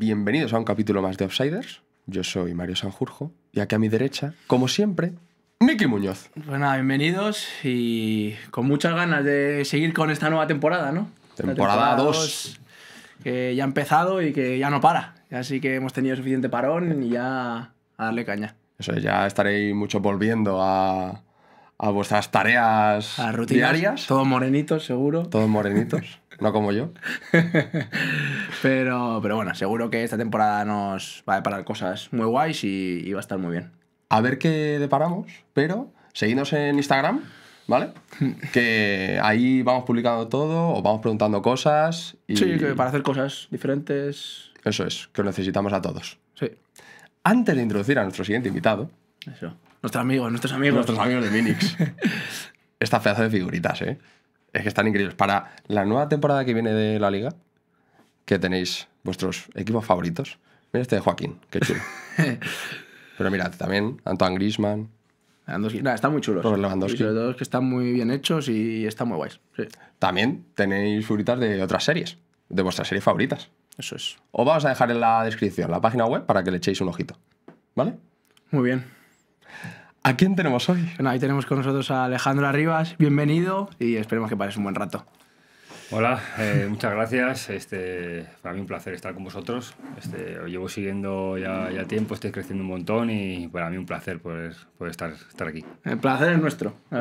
bienvenidos a un capítulo más de Outsiders. Yo soy Mario Sanjurjo y aquí a mi derecha, como siempre, Miki Muñoz. Pues nada, bienvenidos y con muchas ganas de seguir con esta nueva temporada, ¿no? Temporada 2. Que ya ha empezado y que ya no para. Así que hemos tenido suficiente parón y ya a darle caña. Eso, ya estaréis mucho volviendo a, vuestras tareas a diarias. Todos morenitos, seguro. Todos morenitos. no como yo. pero, pero bueno, seguro que esta temporada nos va a deparar cosas muy guays y, va a estar muy bien. A ver qué deparamos, pero seguidnos en Instagram, ¿vale? que ahí vamos publicando todo, o vamos preguntando cosas. Y... Sí, que para hacer cosas diferentes. Eso es, que lo necesitamos a todos. Sí. Antes de introducir a nuestro siguiente invitado. Eso. Nuestros amigos, nuestros amigos. Nuestros amigos de Minix. Esta pedazo de figuritas, ¿eh? Es que están increíbles. Para la nueva temporada que viene de la liga, que tenéis vuestros equipos favoritos. Mira este de Joaquín, qué chulo. Pero mirad, también Antoine Grisman. Nah, están muy chulos. que están muy bien hechos y están muy guays. También tenéis favoritas de otras series, de vuestras series favoritas. Eso es. Os vamos a dejar en la descripción la página web para que le echéis un ojito. ¿Vale? Muy bien. ¿A quién tenemos hoy? Bueno, tenemos con nosotros a Alejandro Arribas, bienvenido y esperemos que pares un buen rato. Hola, eh, muchas gracias. Este, para mí un placer estar con vosotros. Este, os llevo siguiendo ya, tiempo, estoy creciendo un montón y para mí un placer poder, poder estar, estar aquí. El placer es nuestro. Lo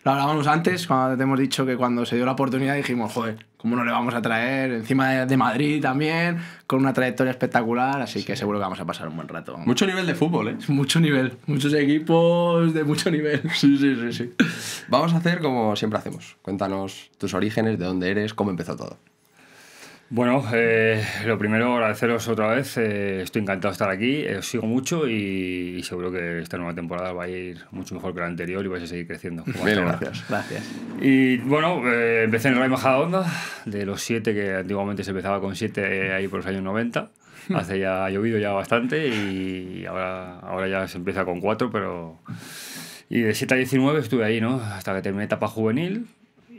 hablábamos antes, cuando te hemos dicho que cuando se dio la oportunidad dijimos, joder, ¿Cómo no le vamos a traer? Encima de Madrid también, con una trayectoria espectacular, así que seguro que vamos a pasar un buen rato. Mucho nivel de fútbol, ¿eh? Mucho nivel, muchos equipos de mucho nivel. Sí, sí, sí, sí. vamos a hacer como siempre hacemos. Cuéntanos tus orígenes, de dónde eres, cómo empezó todo. Bueno, eh, lo primero agradeceros otra vez, eh, estoy encantado de estar aquí, eh, os sigo mucho y, seguro que esta nueva temporada va a ir mucho mejor que la anterior y vais a seguir creciendo. Bien, gracias. gracias. Y bueno, empecé en el Ray Onda, de los siete, que antiguamente se empezaba con siete ahí por los años 90, hace ya, ha llovido ya bastante y ahora, ahora ya se empieza con cuatro, pero... Y de 7 a 19 estuve ahí, ¿no? Hasta que terminé etapa juvenil,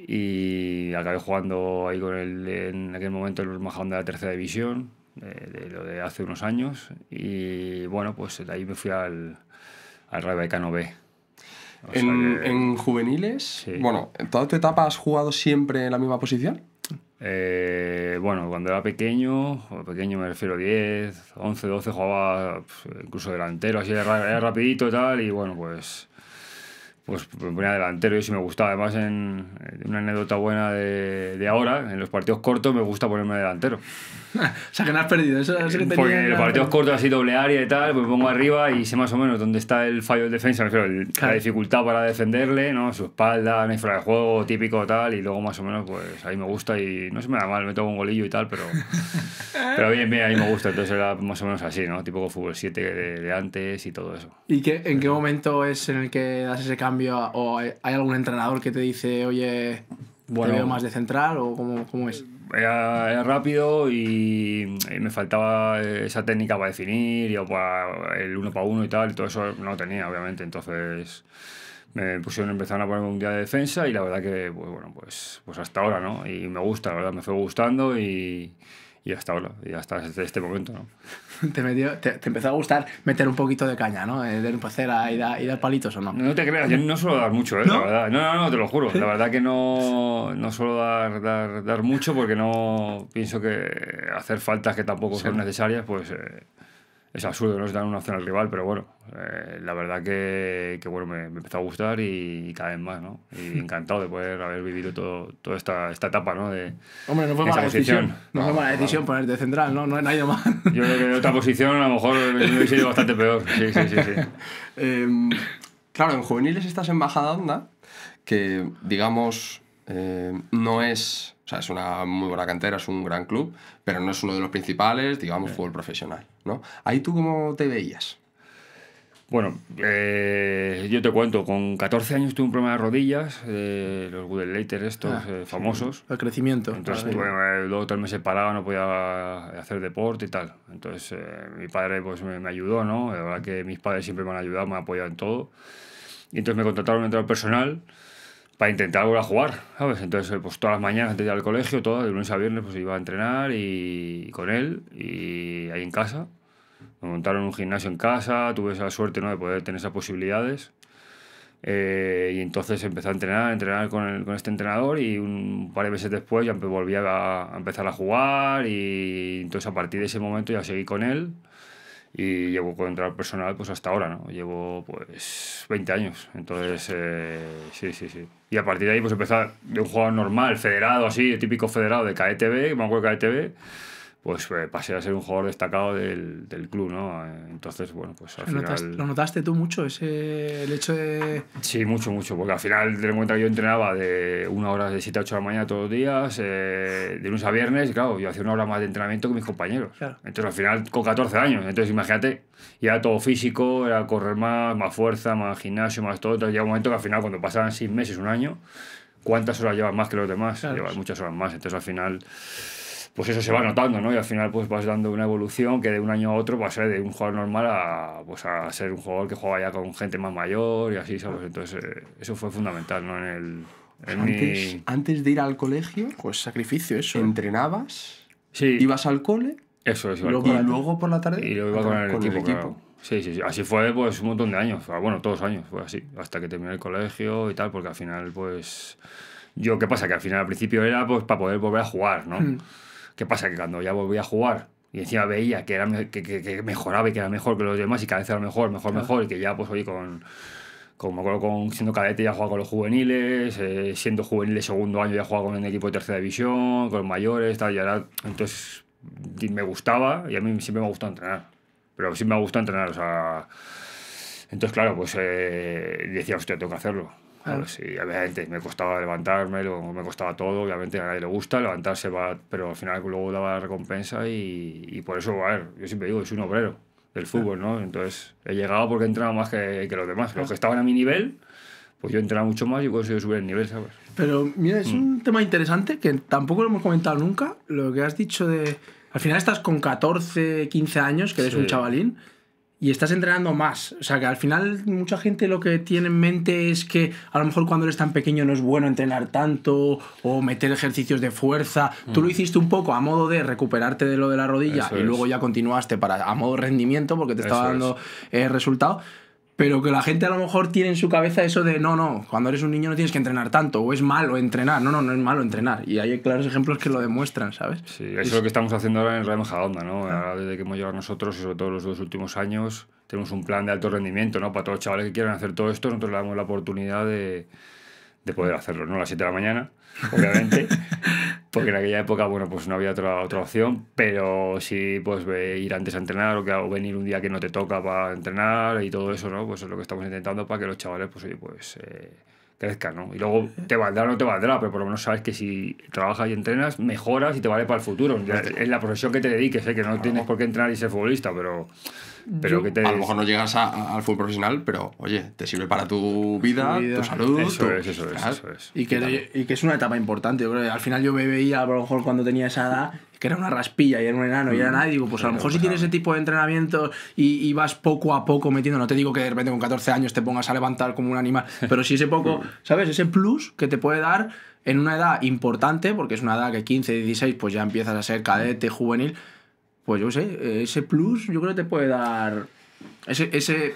y acabé jugando ahí con el, en aquel momento el Mahón de la tercera división, eh, de lo de hace unos años, y bueno, pues de ahí me fui al, al Rayo B. en, juveniles, bueno, ¿en toda tu etapa has jugado siempre en la misma posición? Eh, bueno, cuando era pequeño, pequeño me refiero a 10, 11, 12, jugaba incluso delantero, así rapidito y tal, y bueno, pues pues ponía delantero y si me gustaba. Además, en una anécdota buena de, ahora, en los partidos cortos me gusta ponerme delantero. o sea, que no has perdido. Eso es que tenía Porque partido es corto así doble área y tal, pues pongo arriba y sé más o menos dónde está el fallo de defensa, la dificultad para defenderle, ¿no? Su espalda, no de juego, típico tal, y luego más o menos, pues ahí me gusta y no se me da mal, me tomo un golillo y tal, pero, pero bien, bien, ahí me gusta. Entonces era más o menos así, ¿no? Típico fútbol 7 de, antes y todo eso. ¿Y qué, en qué momento es en el que das ese cambio o hay algún entrenador que te dice, oye, bueno, más de central o cómo, cómo es? era, rápido y, me faltaba eh, esa técnica para definir, y el uno para uno y tal, y todo eso no tenía, obviamente. Entonces me pusieron, empezaron a ponerme un día de defensa y la verdad que, pues bueno, pues, pues hasta ahora, ¿no? Y me gusta, la verdad, me fue gustando y y hasta ahora, y hasta este momento, ¿no? Te, empezó a gustar meter un poquito de caña, ¿no? Eh, de empezar a ir, a, palitos o no. No te creas, yo no suelo dar mucho, ¿eh? ¿No? La verdad. No, no, no, te lo juro. La verdad que no, no suelo dar, dar, dar mucho porque no pienso que hacer faltas que tampoco son necesarias, pues... Eh, es absurdo, no se dan una opción al rival, pero bueno, eh, la verdad que, bueno, me, me, empezó a gustar y, cada vez más, ¿no? Y encantado de poder haber vivido todo, toda esta, esta etapa, ¿no? De, Hombre, no fue mala decisión. No, fue mala decisión ah. ponerte central, ¿no? No, hay nadie más. Yo creo que en otra posición a lo mejor me hubiese ido bastante peor. Sí, sí, sí. sí. Em, claro, en juveniles estás en bajada onda, que digamos eh, no es o sea, es una muy buena cantera, es un gran club, pero no es uno de los principales, digamos, eh. fútbol profesional, ¿no? ¿Ahí tú cómo te veías? Bueno, eh, yo te cuento, con 14 años tuve un problema de rodillas, eh, los Goodelater estos ah, eh, famosos. El crecimiento. Entonces luego tal vez luego tres no podía hacer deporte y tal. Entonces mi padre pues me, ayudó, ¿no? La verdad que mis padres siempre me han ayudado, me han apoyado en todo. Y entonces me contrataron un entrenador personal para intentar volver a jugar, ¿sabes? Entonces, eh, pues todas las mañanas antes de ir al colegio, todo, de lunes a viernes, pues iba a entrenar y, con él, y ahí en casa. Me montaron un gimnasio en casa, tuve esa suerte ¿no? de poder tener esas posibilidades. Eh, y entonces empecé a entrenar, a entrenar con, con, este entrenador y un par de meses después ya volví a, a, empezar a jugar y entonces a partir de ese momento ya seguí con él y llevo entrar personal pues hasta ahora, ¿no? Llevo pues 20 años, entonces eh, sí, sí, sí. Y a partir de ahí pues empezar de un jugador normal, federado así, típico federado de KETB, me acuerdo de KETB, pues eh, pasé a ser un jugador destacado del, del club, ¿no? Eh, entonces, bueno, pues al ¿Lo final... Notaste, ¿Lo notaste tú mucho, ese, el hecho de...? Sí, mucho, mucho, porque al final, ten en cuenta que yo entrenaba de una hora de 7 a 8 de la mañana todos los días, eh, de lunes a viernes, y claro, yo hacía una hora más de entrenamiento que mis compañeros. Entonces, al final, con 14 años, entonces imagínate, ya todo físico, era correr más, más fuerza, más gimnasio, más todo, entonces llega un momento que al final, cuando pasaban 6 meses, un año, ¿cuántas horas llevas más que los demás? Llevas muchas horas más, entonces al final pues eso se va notando, ¿no? Y al final pues vas dando una evolución que de un año a otro va a ser de un jugador normal a, pues, a ser un jugador que juega ya con gente más mayor y así, ¿sabes? Entonces eh, eso fue fundamental, ¿no? En el... antes, de ir al colegio, pues sacrificio eso. Entrenabas, sí. ibas al cole, eso, Luego, y luego por la tarde. Y luego iba con el equipo. Sí, sí, sí, Así fue pues un montón de años. Bueno, todos años fue así. Hasta que terminé el colegio y tal, porque al final, pues. Yo, ¿qué pasa? Que al final al principio era pues para poder volver a jugar, ¿no? Hmm. ¿Qué pasa? Que cuando ya volví a jugar y encima veía que, era, que, mejoraba y que era mejor que los demás y cada vez era mejor, mejor, mejor, y que ya pues hoy con como me acuerdo con siendo cadete ya jugaba con los juveniles, eh, siendo juvenil de segundo año ya jugaba con el equipo de tercera división, con los mayores, tal, y ahora, entonces me gustaba y a mí siempre me ha gustado entrenar, pero siempre me ha gustado entrenar, o sea, entonces claro, pues eh, decía, usted tengo que hacerlo, Claro. Pues sí, obviamente me costaba levantarme, me costaba todo, obviamente a nadie le gusta, levantarse va, pero al final luego daba la recompensa y, y, por eso, a ver, yo siempre digo, soy un obrero del fútbol, ¿no? Entonces he llegado porque he más que, los demás. Los que estaban a mi nivel, pues yo he mucho más y he conseguido subir el nivel, ¿sabes? Pero mira, es un mm. tema interesante que tampoco lo hemos comentado nunca, lo que has dicho de... Al final estás con 14, 15 años, que eres un chavalín y estás entrenando más. O sea que al final mucha gente lo que tiene en mente es que a lo mejor cuando eres tan pequeño no es bueno entrenar tanto o meter ejercicios de fuerza. Tú lo mm. hiciste un poco a modo de recuperarte de lo de la rodilla y luego ya continuaste para a modo rendimiento porque te estaba dando eh, resultado pero que la gente a lo mejor tiene en su cabeza eso de no, no, cuando eres un niño no tienes que entrenar tanto, o es malo entrenar, no, no, no es malo entrenar. Y hay claros ejemplos que lo demuestran, ¿sabes? Sí, eso es lo que estamos haciendo ahora en Real Onda, ¿no? Ah. Ahora desde que hemos llegado nosotros, y sobre todo los dos últimos años, tenemos un plan de alto rendimiento, ¿no? Para todos los chavales que quieran hacer todo esto, nosotros le damos la oportunidad de de poder hacerlo, no a las 7 de la mañana, obviamente, porque en aquella época, bueno, pues no había otra, otra opción, pero sí, pues ir antes a entrenar o, que, o venir un día que no te toca para entrenar y todo eso, ¿no? Pues es lo que estamos intentando para que los chavales, pues oye, pues eh, crezcan, ¿no? Y luego te valdrá o no te valdrá, pero por lo menos sabes que si trabajas y entrenas, mejoras y te vale para el futuro. Es la profesión que te dediques, ¿eh? que no tienes por qué entrenar y ser futbolista, pero pero que te... A lo mejor no llegas al fútbol profesional, pero oye, te sirve para tu vida, tu salud. Eso es, eso Y, que, es una etapa importante. creo al final yo me veía, a lo mejor cuando tenía esa edad, que era una raspilla y era un enano y era mm. nadie. Digo, pues a lo mejor si tienes ese tipo de entrenamiento y, y, vas poco a poco metiendo, no te digo que de repente con 14 años te pongas a levantar como un animal, pero si ese poco, ¿sabes? Ese plus que te puede dar en una edad importante, porque es una edad que 15, 16, pues ya empiezas a ser cadete, juvenil pues yo sé, ese plus yo creo que te puede dar ese, ese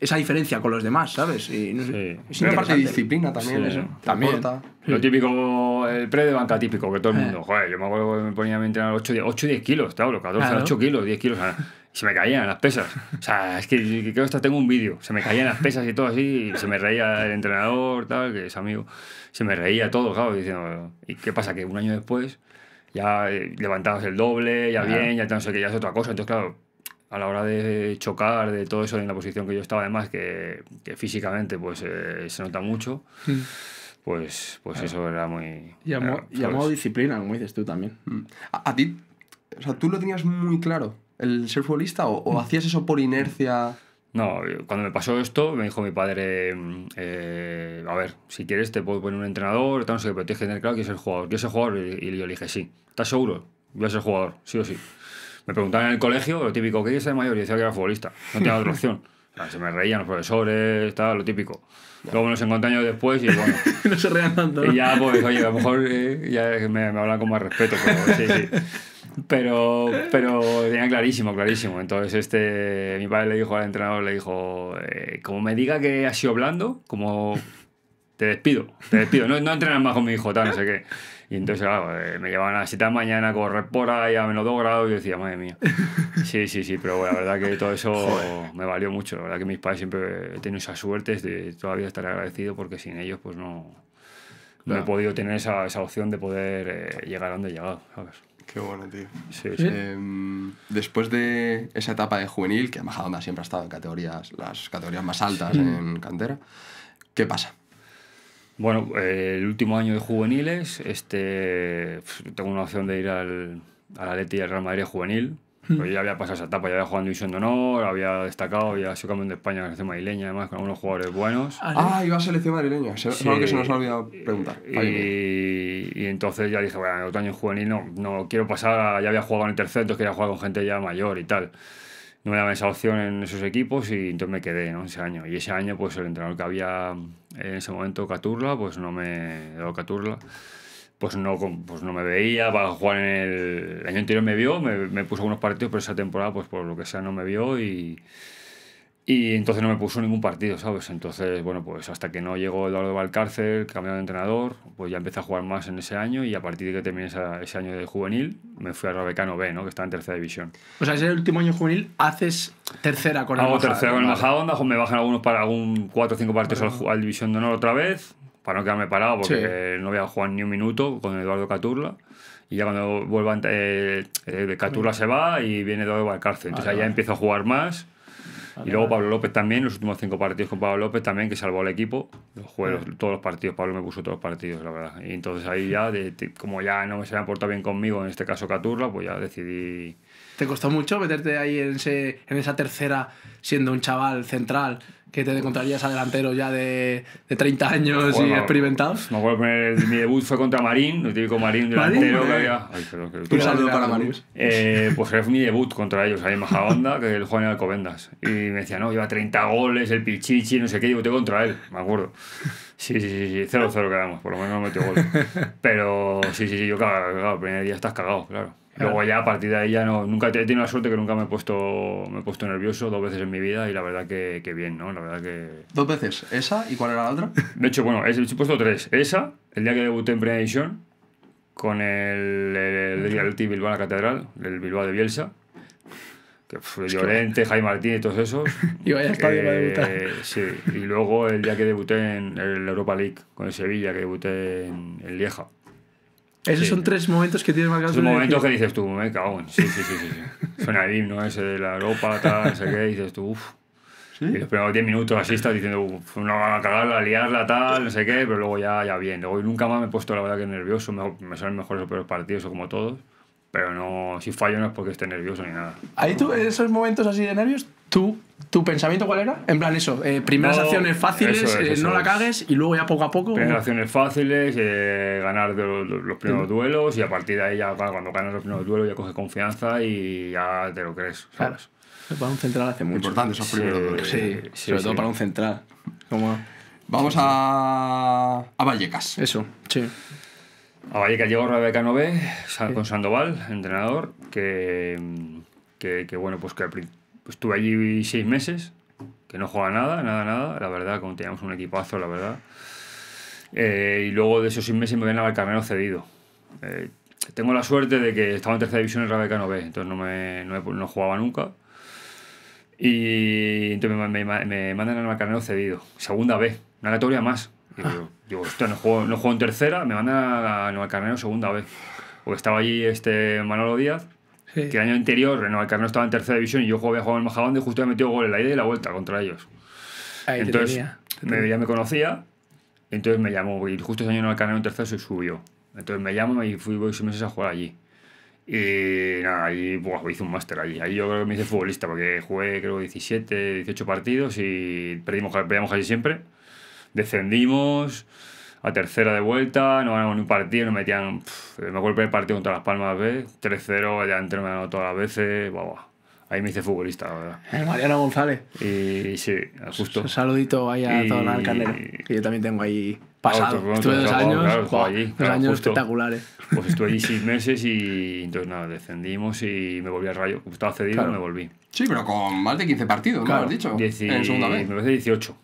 esa diferencia con los demás, ¿sabes? Y no sí. Es parte de disciplina también, eso. También. Lo típico, el pre de banca típico, que todo el eh. mundo, joder, yo me acuerdo que me ponía a entrenar 8, y 10 kilos, te hablo, 14, 8 kilos, 10 kilos. se me caían las pesas. O sea, es que, creo que hasta tengo un vídeo. Se me caían las pesas y todo así. Y se me reía el entrenador, tal, que es amigo. Se me reía todo, claro. Diciendo, ¿y qué pasa? Que un año después ya eh, levantabas el doble, ya bien, ya no sé qué, ya es otra cosa. Entonces, claro, a la hora de chocar, de todo eso en la posición que yo estaba, además, que, físicamente pues eh, se nota mucho, pues, pues eso era muy... Llamado disciplina, como dices tú también. Mm. ¿A, ti, o sea, tú lo tenías muy claro, el ser futbolista, o mm. hacías eso por inercia... No, cuando me pasó esto, me dijo mi padre, mm, eh, a ver, si quieres te puedo poner un entrenador, tal, no sé, pero tienes que tener claro que es el jugador. Yo soy jugador y, yo le dije, sí, ¿estás seguro? Yo ser jugador, sí o sí. Me preguntaban en el colegio, lo típico, ¿qué es de mayor? Y decía que era futbolista, no tenía otra opción. se me reían los profesores, tal, lo típico. Luego nos encontré años después y bueno. no se reían tanto. Y ya, pues, oye, a lo mejor eh, ya me, me hablan con más respeto, pero sí, sí. pero, pero tenía clarísimo, clarísimo. Entonces, este, mi padre le dijo al entrenador, le dijo, eh, como me diga que ha sido blando, como te despido, te despido, no, no entrenas más con mi hijo, tal, no sé qué. Y entonces, claro, eh, me llevaban a las 7 de mañana a correr por ahí a menos 2 grados y yo decía, madre mía. Sí, sí, sí, pero bueno, la verdad que todo eso me valió mucho. La verdad que mis padres siempre tenido esa suerte de todavía estar agradecido porque sin ellos, pues no, he podido tener esa, esa opción de poder eh, llegar a donde he llegado, ¿sabes? Qué bueno, tío. Em, después de esa etapa de juvenil, que Majadonda siempre ha estado en categorías, las categorías más altas en cantera, ¿qué pasa? Bueno, el último año de juveniles, este, tengo una opción de ir al, al Atleti y al Real Madrid juvenil, Mm. Pero pues ya había pasado esa etapa, ya había jugado en División de Honor, había destacado, había sido campeón de España en la selección madrileña, además, con algunos jugadores buenos. Ah, ah iba a selección madrileña, se, que se nos ha olvidado preguntar. Y, entonces ya dije, bueno, otro año juvenil no, no quiero pasar, ya había jugado en el tercero, entonces quería jugar con gente ya mayor y tal. No me daban esa opción en esos equipos y entonces me quedé en ese año. Y ese año, pues el entrenador que había en ese momento, Caturla, pues no me dio Caturla pues no, pues no me veía, para jugar en el... año anterior me vio, me, puso algunos partidos, pero esa temporada, pues por lo que sea, no me vio y, y entonces no me puso ningún partido, ¿sabes? Entonces, bueno, pues hasta que no llegó Eduardo Valcárcel, cambiado de entrenador, pues ya empecé a jugar más en ese año y a partir de que terminé ese año de juvenil, me fui a Rabecano B, ¿no? Que está en tercera división. O sea, es el último año juvenil, haces tercera con el Hago tercera con el Majadonda, me bajan algunos para algún cuatro o cinco partidos al División de Honor otra vez para no quedarme parado, porque no voy a jugar ni un minuto con Eduardo Caturla. Y ya cuando vuelva, eh, eh, Caturla se va y viene Eduardo Valcarce. Entonces ya empiezo a jugar más. y luego Pablo López también, los últimos cinco partidos con Pablo López también, que salvó al equipo. Jugué todos los partidos, Pablo me puso todos los partidos, la verdad. Y entonces ahí ya, de, como ya no se había portado bien conmigo, en este caso Caturla, pues ya decidí... ¿Te costó mucho meterte ahí en, en esa tercera siendo un chaval central? que te encontrarías a delanteros ya de, de 30 años y experimentados? Me acuerdo, mi debut fue contra Marín, el típico Marín delantero que había. para Marín. Eh, pues es mi debut contra ellos, ahí en Maja Onda, que el Juan de Alcobendas. Y me decía, no, lleva 30 goles, el Pichichi, no sé qué, y voté contra él, me acuerdo. Sí, sí, sí, 0-0 quedamos, por lo menos no metió gol. Pero sí, sí, sí, yo cagado claro, el primer día estás cagado, claro. Luego ya a partir de ahí ya no, nunca he tenido la suerte que nunca me he puesto, me he puesto nervioso dos veces en mi vida y la verdad que, bien, ¿no? La verdad que... ¿Dos veces? ¿Esa? ¿Y cuál era la otra? De hecho, bueno, he, el puesto tres. Esa, el día que debuté en pre edition con el, el, Bilbao en la Catedral, el Bilbao de Bielsa, que fue Llorente, Jaime Martínez, todos esos. y vaya eh, y luego el día que debuté en el Europa League con el Sevilla, que debuté en, en Lieja. Esos son tres momentos que tienes marcados. Son momentos que dices tú, me cago en. Sí, sí, sí. sí, Suena el himno ese de la Europa, tal, no sé qué, dices tú, uff. ¿Sí? Y los primeros 10 minutos así estás diciendo, uff, no van a cagarla, liarla, tal, no sé qué, pero luego ya, ya bien. Luego nunca más me he puesto, la verdad, que nervioso. Me, salen mejores o peores partidos, o como todos. Pero no, si fallo no es porque esté nervioso ni nada. Ahí tú, esos momentos así de nervios, ¿tú, ¿tu pensamiento cuál era? En plan, eso, eh, primeras acciones fáciles, eh, no la cagues y luego ya poco a poco. Primeras acciones fáciles, eh, ganar los, primeros duelos y a partir de ahí, ya, cuando ganas los primeros duelos, ya coges confianza y ya te lo crees. ¿sabes? Para un central hace mucho. Importante esos primeros duelos. Sí, sobre todo para un central. Vamos a... a Vallecas. Eso, sí. A Valleca llegó Rebeca Nové con Sandoval, entrenador, que, que, bueno, pues que pues estuve allí seis meses, que no juega nada, nada, nada, la verdad, como teníamos un equipazo, la verdad. Eh, y luego de esos seis meses me ven a carnero cedido. Eh, tengo la suerte de que estaba en tercera división en Rebeca entonces no, me, no, no jugaba nunca. Y entonces me, me, me mandan al carnero cedido, segunda B, una categoría más, digo, no juego, juego en tercera, me van a Nueva Carnero segunda vez. O estaba allí este Manolo Díaz, que el año anterior Nueva Carnero estaba en tercera división y yo había jugado en Majabón y justo había metido gol en la ida y la vuelta contra ellos. entonces, ya me conocía, entonces me llamó, y justo ese año Nueva Carnero en tercera se subió. Entonces me llamó y fui voy seis meses a jugar allí. Y nada, ahí hice un máster allí. Ahí yo creo que me hice futbolista porque jugué creo 17, 18 partidos y perdimos, perdíamos casi siempre descendimos a tercera de vuelta, no ganamos ni un partido, no metían, me acuerdo el partido contra Las Palmas B, 3-0, ya delantero me ganó todas las veces, Ahí me hice futbolista, la verdad. El Mariano González. Y sí, justo. Un saludito ahí a Don todo Que yo también tengo ahí pasado. estuve dos años, claro, allí, dos años espectaculares. Pues estuve allí seis meses y entonces nada, descendimos y me volví al rayo. Estaba cedido y me volví. Sí, pero con más de 15 partidos, ¿no? Has dicho. En segunda vez. Me parece 18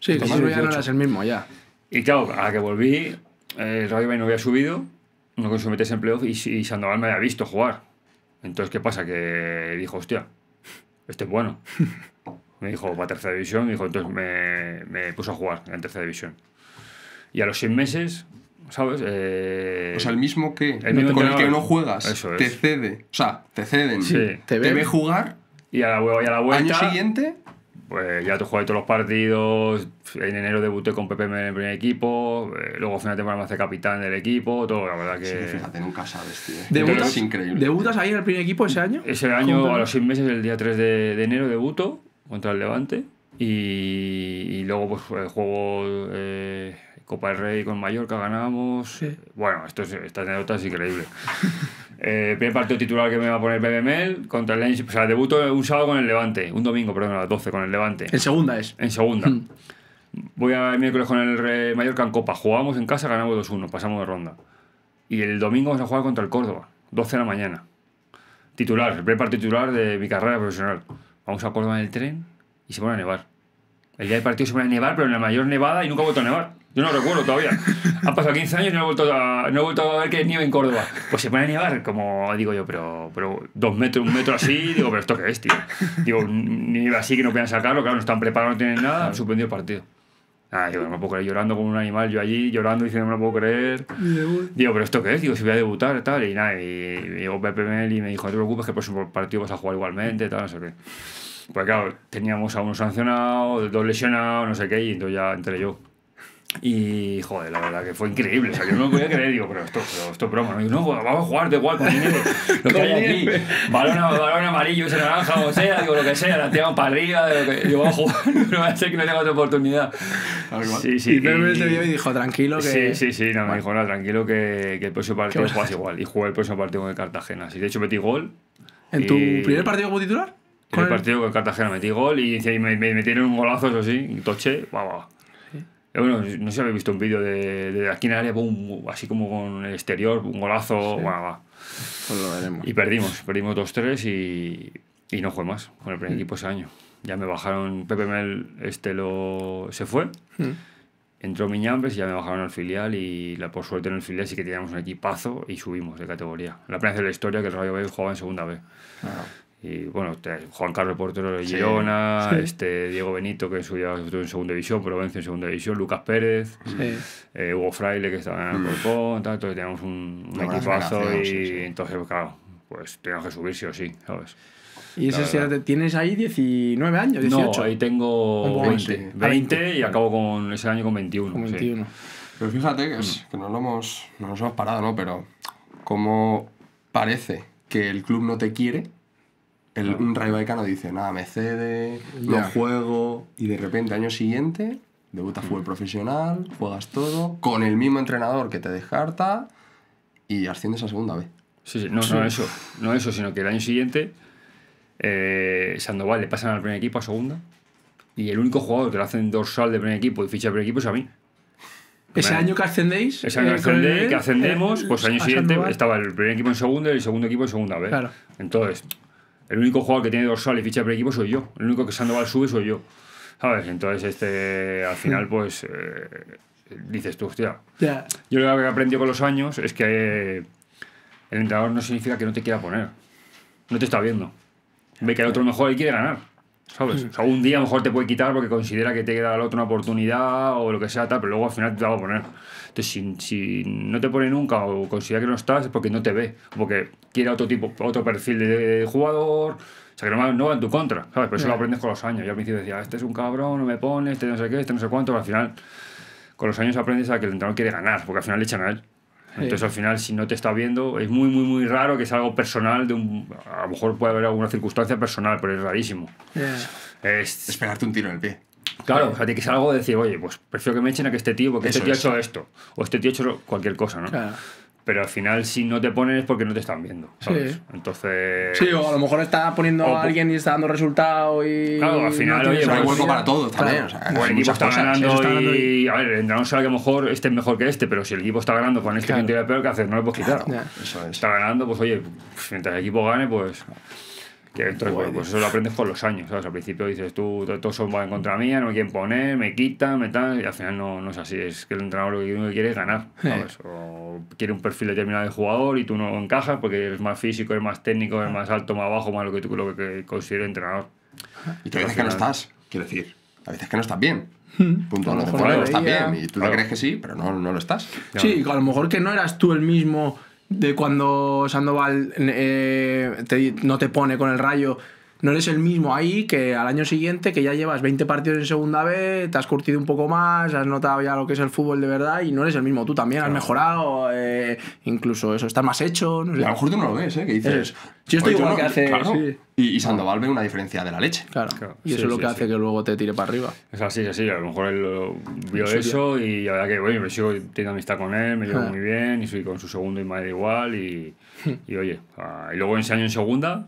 sí, no el mismo, ya. Y claro, a que volví, eh, el Radio no había subido, no consumí ese empleo y, y Sandoval me había visto jugar. Entonces, ¿qué pasa? Que dijo, hostia, este es bueno. me dijo, va a tercera división, dijo, entonces me, puso a jugar en tercera división. Y a los seis meses, ¿sabes? Eh, o sea, el mismo que el mismo con el que no juegas, te cede. O sea, te ceden, sí, te, ve jugar. Y a la, y a la vuelta. Año siguiente pues ya te jugué todos los partidos. En enero debuté con PPM en el primer equipo. Eh, luego, final de temporada, me hace capitán del equipo. Todo, la verdad que. Sí, fíjate, nunca sabes, tío. ¿Debutas, increíble. ¿Debutas ahí en el primer equipo ese año? Ese año, a los seis meses, el día 3 de, enero, debuto contra el Levante. Y, y luego, pues, juego. Eh, Copa del Rey con Mallorca ganamos. Bueno, esto esta anécdota es increíble. Eh, primer partido titular que me va a poner BBML contra el Lens. O sea, debuto un sábado con el Levante. Un domingo, perdón, a las 12 con el Levante. En segunda es. En segunda. Mm. Voy a miércoles con el Mallorca en Copa. Jugamos en casa, ganamos 2-1, pasamos de ronda. Y el domingo vamos a jugar contra el Córdoba. 12 de la mañana. Titular, el primer partido titular de mi carrera profesional. Vamos a Córdoba en el tren y se pone a nevar. El día del partido se pone a nevar, pero en la mayor nevada y nunca ha vuelto a nevar. Yo no recuerdo todavía. Han pasado 15 años y no he vuelto a, no he vuelto a ver que nieve en Córdoba. Pues se pone a nevar, como digo yo, pero, pero dos metros, un metro así. Digo, ¿pero esto qué es, tío? Digo, nieve así que no pueden sacarlo, claro, no están preparados, no tienen nada. Han suspendido el partido. Ah, digo, no me puedo creer, llorando como un animal, yo allí llorando diciendo, no me lo puedo creer. Digo, ¿pero esto qué es? Digo, si voy a debutar, tal. Y nada, y, llegó Pepe Mel y me dijo, no te preocupes que el próximo partido vas a jugar igualmente, tal, no sé qué. Pues claro, teníamos a uno sancionado, dos lesionados, no sé qué, y entonces ya entré yo. Y joder, la verdad que fue increíble. O sea, yo no lo podía creer. Digo, pero esto, esto es broma. No, no, vamos a jugar de igual con dinero. Lo que hay aquí, balón, amarillo, ese naranja, o sea, digo, lo que sea, la tiramos para arriba. yo voy a jugar, no va a ser que no tenga otra oportunidad. Sí, sí, y Pepe te vio y dijo, tranquilo que. Sí, sí, sí, me dijo, no, tranquilo que, que el próximo partido juegas igual. Y jugué el próximo partido con el Cartagena. así de hecho metí gol. ¿En tu primer partido como titular? En el, partido con Cartagena metí gol y, me, me, metieron un golazo, eso sí, Un toche, va, va bueno, no sé si habéis visto un vídeo de, aquí en el área, así como con el exterior, un golazo, pues Y perdimos, perdimos 2-3 y, no fue más con el primer mm. equipo ese año. Ya me bajaron, Pepe Mel este lo, se fue, mm. entró Miñambres y ya me bajaron al filial y la, por suerte en el filial sí que teníamos un equipazo y subimos de categoría. La primera de la historia que el Rayo B jugaba en segunda B. Ah. Y bueno, Juan Carlos Portero de Girona, este Diego Benito, que subió en segunda división, vence en segunda división, Lucas Pérez, eh, Hugo Fraile, que estaba en el mm. Corpón, entonces teníamos un, equipazo y entonces, claro, pues tengo que subir sí o sí, ¿sabes? Y ese tienes ahí 19 años, 18. No, ahí tengo 20, 20, ah, y acabo con ese año con 21. Pero fíjate que, mm. no nos, lo hemos, nos hemos parado, ¿no? Pero como parece que el club no te quiere, el, un Rayo Vallecano dice, nada, me cede, no juego, y de repente año siguiente debuta fútbol mm. profesional, juegas todo, con el mismo entrenador que te descarta y asciendes a segunda vez. Sí, sí, no, eso, no eso, sino que el año siguiente eh, Sandoval le pasan al primer equipo a segunda y el único jugador que lo hacen dorsal de primer equipo y ficha de primer equipo es a mí. Ese año que ascendéis. Eh, que, ascendemos, eh, pues el año siguiente estaba el primer equipo en segunda y el segundo equipo en segunda vez. Claro. Entonces, el único jugador que tiene dorsal y ficha por equipo soy yo. El único que Sandoval sube soy yo. ¿Sabes? Entonces, este, al final, hmm. pues, eh, dices tú, hostia. Yo lo que he aprendido con los años es que eh, el entrenador no significa que no te quiera poner. No te está viendo. Ve que hay otro mejor y quiere ganar. ¿Sabes? Hmm. O un día mejor te puede quitar porque considera que te queda la otro una oportunidad o lo que sea, tal, pero luego al final te va a poner. Entonces, si, no te pone nunca o considera que no estás, es porque no te ve, porque quiere otro tipo, otro perfil de jugador. O sea, que no, va en tu contra, ¿sabes? Pero eso lo aprendes con los años. Yo al principio decía, este es un cabrón, no me pone, este no sé qué, este no sé cuánto, pero al final, con los años aprendes a que el entrenador quiere ganar, porque al final le echan a él. Entonces, al final, si no te está viendo, es muy, muy, muy raro que sea algo personal. De un, a lo mejor puede haber alguna circunstancia personal, pero es rarísimo. Es... Esperarte un tiro en el pie. Claro, o sea, tiene que ser algo de decir, oye, pues prefiero que me echen a que este tío, porque este tío ha hecho esto, o este tío ha hecho cualquier cosa, ¿no? Claro. Pero al final, si no te ponen es porque no te están viendo, ¿sabes? Sí. Entonces. Sí, o a lo mejor está poniendo a alguien y está dando resultado y. Claro, al final, no oye, pues hay hueco para todos también. O, sea, el equipo está ganando, está y, A ver, no sabe que a lo mejor este es mejor que este, pero si el equipo está ganando con este claro. que peor, que hacer? No le puedes quitar. Eso es. Está ganando, pues oye, mientras el equipo gane, pues. Que pues eso lo aprendes con los años, Al principio dices tú, todos son en contra mía, no me quieren poner, me quitan, me tal, y al final no, no es así. Es que el entrenador lo que quiere es ganar, O quiere un perfil determinado de jugador y tú no encajas porque eres más físico, eres más técnico, eres ah. más alto, más bajo, más lo que tú lo que entrenador. Y que a que no estás, quiero decir, a veces que no estás bien. Hmm. Punto, a lo mejor no estás bien y tú crees que sí, pero no, no lo estás. Sí, a lo mejor que no eras tú el mismo de cuando Sandoval eh, no te pone con el rayo no eres el mismo ahí que al año siguiente, que ya llevas 20 partidos en segunda vez te has curtido un poco más, has notado ya lo que es el fútbol de verdad y no eres el mismo. Tú también has mejorado, eh, incluso eso, estás más hecho. No sé. A lo mejor tú no lo ves, ¿eh? Que dices. Yo estoy igual que hace. Y, Sandoval ve una diferencia de la leche. Claro. Y eso es lo que hace que luego te tire para arriba. Es así, es así. A lo mejor él vio eso y la verdad que, bueno, sigo teniendo amistad con él, me llevo ah. muy bien y soy con su segundo y madre igual. Y, y oye, ah, y luego ese año en segunda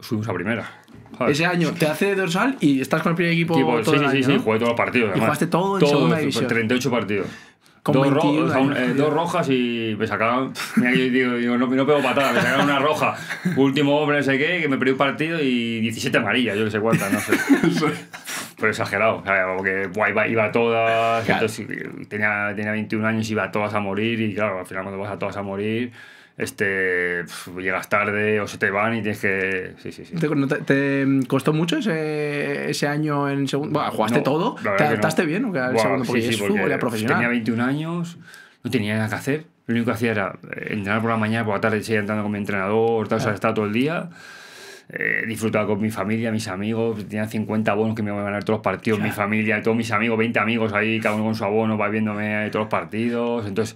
subimos a primera. Ese año te hace dorsal y estás con el primer equipo. sí, sí, sí, ¿no? jugué todos los partidos. Y jugaste todo en segunda división. 38 partidos. Con dos, eh, dos, rojas y me sacaban. Mira, yo digo, digo no, pego patada, me sacaron una roja. Último hombre, no sé qué, que me perdí un partido y 17 amarillas, yo no sé cuántas, no sé. Pero exagerado, o porque iba, iba, todas. tenía, tenía 21 años, iba todas a morir y claro, al final cuando vas a todas a morir este llegas tarde o se te van y tienes que sí sí sí te, costó mucho ese, ese, año en segundo bueno, jugaste todo te adaptaste bien o qué porque sí, sí, profesional tenía 21 años no tenía nada que hacer lo único que hacía era entrenar por la mañana por la tarde seguir entrando con mi entrenador tal, todo el día eh, disfrutaba con mi familia, mis amigos, tenía 50 abonos que me iban a ganar todos los partidos, mi familia, todos mis amigos, 20 amigos ahí, cada uno con su abono, va viéndome todos los partidos, entonces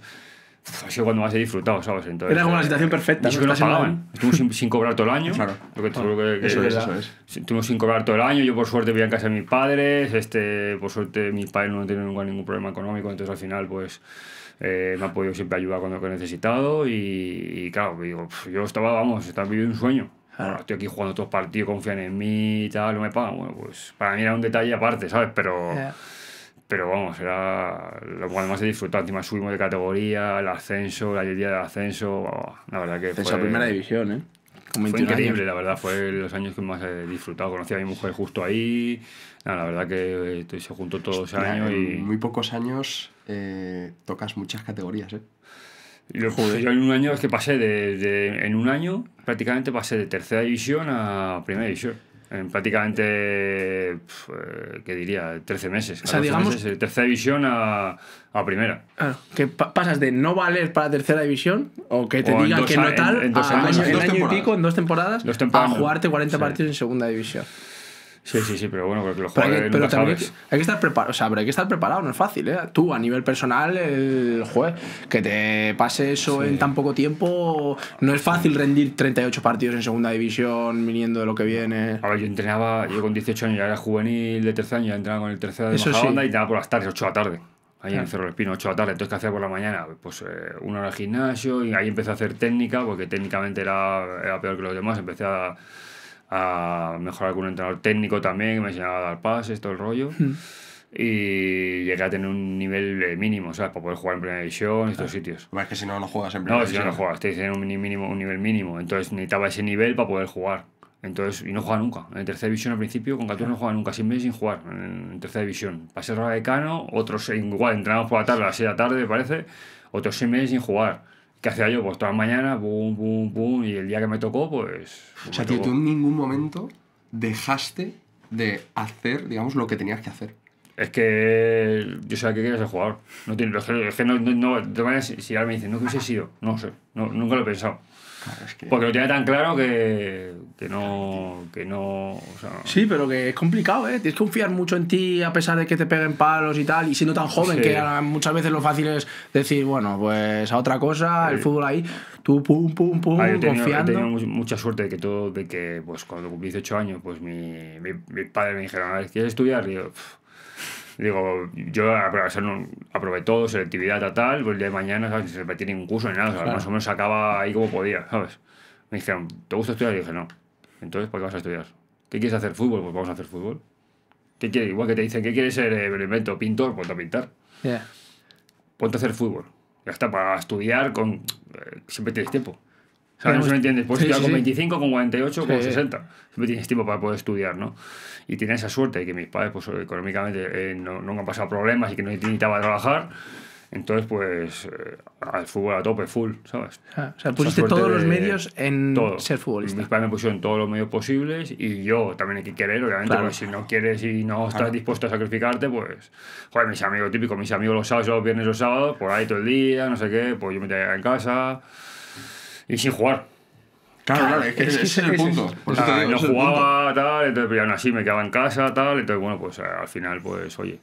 ha cuando más he disfrutado, ¿sabes? Entonces, era como una situación perfecta. Estuvimos sin, cobrar todo el año. Claro. que, eso, es, sin cobrar todo el año. Yo, por suerte, vivía en casa de mis padres. este Por suerte, mis padres no tiene ningún problema económico. Entonces, al final, pues eh, me ha podido siempre ayudar cuando lo he necesitado. Y, claro, digo, yo estaba, vamos, estaba viviendo un sueño. Ah. estoy aquí jugando todos partidos, confían en mí y tal, no me pagan. Bueno, pues para mí era un detalle aparte, ¿sabes? Pero pero vamos, era lo que más he disfrutado. Encima subimos de categoría, el ascenso, la día del ascenso. la verdad que. ascenso fue, primera división, ¿eh? fue increíble, la verdad, fue los años que más he disfrutado. Conocí a mi mujer justo ahí. la verdad que eh, se juntó todos ese años. En muy pocos años eh, tocas muchas categorías, ¿eh? Yo en un año es que pasé de, En un año prácticamente pasé de tercera división a primera división. En prácticamente, eh, ¿qué diría? 13 meses. O sea, digamos. Meses, eh, tercera división a, primera. que pasas de no valer para tercera división, o que te digan que no tal, en, dos, pico, en dos temporadas, a jugarte 40 partidos en segunda división. Sí, sí, sí, pero bueno, porque los jugadores. Pero, hay hay que, estar preparado, que estar preparado, no es fácil, ¿eh? Tú, a nivel personal, el juez, que te pase eso en tan poco tiempo, no es fácil rendir 38 partidos en segunda división viniendo de lo que viene. A yo entrenaba, yo con 18 años ya era juvenil de tercer año, ya entrenaba con el tercero de sí. y entrenaba por las tardes, 8 de la tarde. Ahí en ah. Cerro del Espino, 8 de la tarde. Entonces, ¿qué hacía por la mañana? Pues eh, una hora al gimnasio y ahí empecé a hacer técnica, porque técnicamente era, era peor que los demás. Empecé a a mejorar con un entrenador técnico también, que me enseñaba a dar pases, todo el rollo. Hmm. Y llegué a tener un nivel eh, mínimo, ¿sabes? Para poder jugar en primera división, en estos sitios. Es que si no, no juegas en primera división. No, si no, no juegas, tienes un, mínimo, un nivel mínimo. Entonces necesitaba ese nivel para poder jugar. Entonces, y no juega nunca. En tercera división al principio, con 14 no juega nunca, meses sin jugar en, tercera división. Pasé a de Cano, otros igual entrenamos por la tarde, a las 6 de la tarde, parece, otros seis meses sin jugar. ¿Qué hacía yo? Pues todas las mañanas, boom, boom, boom, y el día que me tocó, pues... O pues sea, que tú en ningún momento dejaste de hacer, digamos, lo que tenías que hacer. Es que yo sabía que quería ser jugador. No tiene, es que, no, que no, no, si ahora me dicen, no, que hubiese sido, no sé, nunca lo he pensado. Porque lo tiene tan claro que, no. Que no Sí, pero que es complicado, ¿eh? Tienes que confiar mucho en ti a pesar de que te peguen palos y tal. Y siendo tan joven, que muchas veces lo fácil es decir, bueno, pues a otra cosa, el fútbol ahí, tú pum, pum, pum, ah, yo mucha suerte de que todo, de que pues cuando cumplí 18 años, pues mi, mi, padre me dijeron, ¿quieres estudiar? Y yo, Digo, yo aprobé todo, selectividad, tal, tal, pues de mañana, ¿sabes? Se tiene un curso ni nada, más o menos sacaba ahí como podía, ¿sabes? Me dijeron, ¿te gusta estudiar? Y dije, no. Entonces, ¿por qué vas a estudiar? ¿Qué quieres hacer fútbol? Pues vamos a hacer fútbol. ¿Qué quieres? Igual que te dicen, ¿qué quieres ser? Eh, invento, pintor, ponte a pintar. Ponte a hacer fútbol. Ya está, para estudiar con... Eh, siempre tienes tiempo sabes no entiendes. Pues sí, con 25, con 48, con 60. Siempre tienes tiempo para poder estudiar, ¿no? Y tienes esa suerte de que mis padres, pues económicamente, nunca eh, no, no, han pasado problemas y que no necesitaba trabajar. Entonces, pues, eh, al fútbol a tope, full, ¿sabes? Ah, o sea, pusiste todos los medios en ser futbolista. Mis padres me pusieron todos los medios posibles y yo también hay que querer, obviamente, porque si no quieres y no estás dispuesto a sacrificarte, pues, joder, mis amigos típicos, mis amigos los sábados, los viernes, los sábados, por ahí todo el día, no sé qué, pues yo me quedaba en casa y sin jugar. Claro, claro, es que ese es, el punto. Ah, no jugaba, tal, entonces, pero pues, aún así me quedaba en casa, tal, entonces, bueno, pues eh, al final, pues, oye.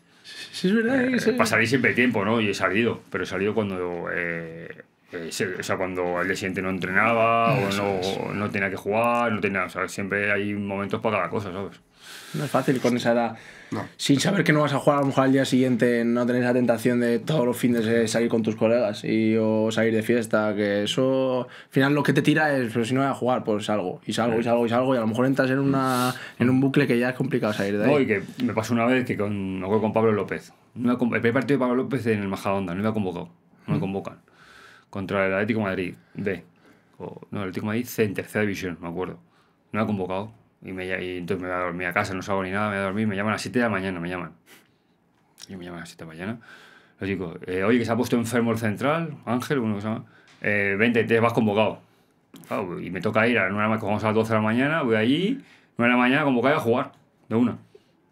Sí, es verdad. Eh, Pasaría siempre tiempo, ¿no? Y he salido, pero he salido cuando. Eh, eh o sea, cuando el día no entrenaba o no, no, tenía que jugar, no tenía. O sea, siempre hay momentos para cada cosa, ¿sabes? No es fácil con esa edad sin saber que no vas a jugar, a lo mejor al día siguiente no tenés la tentación de todos los fines de salir con tus colegas y, o salir de fiesta, que eso al final lo que te tira es, pero si no voy a jugar, pues salgo, y salgo, y salgo, y salgo, y a lo mejor entras en, una, en un bucle que ya es complicado salir de ahí. No, que me pasó una vez que con, acuerdo con Pablo López. el primer partido de Pablo López en el Onda no me ha convocado, no me mm. convocan. Contra el Atlético Madrid, B. no, el Atlético Madrid C, en tercera división, me acuerdo. No me ha convocado y, me, entonces me voy a dormir a casa, no salgo ni nada, me voy a dormir, me llaman a las 7 de la mañana, me llaman. Y me llaman a las 7 de la mañana. Les digo, eh, oye, que se ha puesto enfermo el central, Ángel, uno que se llama. Eh, vente, te vas convocado. y me toca ir a una mañana, vamos a las 12 de la mañana, voy allí, 9 de la mañana convocado a jugar, de una.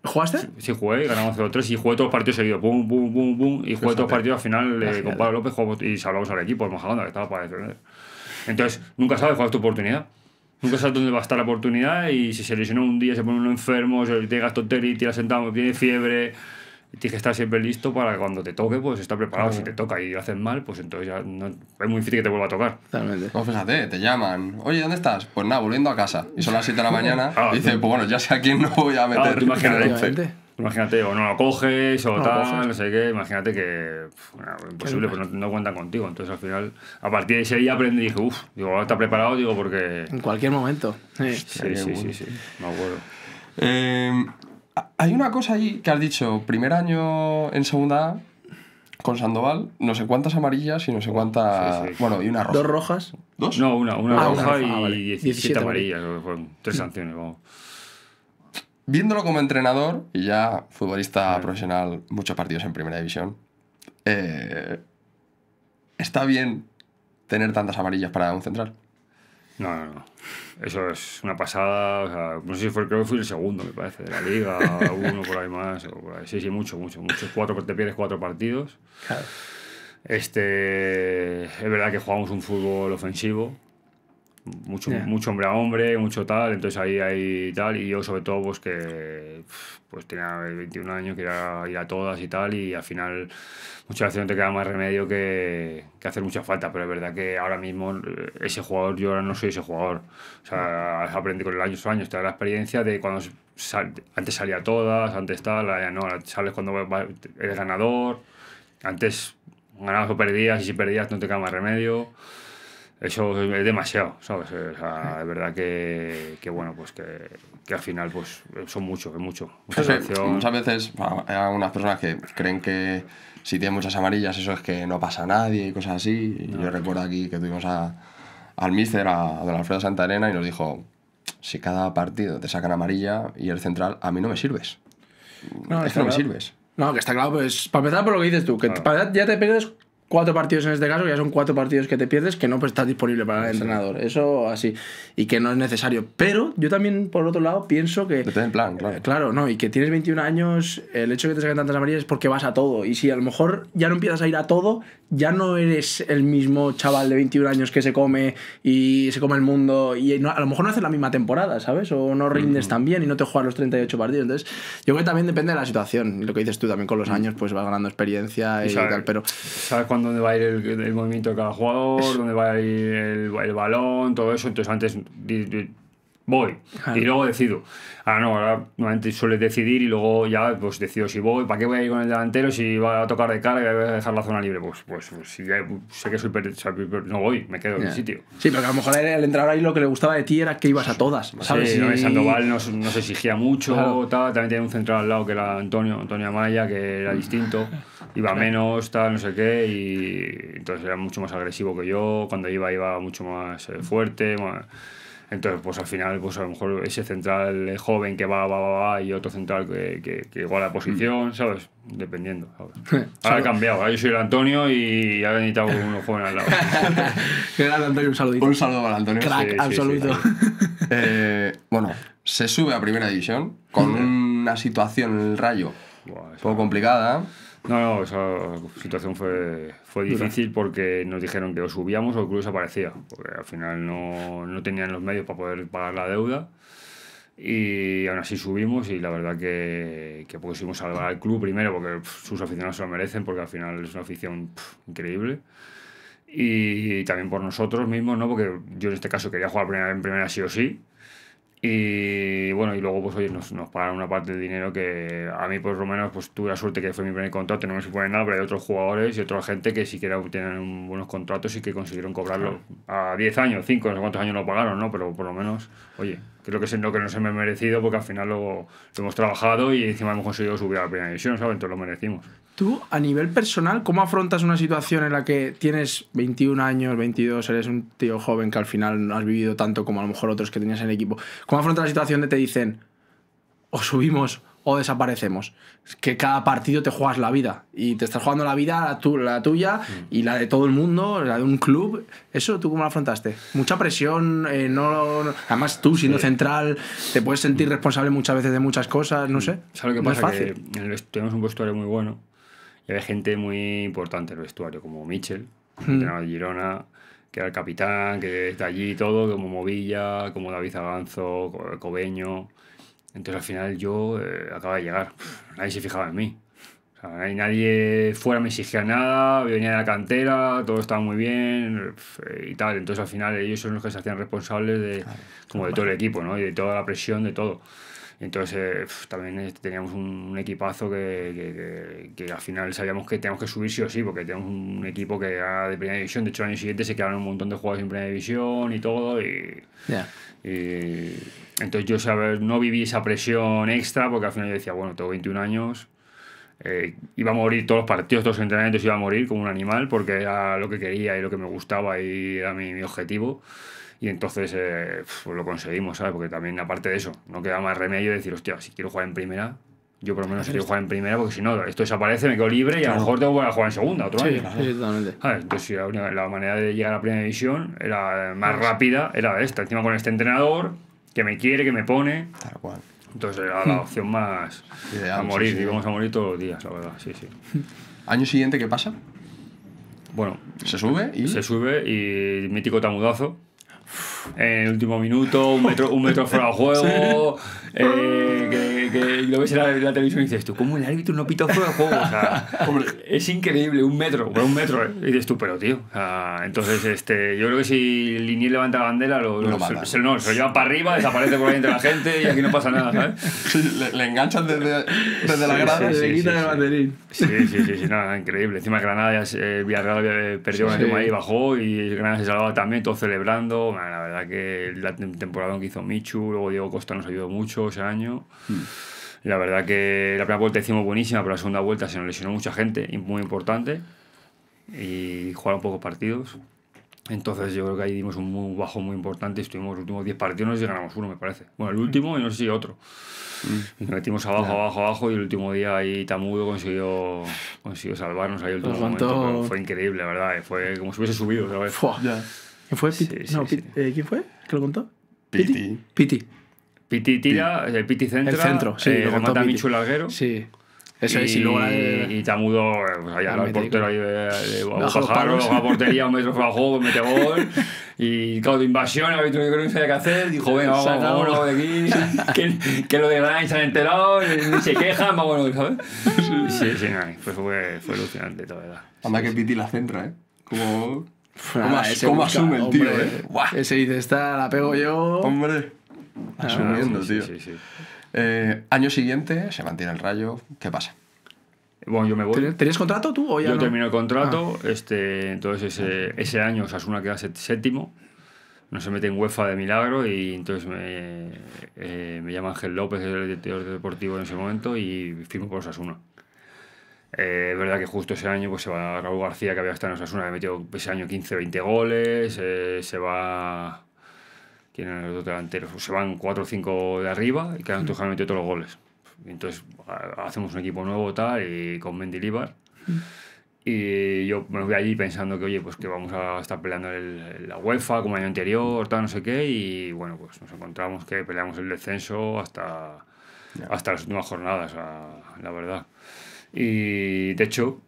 ¿Jugaste? Sí, jugué, ganamos 0-3 y jugué todos los partidos seguidos. Pum, pum, pum, pum. Y jugué todos los partidos al final eh, con Pablo López jugamos, y salvamos al equipo, el Majaganda, que estaba para defender. Entonces, nunca sabes cuál es tu oportunidad. Nunca sabes dónde va a estar la oportunidad y si se lesionó un día, se pone uno enfermo, se tiene y tira sentado, tiene fiebre, tienes que estar siempre listo para cuando te toque, pues está preparado. Si te toca y lo haces mal, pues entonces ya es muy difícil que te vuelva a tocar. Totalmente. fíjate, te llaman. Oye, ¿dónde estás? Pues nada, volviendo a casa. Y son las 7 de la ah, mañana. dices, pues bueno, ya sé a quién no voy a meter. Imagínate, o no lo coges, o no tal, no sé qué. Imagínate que bueno, imposible, pues no, cuentan contigo. Entonces al final, a partir de ese día aprendí y dije, uff, digo, está preparado, digo, porque. En cualquier momento. Sí, sí, sí, sí, me acuerdo. Em, hay una cosa ahí que has dicho, primer año en segunda con Sandoval, no sé cuántas amarillas y no sé cuántas. Bueno, y una roja. ¿Dos rojas? ¿Dos? No, una, una ah, roja, y 17, amarillas, fueron tres sanciones, vamos viéndolo como entrenador y ya futbolista profesional, muchos partidos en primera división, eh, ¿está bien tener tantas amarillas para un central? No, no, no. Eso es una pasada. no sé si fue, creo que el segundo, me parece, de la liga, uno por ahí más. Sí, sí, mucho, mucho, mucho. Cuatro, te pierdes cuatro partidos. Claro. Este, es verdad que jugamos un fútbol ofensivo, mucho, mucho hombre a hombre, mucho tal, entonces ahí hay tal, y yo sobre todo pues que pues tenía 21 años, que a ir a todas y tal, y al final muchas veces no te queda más remedio que, que hacer mucha falta, pero es verdad que ahora mismo eh, ese jugador, yo ahora no soy ese jugador, o sea, aprendí con el año, años, te da la experiencia de cuando antes salía a todas, antes tal, ahora ya no, sales cuando eres ganador, antes ganabas o perdías, y si perdías no te queda más remedio. Eso es demasiado, ¿sabes? O es verdad que, que bueno, pues que, que, al final pues son mucho, es mucho. Muchas veces hay algunas personas que creen que si tienen muchas amarillas eso es que no pasa a nadie y cosas así. yo recuerdo aquí que tuvimos a, al míster, a, Don Alfredo arena y nos dijo, si cada partido te sacan amarilla y el central, a mí no me sirves. No, es que no me sirves. No, que está claro, pues para empezar por lo que dices tú, que ya te pierdes cuatro partidos en este caso, que ya son cuatro partidos que te pierdes que no pues, estás disponible para el entrenador. Eso así. Y que no es necesario. Pero yo también, por otro lado, pienso que. Te en plan, claro. Eh, claro, no. Y que tienes 21 años, el hecho de que te saquen tantas amarillas es porque vas a todo. Y si a lo mejor ya no empiezas a ir a todo, ya no eres el mismo chaval de 21 años que se come y se come el mundo. Y a lo mejor no haces la misma temporada, ¿sabes? O no rindes tan bien y no te juegas los 38 partidos. Entonces, yo creo que también depende de la situación. Lo que dices tú también con los años, pues vas ganando experiencia y, tal. Pero dónde va a ir el, movimiento de cada jugador, dónde va a ir el, el balón, todo eso. Entonces antes voy. Y luego decido. Ah, no, ahora normalmente suele decidir y luego ya pues decido si voy, ¿para qué voy a ir con el delantero? Si va a tocar de cara y voy a dejar la zona libre. Pues, pues, pues sé que soy no voy, me quedo en el sitio. Sí, pero a lo mejor el entrar ahí lo que le gustaba de ti era que ibas a todas. ¿sabes? Sí, Sandoval nos exigía mucho, también tenía un central al lado que era Antonio, Antonio Amaya, que era distinto, iba menos, tal, no sé qué, y entonces era mucho más agresivo que yo, cuando iba iba mucho más eh, fuerte. Entonces, pues al final, pues a lo mejor ese central joven que va, va, va, va y otro central que, que, iguala posición, mm. ¿sabes? Dependiendo, ¿sabes? Ahora ha cambiado, ahora yo soy el Antonio y ha venido uno joven al lado. era Antonio, un saludito. Un saludo para Antonio. Crack, absoluto. Eh, bueno, se sube a Primera División con mm. una situación en el Rayo un poco complicada. No, no, esa situación fue, difícil porque nos dijeron que o subíamos o el club desaparecía, porque al final no, tenían los medios para poder pagar la deuda y aún así subimos y la verdad que, que salvar al club primero porque sus aficionados se lo merecen porque al final es una afición increíble y, también por nosotros mismos, ¿no? porque yo en este caso quería jugar en primera sí o sí y bueno, y luego pues oye, nos, nos pagaron una parte de dinero que a mí por lo menos pues tuve la suerte que fue mi primer contrato, no me supone nada, pero hay otros jugadores y otra gente que siquiera tienen buenos contratos y que consiguieron cobrarlo a 10 años, 5, no sé cuántos años lo pagaron, ¿no? Pero por lo menos, oye, Creo que es lo que nos hemos merecido porque al final luego hemos trabajado y encima hemos conseguido subir a la primera división, ¿sabes? Entonces lo merecimos. Tú, a nivel personal, ¿cómo afrontas una situación en la que tienes 21 años, 22, eres un tío joven que al final no has vivido tanto como a lo mejor otros que tenías en el equipo? ¿Cómo afrontas la situación de te dicen, o subimos o desaparecemos. Que cada partido te juegas la vida y te estás jugando la vida, la, la tuya y la de todo el mundo, la de un club. ¿Eso tú cómo lo afrontaste? Mucha presión, eh, no, además tú siendo central te puedes sentir responsable muchas veces de muchas cosas, no mm. sé. que pasa? es fácil. tenemos un vestuario muy bueno y hay gente muy importante en el vestuario, como Mitchell, de mm. Girona que era el capitán, que está allí todo, como Movilla, como David Aganzo, Cobeño, entonces al final yo eh, acababa de llegar, nadie se fijaba en mí. O nadie fuera me exigía nada, venía de la cantera, todo estaba muy bien eh, y tal. Entonces al final ellos son los que se hacían responsables de, como de todo el equipo, ¿no? Y de toda la presión, de todo. Entonces eh, también eh, teníamos un, equipazo que, que, que, al final sabíamos que teníamos que subir sí o sí, porque teníamos un equipo que era de primera división, de hecho el año siguiente se quedaron un montón de jugadores en primera división y todo. Y, entonces yo saber, no viví esa presión extra porque al final yo decía, bueno, tengo 21 años, eh, iba a morir todos los partidos, todos los entrenamientos, iba a morir como un animal porque era lo que quería y lo que me gustaba y era mi, mi objetivo. Y entonces eh, lo conseguimos, ¿sabes? Porque también, aparte de eso, no queda más remedio de decir, hostia, si quiero jugar en primera, yo por lo menos quiero jugar en primera, porque si no, esto desaparece, me quedo libre y a lo mejor tengo que jugar en segunda otro año. Sí, totalmente. Ah, entonces la, la, manera de llegar a la primera división era eh, más rápida, era esta. Encima con este entrenador, que me quiere, que me pone. Tal cual. Entonces era la opción más Ideal, a morir, vamos a morir todos los días, la verdad, sí, sí. ¿Año siguiente qué pasa? Bueno. ¿Se sube? ¿Y? Se sube y mítico tamudazo en el último minuto, un metro, un metro fuera de juego, eh, que lo ves en la, televisión y dices, tú, ¿cómo el árbitro no pita fuera de juego? O sea, es increíble, un metro, bueno, un metro, ¿eh? y dices tú, pero tío. entonces, este, yo creo que si Linier levanta la bandera, lo, no, se, lo llevan para arriba, desaparece por ahí entre la gente y aquí no pasa nada, ¿sabes? Le, enganchan desde, desde la grada y sí, le quitan el banderín. Sí, sí, sí, sí, increíble. Encima Granada, eh, Villarreal perdió una y bajó y Granada se salvaba también, todo celebrando. la verdad que la temporada que hizo Michu, luego Diego Costa nos ayudó mucho ese año. Mm. La verdad que la primera vuelta hicimos buenísima, pero la segunda vuelta se nos lesionó mucha gente, muy importante, y jugaron pocos partidos. Entonces yo creo que ahí dimos un muy bajo muy importante. Estuvimos los últimos 10 partidos y ganamos uno, me parece. Bueno, el último y no sé si otro. Mm. Nos metimos abajo, abajo, abajo y el último día ahí Tamudo consiguió, consiguió salvarnos ahí el pues último momento, Fue increíble, la verdad. Eh, fue como si hubiese subido otra vez. ¿Quién fue? Sí, ¿Quién fue? qué lo contó? Piti. Piti. Piti tira, el eh, Piti centra, el centro, sí, eh, remata Michu Larguero. Sí. Eso es, y, y luego. Y Tamudo, eh, pues allá el portero ahí de, pájaro, Bajaro, a portería, un metro abajo, mete gol. Y claro, de invasión, el visto que no sabía qué hacer. Dijo, venga, vamos, vamos de aquí. que, lo de Granada se han enterado, ni se quejan, bueno, ¿sabes? Sí, sí, pues fue, fue alucinante, la verdad. Anda que Piti la centra, ¿eh? Como. ¿Cómo, asume el tío, eh? Ese dice, esta la pego yo. Hombre. Ah, asumiendo, eh, año siguiente se mantiene el rayo. ¿Qué pasa? Bueno, yo me voy. ¿Tenías contrato tú o ya Yo no? el ah. contrato. Este, entonces, ese, año Osasuna queda séptimo. No se mete en UEFA de milagro y entonces me, eh, me llama Ángel López, el director deportivo en ese momento, y firmo con Osasuna. Eh, es verdad que justo ese año pues, se va Raúl García, que había estado en Osasuna, había metido ese año 15, 20 goles. se va tienen los dos delanteros, o se van cuatro o cinco de arriba y quedan hmm. totalmente todos los goles. Entonces hacemos un equipo nuevo tal y con Mendilibar. Hmm. Y yo me voy allí pensando que, oye, pues que vamos a estar peleando en la UEFA como el año anterior, tal, no sé qué. Y bueno, pues nos encontramos que peleamos el descenso hasta, hasta las últimas jornadas, la verdad. Y de hecho,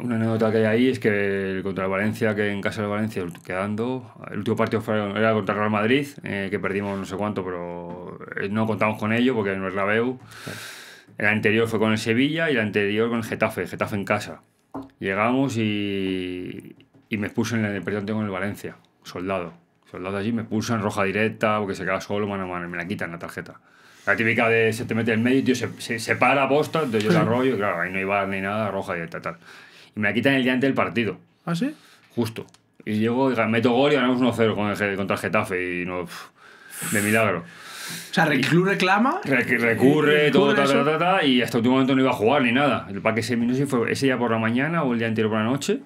una anécdota que hay ahí es que contra el Valencia, que en casa del Valencia quedando, el último partido fue, era contra el Real Madrid, eh, que perdimos no sé cuánto, pero eh, no contamos con ello porque no es la BEU. El anterior fue con el Sevilla y el anterior con el Getafe, Getafe en casa. Llegamos y, y me puso en el partido con el Valencia, soldado. Soldado allí me puso en roja directa porque se queda solo, mano me la quitan la tarjeta. La típica de se te mete en medio, se, se, para posta, entonces yo la rollo, claro, ahí no iba ni nada, roja directa, tal y me la quitan el día antes del partido. ¿Ah, sí? Justo. Y llego, y meto gol y ganamos 1-0 contra el Getafe y no. de milagro. O sea, Reclu reclama. recurre, todo, ta, ta, ta, y hasta el último momento no iba a jugar ni nada. El parque se no fue ese día por la mañana o el día anterior por la noche.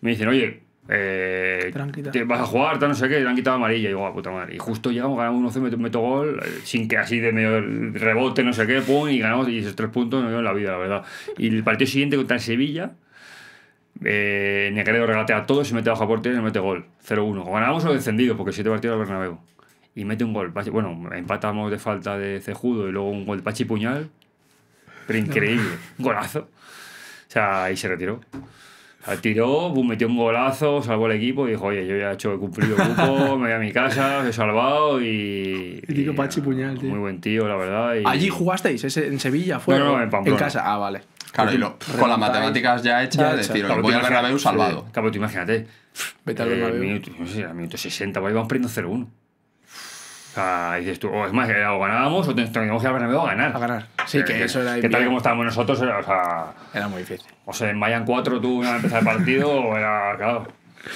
Me dicen, oye, eh, te, vas a jugar, tal, no sé qué, te han quitado amarilla. Y digo, a ah, puta madre. Y justo llegamos, ganamos 1-0, meto, gol, eh, sin que así de medio rebote, no sé qué, pum, y ganamos. Y esos tres puntos no veo en la vida, la verdad. Y el partido siguiente contra el Sevilla eh, Negredo regatea a todos y mete bajo por portería y mete gol. 0-1. Ganamos o descendido porque siete partidos al Bernabéu. Y mete un gol. Bueno, empatamos de falta de Cejudo y luego un gol de Pachi Puñal. Pero increíble. Golazo. O sea, ahí se retiró. Se tiró, metió un golazo, salvó el equipo y dijo, oye, yo ya he hecho, he cumplido el cupo, me voy a mi casa, he salvado y... Y Pachi Puñal, tío. Muy buen tío, la verdad. ¿Allí jugasteis? ¿En Sevilla? ¿Fue? en En casa, ah, vale. Claro, y con las matemáticas ya hechas, el hecha. decir, claro, voy salvado. Claro, tú pues imagínate. Vete eh, al Bernabéu. Minuto, no sé, minuto 60, vamos perdiendo 0-1. O sea, dices tú, o oh, es más, eh, o ganábamos o teníamos que ir al Bernabéu a ganar. A ganar. Sí, que, eso era Que tal como estábamos nosotros, o sea... Era muy difícil. O sea, en vayan 4 tú a empezar el partido, o era...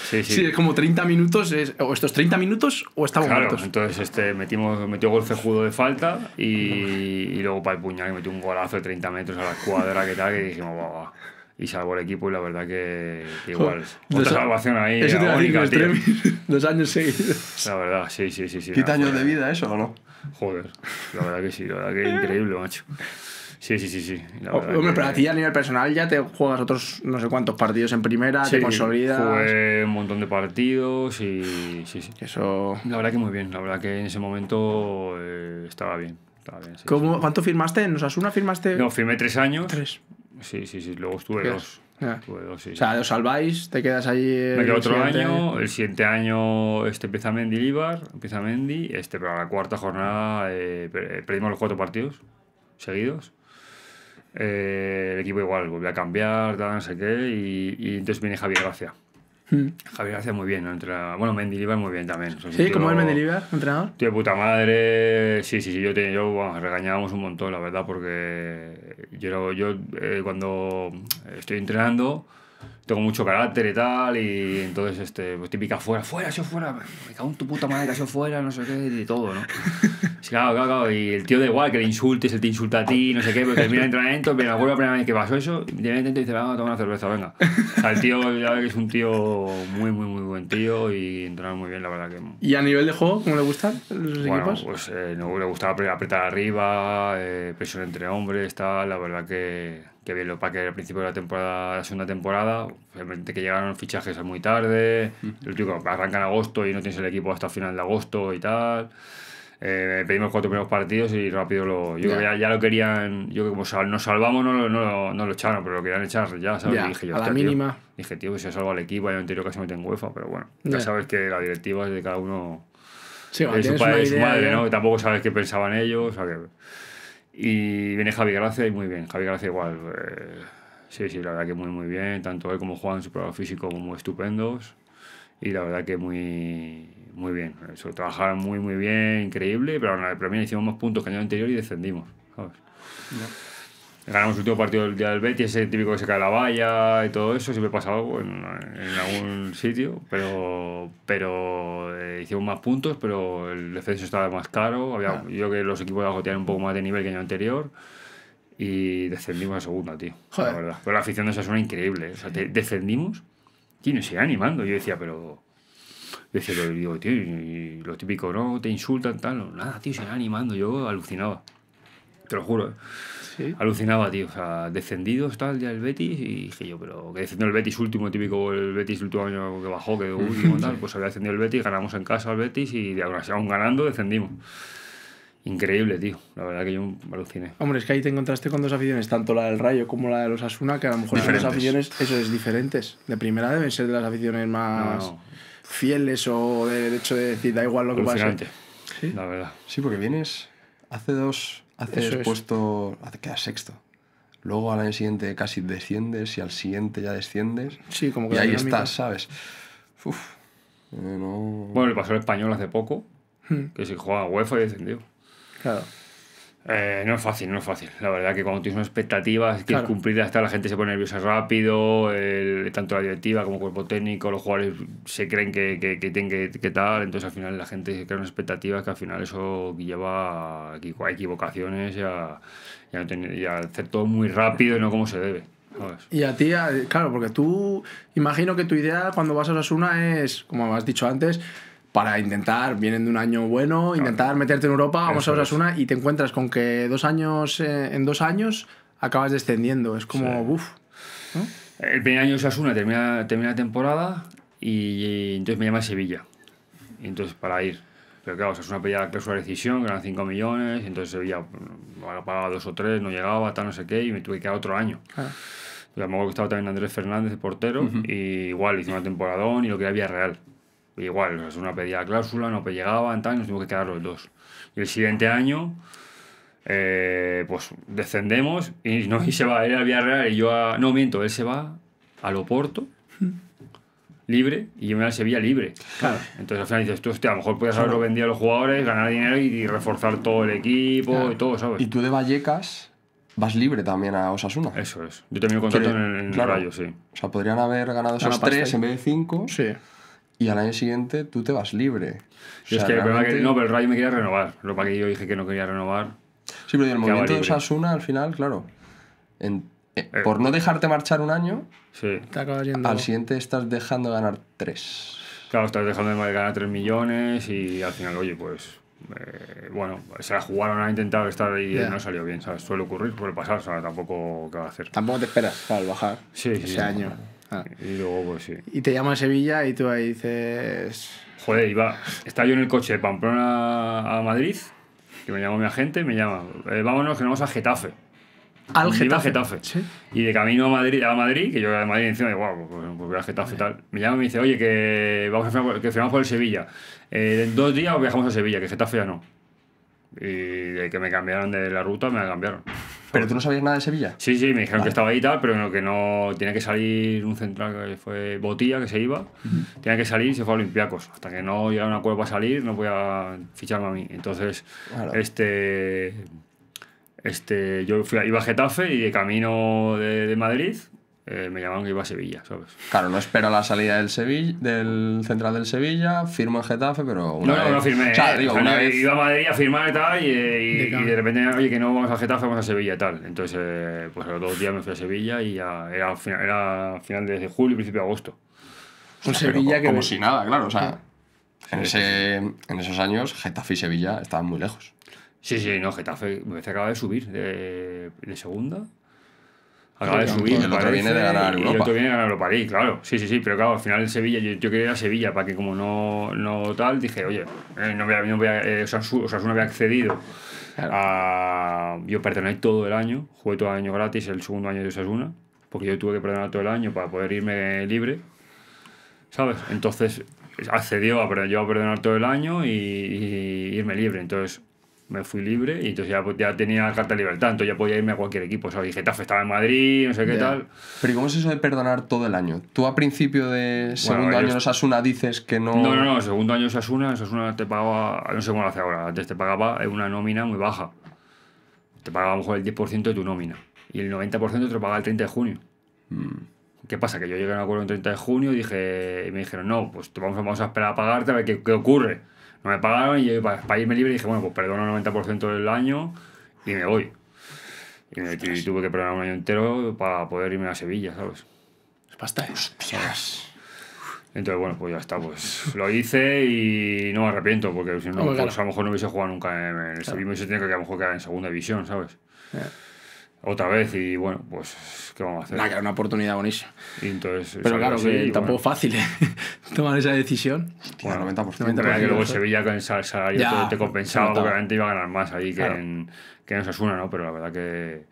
Sí, es como 30 minutos, es, o estos 30 minutos o estamos claro, Entonces este, metimos, metió gol de falta y, y luego para el puñal que metió un golazo de 30 metros a la escuadra que tal, que dijimos, va, va. Y salvó el equipo y la verdad que, que igual. Otra otra salvación ahí. Eso dos años seguidos. La verdad, sí, sí, sí. sí ¿Quita años de vida eso o no? Joder, la verdad que sí, la verdad que increíble, macho. Sí, sí, sí, sí. pero a ti a nivel personal ya te juegas otros no sé cuántos partidos en primera, te consolidas. Jugué un montón de partidos y sí, sí. Eso... La verdad que muy bien, la verdad que en ese momento eh, estaba bien. ¿Cuánto firmaste? ¿En Osasuna firmaste? No, firmé tres años. Tres. Sí, sí, sí, luego estuve dos. o sea, os salváis, te quedas ahí. Me quedo otro año, el siguiente año este empieza Mendy Líbar, empieza Mendy, este, para la cuarta jornada eh, perdimos los cuatro partidos seguidos. Eh, el equipo igual volvió a cambiar, tal, no sé qué, y, entonces viene Javier García. Hmm. Javier García muy bien, ¿no? Entra... bueno, Mendilibar muy bien también. O sea, sí, como el Mendilibar, entrenador. Tío puta madre, sí, sí, sí, yo, te, yo bueno, regañábamos un montón, la verdad, porque yo, yo eh, cuando estoy entrenando tengo mucho carácter y tal, y entonces, este, pues típica fuera, fuera, yo fuera, me cago en tu puta madre, que yo fuera, no sé qué, de todo, ¿no? Sí, claro, claro, claro, y el tío da igual, que le insultes, él te insulta a ti, no sé qué, porque termina el entrenamiento, pero me acuerdo la primera vez que pasó eso, y y dice, vamos a una cerveza, venga. O sea, el tío, ya ves que es un tío muy, muy, muy buen tío y entrena muy bien, la verdad que... ¿Y a nivel de juego, cómo le gustan los bueno, pues eh, no le gustaba apretar arriba, eh, presión entre hombres, tal, la verdad que que bien los que al principio de la temporada, segunda temporada, obviamente que llegaron fichajes muy tarde, el arranca en agosto y no tienes el equipo hasta final de agosto y tal. Eh, pedimos cuatro primeros partidos y rápido lo. Yo que ya, ya, lo querían. Yo que como nos salvamos, no lo, no, no lo, echaron, pero lo querían echar ya, ¿sabes? dije yo, a la mínima. Dije, tío, que se salva el equipo, ya anterior casi meten UEFA, pero bueno. Ya sabes que la directiva es de cada uno. Sí, de su padre y su madre, ¿no? Tampoco sabes qué pensaban ellos, o sea que. Y viene Javi Gracia y muy bien. Javi Gracia igual. Eh, sí, sí, la verdad que muy, muy bien. Tanto él como Juan, su programa físico, muy estupendos. Y la verdad que muy, muy bien. Eso, trabajaron muy, muy bien, increíble. Pero, pero mira, hicimos más puntos que el año anterior y descendimos. Ganamos el último partido del día del Betis, ese típico que se cae la valla y todo eso, siempre pasa algo en, algún sitio, pero, pero eh, hicimos más puntos, pero el defensa estaba más caro, había, ah. yo que los equipos de abajo tenían un poco más de nivel que el año anterior y descendimos a segunda, tío. La Pero la afición de esa suena increíble. O sea, descendimos, tío, nos animando. Yo decía, pero. decía, tío, lo típico, ¿no? Te insultan, tal. nada, tío, se animando. Yo alucinaba. Te lo juro. Alucinaba, tío. O sea, descendido está el día del Betis y dije yo, pero que descendió el Betis último, típico el Betis el último año que bajó, que último tal. Pues había descendido el Betis, ganamos en casa al Betis y aún así aún ganando descendimos. Increíble, tío. La verdad que yo me aluciné. Hombre, es que ahí te encontraste con dos aficiones, tanto la del Rayo como la de los Asuna, que a lo mejor son dos aficiones, eso es, diferentes. De primera deben ser de las aficiones más fieles o de hecho de decir, da igual lo que pase. ¿Sí? La verdad. Sí, porque vienes hace dos haces puesto, quedas sexto. Luego al año siguiente casi desciendes y al siguiente ya desciendes. Sí, como que. Y ahí estás, ¿sabes? Uf. Eh, bueno, le pasó al español hace poco, hmm. que se jugaba UEFA y descendió. Claro. Eh, no es fácil, no es fácil. La verdad que cuando tienes unas expectativas, quieres claro. hasta la gente se pone nerviosa rápido, tanto la directiva como el cuerpo técnico, los jugadores se creen que, tienen que, que, tal, entonces al final la gente se crea unas expectativas que al final eso lleva a equivocaciones y a, hacer todo muy rápido y no como se debe. Y a ti, claro, porque tú imagino que tu idea cuando vas a Osasuna es, como has dicho antes, para intentar, vienen de un año bueno, intentar meterte en Europa, vamos Eso a Osasuna y te encuentras con que dos años, eh, en dos años acabas descendiendo. Es como, uff. El primer año de Osasuna termina, termina la temporada y, entonces me llama Sevilla. entonces para ir. Pero claro, Osasuna pedía la cláusula de decisión, eran 5 millones, entonces Sevilla mm, pagaba dos o tres, no llegaba, tal, no sé qué, y me tuve que quedar otro año. Claro. Y a lo estaba también Andrés Fernández, el portero, y igual hice una temporadón y lo que había real. Igual, es una pedía cláusula, no llegaban, tal, nos tuvimos que quedar los dos. Y el siguiente año, eh, pues descendemos y, no, se va él al Villarreal y yo a. No, miento, él se va al Oporto libre y yo me voy a Sevilla libre. Claro. Entonces al final dices tú, a lo mejor puedes haberlo vendido a los jugadores, ganar dinero y, reforzar todo el equipo y todo, ¿sabes? Y tú de Vallecas vas libre también a Osasuna. Eso es. Yo también contrato en el, Rayo, sí. O sea, podrían haber ganado esos tres en vez de cinco. Sí y al año siguiente tú te vas libre. es que el realmente... que, no, pero el Rayo me quería renovar. Lo para que yo dije que no quería renovar. Sí, pero en el momento de Osasuna al final, claro. Eh, eh, por no dejarte marchar un año, al siguiente estás dejando de ganar tres Claro, estás dejando de ganar tres millones y al final, oye, pues. Eh, bueno, se la jugaron han intentado estar ahí y no salió bien, Suele ocurrir, suele pasar, o tampoco qué va a hacer. Tampoco te esperas para bajar ese año. Ah. Y luego, pues sí. Y te llama a Sevilla y tú ahí dices. Joder, iba. Estaba yo en el coche de Pamplona a Madrid, que me llamó mi agente, me llama. Eh, vámonos, que nos vamos a Getafe. Al Getafe. a Getafe. Y de camino a Madrid, a Madrid, que yo era de Madrid encima, digo, guau pues, pues voy a Getafe y tal. Me llama y me dice, oye, que vamos a que firmamos por el Sevilla. Eh, en dos días viajamos a Sevilla, que Getafe ya no. Y de que me cambiaron de la ruta, me la cambiaron. ¿Pero tú no sabías nada de Sevilla? Sí, sí, me dijeron que estaba ahí y tal, pero que no. Tiene que salir un central que fue Botilla, que se iba. Tiene que salir y se fue a Olympiacos. Hasta que no llegara un acuerdo para salir, no voy a ficharme a mí. Entonces, este. Este, yo fui, iba a Getafe y de camino de Madrid eh, me llamaban que iba a Sevilla, ¿sabes? Claro, no espero la salida del Sevilla, del central del Sevilla, firmo en Getafe, pero una no, vez... no, no firmé. O sea, digo, una vez... Iba a Madrid a firmar y tal, y, de, repente, oye, que no vamos a Getafe, vamos a Sevilla y tal. Entonces, eh, pues a los dos días me fui a Sevilla y ya era, final, era de julio, principio de agosto. Sevilla que... Como si nada, claro, o sea... En, ese, en esos años, Getafe y Sevilla estaban muy lejos. Sí, sí, no, Getafe me parece acaba de subir de, de segunda Acaba de subir, el viene de ganar Europa. Y el otro viene de ganar Europa League, claro. Sí, sí, sí, pero claro, al final en Sevilla, yo, quería ir a Sevilla para que como no, no tal, dije, oye, no eh, no voy Osasuna, eh, había accedido a... Yo perdoné todo el año, jugué todo el año gratis, el segundo año de Osasuna, porque yo tuve que perdonar todo el año para poder irme libre, ¿sabes? Entonces accedió a, yo a perdonar todo el año y irme libre, entonces me fui libre y entonces ya, ya tenía carta de libertad, entonces ya podía irme a cualquier equipo. O sea, Getafe estaba en Madrid, no sé qué tal. Pero ¿cómo es eso de perdonar todo el año? Tú a principio de segundo año en Osasuna dices que no... No, no, no, segundo año en Osasuna, Osasuna te pagaba, no sé cómo lo hace ahora, antes te pagaba una nómina muy baja. Te pagaba a lo mejor el 10% de tu nómina y el 90% te lo pagaba el 30 de junio. Mm. ¿Qué pasa? Que yo llegué a un acuerdo el 30 de junio y dije, me dijeron, no, pues vamos, vamos a esperar a pagarte a ver qué, qué ocurre. No me pagaron y yo, para, irme libre dije, bueno, pues perdono el 90% del año y me voy. Y, tuve que perdonar un año entero para poder irme a Sevilla, ¿sabes? Es bastante. ¿eh? Entonces, bueno, pues ya está, pues lo hice y no me arrepiento, porque si no, pues, a lo mejor no hubiese jugado nunca en el claro. Sevilla, hubiese tenido que a lo mejor quedar en segunda división, ¿sabes? otra vez y bueno, pues ¿qué vamos a hacer? era una oportunidad buenísima. Pero claro, que tampoco fácil ¿eh? tomar esa decisión. bueno, 90%. 90%, que luego Sevilla con el salario todo te compensaba, obviamente iba a ganar más ahí que, en, que en Osasuna, ¿no? Pero la verdad que,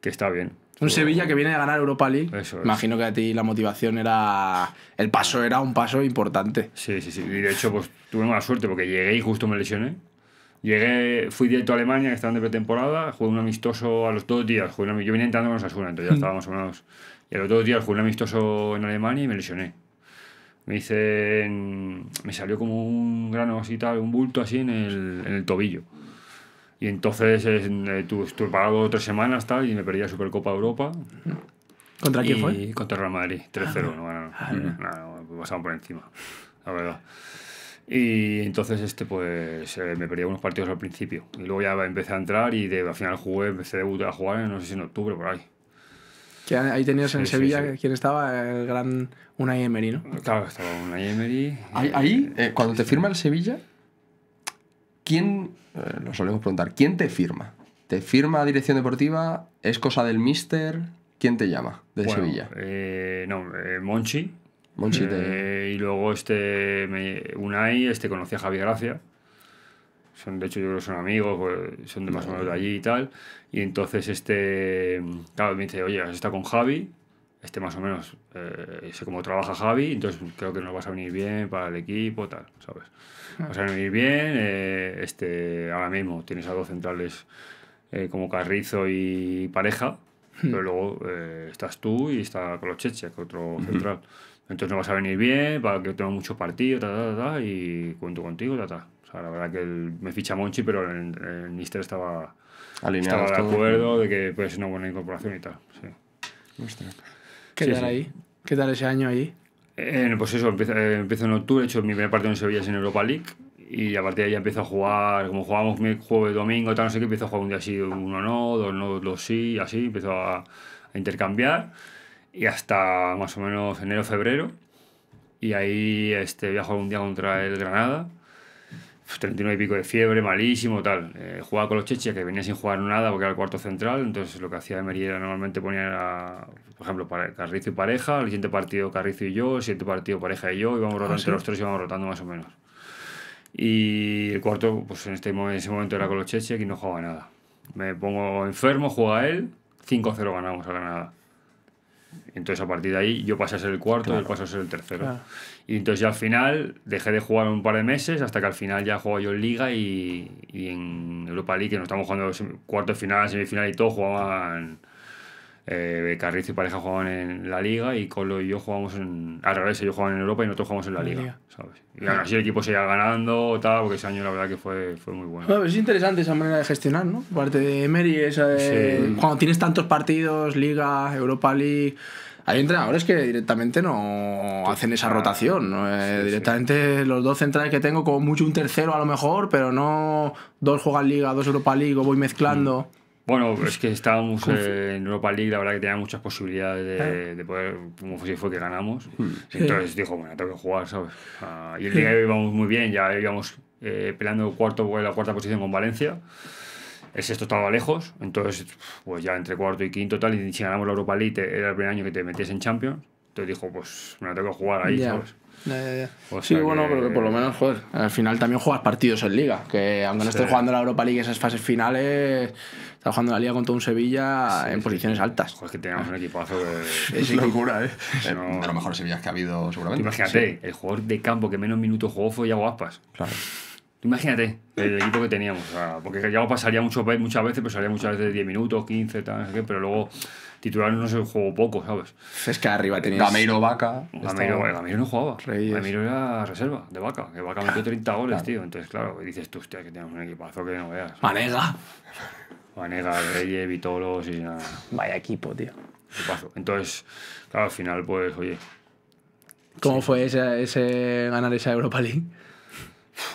que está bien. Un Sevilla que viene a ganar Europa League. Eso Imagino que a ti la motivación era. El paso era un paso importante. Sí, sí, sí. Y de hecho, pues tuve mala suerte porque llegué y justo me lesioné. Llegué, fui directo a Alemania, que estaban de pretemporada, jugué un amistoso a los dos días. Jugué yo vine entrando con los Asuna, entonces ya hmm. estábamos sonados. Y a los dos días jugué un amistoso en Alemania y me lesioné. Me hice. me salió como un grano así tal, un bulto así en el, tobillo. Y entonces eh, estuve parado tres semanas tal, y me perdí la Supercopa de Europa. ¿Contra quién fue? Contra Real Madrid, 3-0, ah, ah por encima, la verdad. Y entonces este pues eh, me perdí unos partidos al principio. Y luego ya empecé a entrar y de, al final jugué, empecé a jugar, no sé si en octubre por ahí. Que ahí tenías en Sevilla, quien estaba? El gran Unai Emery, ¿no? Claro, estaba Unai Emery. Ahí, eh, eh, cuando te firma el Sevilla, ¿quién, nos lo solemos preguntar, ¿quién te firma? ¿Te firma Dirección Deportiva? ¿Es cosa del Mister? ¿Quién te llama de Sevilla? no, Monchi, eh, y luego este me, Unai, este conocía a Javier Gracia. Son, de hecho, yo creo que son amigos, pues, son de más o menos de allí y tal. Y entonces este, claro, me dice, oye, está con Javi, este más o menos, eh, sé cómo trabaja Javi, entonces creo que nos vas a venir bien para el equipo, tal, ¿sabes? Ah. Vas a venir bien, eh, este, ahora mismo tienes a dos centrales como Carrizo y Pareja, hmm. pero luego estás tú y está Colocheche, que otro central entonces no vas a venir bien, para que tengo muchos partidos, y cuento contigo, ta, ta. O sea, la verdad que me ficha Monchi, pero el, el estaba, alineado estaba de acuerdo de que puede ser una buena incorporación y tal. ¿Qué tal ahí? ¿Qué tal ese año ahí? Eh, pues eso, eh, empiezo, en octubre, he hecho mi primer partido en Sevilla es en Europa League y a partir de ahí empiezo a jugar, como jugábamos mi jueves, domingo, tal, no sé qué, empiezo a jugar un día así, uno no, dos no, dos sí, así, empiezo a, a intercambiar y hasta más o menos enero-febrero. Y ahí este, viajo un día contra el Granada. 39 y pico de fiebre, malísimo, tal. Eh, jugaba con los Cheche que venía sin jugar nada porque era el cuarto central. Entonces lo que hacía de era normalmente ponía, por ejemplo, para Carrizo y pareja. El siguiente partido Carrizo y yo, el siguiente partido pareja y yo. Íbamos ah, rotando entre los tres, íbamos rotando más o menos. Y el cuarto, pues en, este, en ese momento era con los Chechia que no jugaba nada. Me pongo enfermo, juega él. 5-0 ganamos a Granada. Entonces a partir de ahí yo pasé a ser el cuarto y pasó a ser el tercero. Y entonces ya al final dejé de jugar un par de meses hasta que al final ya jugaba yo en Liga y, en Europa League, que nos estamos jugando cuartos final, semifinal y todo, jugaban eh, y pareja jugaban en la liga y Colo y yo jugamos en. Al revés, ellos jugaban en Europa y nosotros jugamos en la, liga, Y así el equipo seguía ganando, tal, porque ese año la verdad que fue, fue muy bueno. es interesante esa manera de gestionar, ¿no? Parte de Emery, esa de... cuando tienes tantos partidos, Liga, Europa League. Hay entrenadores que directamente no hacen esa ah, rotación. Eh, directamente los dos centrales que tengo, como mucho un tercero a lo mejor, pero no dos juegan Liga, dos Europa League, o voy mezclando. Mm. Bueno, es que estábamos en Europa League, la verdad que tenía muchas posibilidades de, poder, como si fue que ganamos. Hmm. Entonces dijo, bueno, tengo que jugar, ¿sabes? Ah, y el día de hoy íbamos muy bien, ya íbamos eh, peleando cuarto, la cuarta posición con Valencia. El sexto estaba lejos, entonces, pues ya entre cuarto y quinto, tal. Y si ganamos la Europa League, era el primer año que te metías en Champions. Entonces dijo, pues me tengo que jugar ahí, ¿sabes? sí, bueno, pero que por lo menos, joder, al final también juegas partidos en liga, que aunque no estés jugando la Europa League esas fases finales, estás jugando la liga contra un Sevilla en posiciones altas. Joder, que tenemos un equipazo de... Es locura, ¿eh? ¿eh? De lo mejor Sevilla que ha habido seguramente. Imagínate, el jugador de campo que menos minutos jugó fue Iago Aspas. Claro. Imagínate el equipo que teníamos. porque ya pasaría mucho, muchas veces, pero pasaría muchas veces de 10 minutos, 15, tal, no pero luego titular no se jugó poco, ¿sabes? Es que arriba tenías. Gameiro, Vaca. Gameiro, no jugaba. Gameiro era reserva de Vaca, que Vaca metió 30 goles, tío. Entonces, claro, dices tú, hostia, que tenemos un equipazo que no veas. Manega. Manega, Reyes, Vitolos y nada. Vaya equipo, tío. Entonces, claro, al final, pues, oye. ¿Cómo fue ese, ese ganar esa Europa League?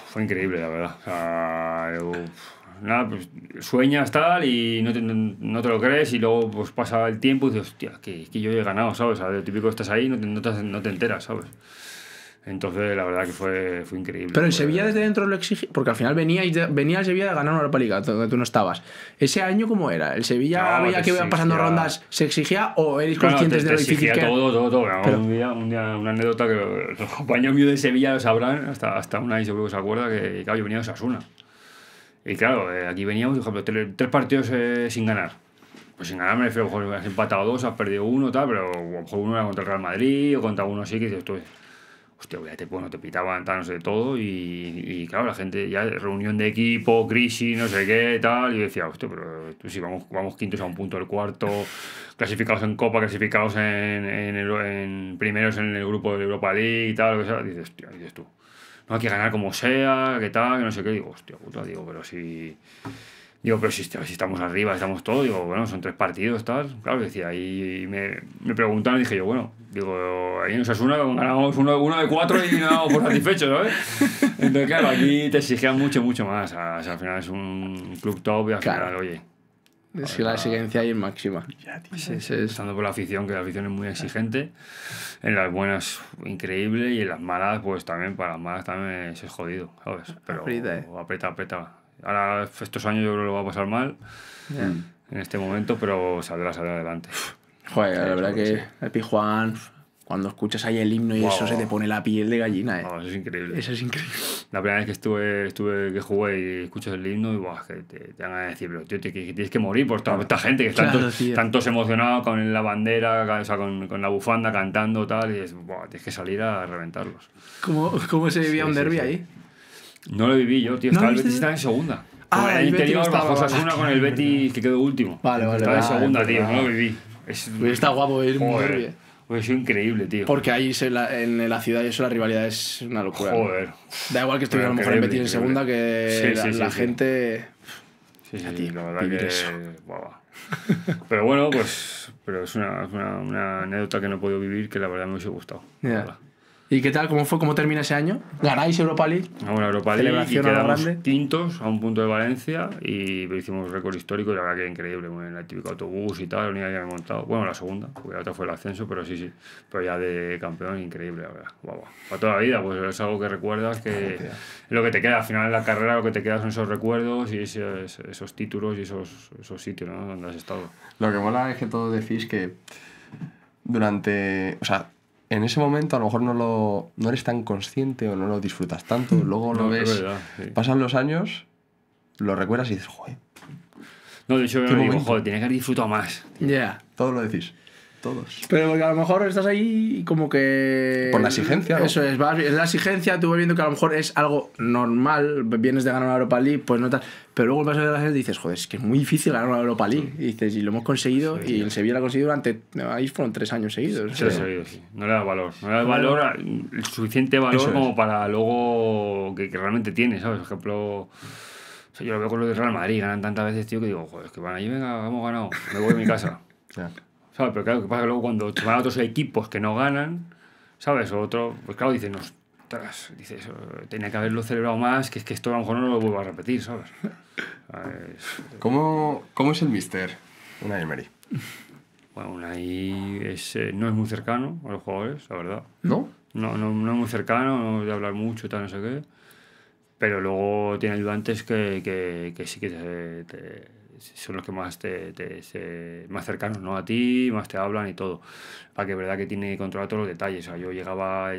Fue increíble, la verdad. nada, pues sueñas tal y no te, no, te, lo crees y luego pues pasa el tiempo y dices, hostia, que, que yo he ganado, ¿sabes? O sea, lo típico estás ahí no no te enteras, ¿sabes? Entonces, la verdad que fue, fue increíble. Pero en Sevilla desde dentro lo exigía porque al final venía, venía el Sevilla a ganar una Europa Liga, donde tú no estabas. ¿Ese año cómo era? ¿El Sevilla había que iban pasando rondas, se exigía o eres conscientes de lo difícil que era? todo, todo, todo. Un, día, una anécdota que los compañeros míos de Sevilla lo sabrán, hasta, hasta una y seguro que se acuerda, que yo venía de Osasuna. Y claro, eh, aquí veníamos, por ejemplo, tres, partidos eh, sin ganar pues sin ganar me refiero, a lo mejor has empatado dos, has perdido uno, tal, pero a lo mejor uno era contra el Real Madrid o contra uno así que dices hostia, te, bueno, te pitaban tal, no sé, todo, y, y, claro, la gente ya, reunión de equipo, crisis, no sé qué, tal, y decía, hostia, pero si vamos, vamos quintos a un punto del cuarto, clasificados en Copa, clasificados en, en primeros en el grupo de Europa League y tal, lo que sea, dices, hostia, dices tú, no hay que ganar como sea, qué tal, que no sé qué, digo, hostia, puta, digo, pero si... Digo, pero si, si estamos arriba, estamos todos, digo, bueno, son tres partidos, tal. Claro, decía, y me, me preguntaron, dije yo, bueno, digo, ahí nos asuna, ganamos uno, uno de cuatro y no por satisfechos, ¿sabes? Entonces, claro, aquí te exigían mucho, mucho más. O sea, al final es un club top y al final, oye, es que la exigencia ahí es máxima. Ya, Estando por la afición, que la afición es muy exigente. En las buenas, increíble. Y en las malas, pues también, para las malas también es jodido, ¿sabes? Pero eh. aprieta, aprieta, aprieta. Ahora, estos años yo creo que lo va a pasar mal mm. en este momento, pero saldrá, saldrá adelante. Joder, la verdad que, el Pijuan, cuando escuchas ahí el himno y eso se te pone la piel de gallina, eso eh. es increíble. Eso es increíble. La primera vez que estuve, estuve que jugué y escuchas el himno y que te, van a decir, pero tío, tienes que morir por toda esta gente que está claro, tantos, con la bandera, o sea, con, con la bufanda cantando tal, y es, tienes que salir a reventarlos. ¿Cómo, cómo se vivía un derby ahí? No lo viví yo, tío. Estaba el Betis estaba en segunda. Ah, el, interior bajo con el Betis que quedó último. Vale, vale. Estaba en segunda, tío. No lo viví. Pues Está guapo ir muy bien. es increíble, tío. Porque ahí en la ciudad y eso la rivalidad es una locura. Joder. Da igual que estuviera a lo mejor en Betis en segunda que la, sí, sí, gente. Sí, sí, la verdad que. Pero bueno, pues. Pero es una, anécdota que no he podido vivir que la verdad me hubiese gustado. ¿Y qué tal? ¿Cómo fue? ¿Cómo termina ese año? ¿Ganáis Europa League? Ah, bueno, Europa League y quedamos grande. a un punto de Valencia y hicimos récord histórico y la verdad que increíble, bueno, en el típico autobús y tal, la única que me montado. Bueno, la segunda, porque la otra fue el ascenso, pero sí, sí. Pero ya de campeón, increíble, la verdad. Guau, Para toda la vida, pues es algo que recuerdas, que lo que te queda al final de la carrera, lo que te queda son esos recuerdos y esos, títulos y esos, esos sitios ¿no? donde has estado. Lo que mola es que todos decís que durante, o sea, en ese momento a lo mejor no, lo, no eres tan consciente o no lo disfrutas tanto, luego lo ves, pasan los años, lo recuerdas y dices, joder. No, yo me digo, joder, tiene que haber disfrutado más. Ya. Todo lo decís todos. Pero porque a lo mejor estás ahí como que... Por la exigencia. Eso es, vas, la exigencia, tú vas viendo que a lo mejor es algo normal, vienes de ganar una Europa League, pues no tal... Pero luego el paso de la gente dices, joder, es que es muy difícil ganar una Europa League. Y dices, y lo hemos conseguido, y el Sevilla lo ha conseguido durante... Ahí fueron tres años seguidos. No le da valor. No le da valor, el suficiente valor como para luego que, realmente tiene, ¿sabes? Por ejemplo... yo lo veo con lo de Real Madrid, ganan tantas veces, tío, que digo, joder, es que van allí, venga, hemos ganado, me voy a mi casa. ¿sabes? Pero claro, que pasa que luego cuando te van a otros equipos que no ganan, ¿sabes? O otro, pues claro, dice ostras, dices, oh, tenía que haberlo celebrado más, que es que esto a lo mejor no lo vuelvo a repetir, ¿sabes? ¿Cómo, ¿Cómo, es el mister Unai Emery? Bueno, Unai eh, no es muy cercano a los jugadores, la verdad. ¿No? No, no, no es muy cercano, no de hablar mucho, tal, no sé qué. Pero luego tiene ayudantes que, que, que sí que te son los que más te, más cercanos ¿no? a ti, más te hablan y todo. Para que verdad que tiene que controlar todos los detalles. O sea, yo llegaba,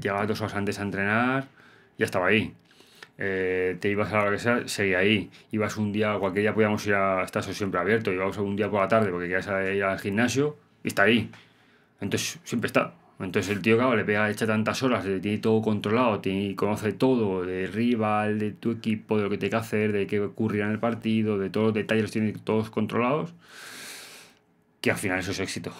llegaba dos horas antes a entrenar, ya estaba ahí. Eh, te ibas a la hora que sea, seguía ahí. Ibas un día, cualquier día podíamos ir a, estar siempre abierto, Ibas un día por la tarde porque querías ir al gimnasio y está ahí. Entonces siempre está. Entonces el tío, claro, le pega, echa tantas horas, le tiene todo controlado, tiene conoce todo, de rival, de tu equipo, de lo que te que hacer, de qué ocurrirá en el partido, de todos los detalles, los tiene todos controlados, que al final eso es éxito.